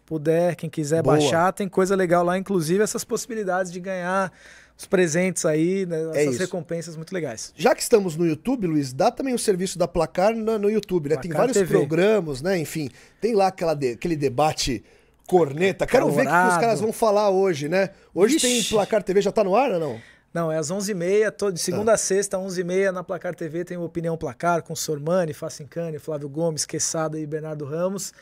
puder, quem quiser Boa. baixar, tem coisa legal lá, inclusive essas possibilidades de ganhar os presentes aí, né, é essas é recompensas muito legais. Já que estamos no YouTube, Luiz, dá também o serviço da Placar no, no YouTube, né? Placar tem vários TV. programas, né? Enfim, tem lá aquela de, aquele debate corneta. Quero Calorado. ver o que os caras vão falar hoje, né? Hoje Ixi. tem Placar TV, já tá no ar ou não? Não, é às 11h30, de segunda ah. a sexta, 11h30, na Placar TV tem o Opinião Placar, com o Sormani, Facincani, Flávio Gomes, Quesada e Bernardo Ramos.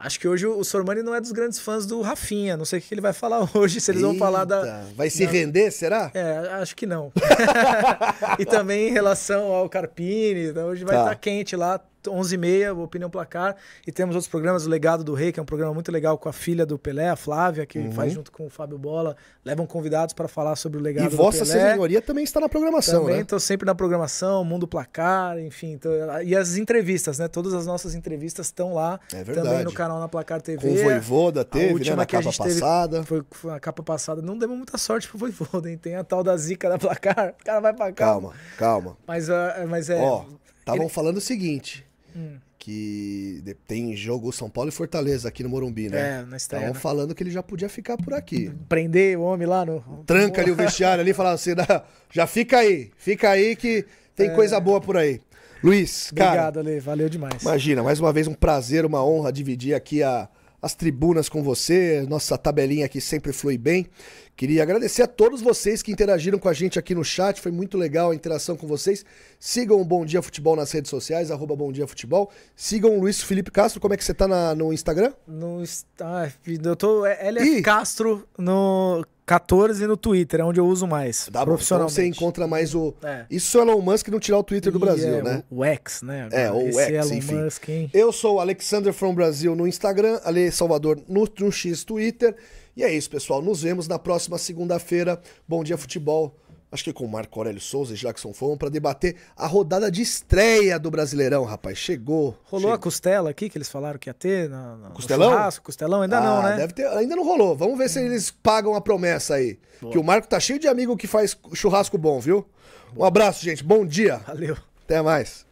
Acho que hoje o Sormani não é dos grandes fãs do Rafinha. Não sei o que ele vai falar hoje, se eles Eita, vão falar da. Vai se da... render, será? É, acho que não. e também em relação ao Carpini, então hoje vai estar tá. tá quente lá. 11h30, Opinião Placar. E temos outros programas, O Legado do Rei, que é um programa muito legal com a filha do Pelé, a Flávia, que uhum. faz junto com o Fábio Bola. Levam convidados para falar sobre o legado e do Vossa Pelé. E Vossa Senhoria também está na programação, também né? Também sempre na programação, Mundo Placar, enfim. Tô... E as entrevistas, né? Todas as nossas entrevistas estão lá. É verdade. Também no canal na Placar TV. Com o Voivoda teve, a né? última né? Na que capa a gente passada. Teve, foi, foi na capa passada. Não demos muita sorte pro Voivoda, hein? Né? Tem a tal da zica da Placar. O cara vai pra cá. Calma, calma. Mas, uh, mas é... Ó, estavam ele... falando o seguinte... Que tem jogo São Paulo e Fortaleza aqui no Morumbi, né? É, na estreia. Estavam né? falando que ele já podia ficar por aqui. Prender o homem lá no. Tranca ali o vestiário ali e falar assim: já fica aí, fica aí que tem é... coisa boa por aí. Luiz, cara. Obrigado, Ale. Valeu demais. Imagina, mais uma vez um prazer, uma honra dividir aqui a as tribunas com você, nossa tabelinha aqui sempre flui bem. Queria agradecer a todos vocês que interagiram com a gente aqui no chat, foi muito legal a interação com vocês. Sigam o Bom Dia Futebol nas redes sociais, arroba Bom Dia Futebol. Sigam o Luiz Felipe Castro, como é que você tá na, no Instagram? No, ah, eu tô, é, LF Castro no 14 no Twitter, é onde eu uso mais. Dá profissionalmente. Então você encontra mais o. É. Isso é Elon Musk não tirar o Twitter e do Brasil, é, né? O, o X, né? É, o Esse X, Elon enfim. Musk, hein? Eu sou o Alexander from Brasil no Instagram, Ale Salvador no, no X Twitter. E é isso, pessoal. Nos vemos na próxima segunda-feira. Bom dia, futebol acho que com Marco Aurélio Souza e Jackson Foam, para debater a rodada de estreia do Brasileirão, rapaz. Chegou. Rolou chegou. a costela aqui que eles falaram que ia ter? costelão? costelão? Ainda ah, não, né? Deve ter, ainda não rolou. Vamos ver se eles pagam a promessa aí. Boa. Que o Marco tá cheio de amigo que faz churrasco bom, viu? Um abraço, gente. Bom dia. Valeu. Até mais.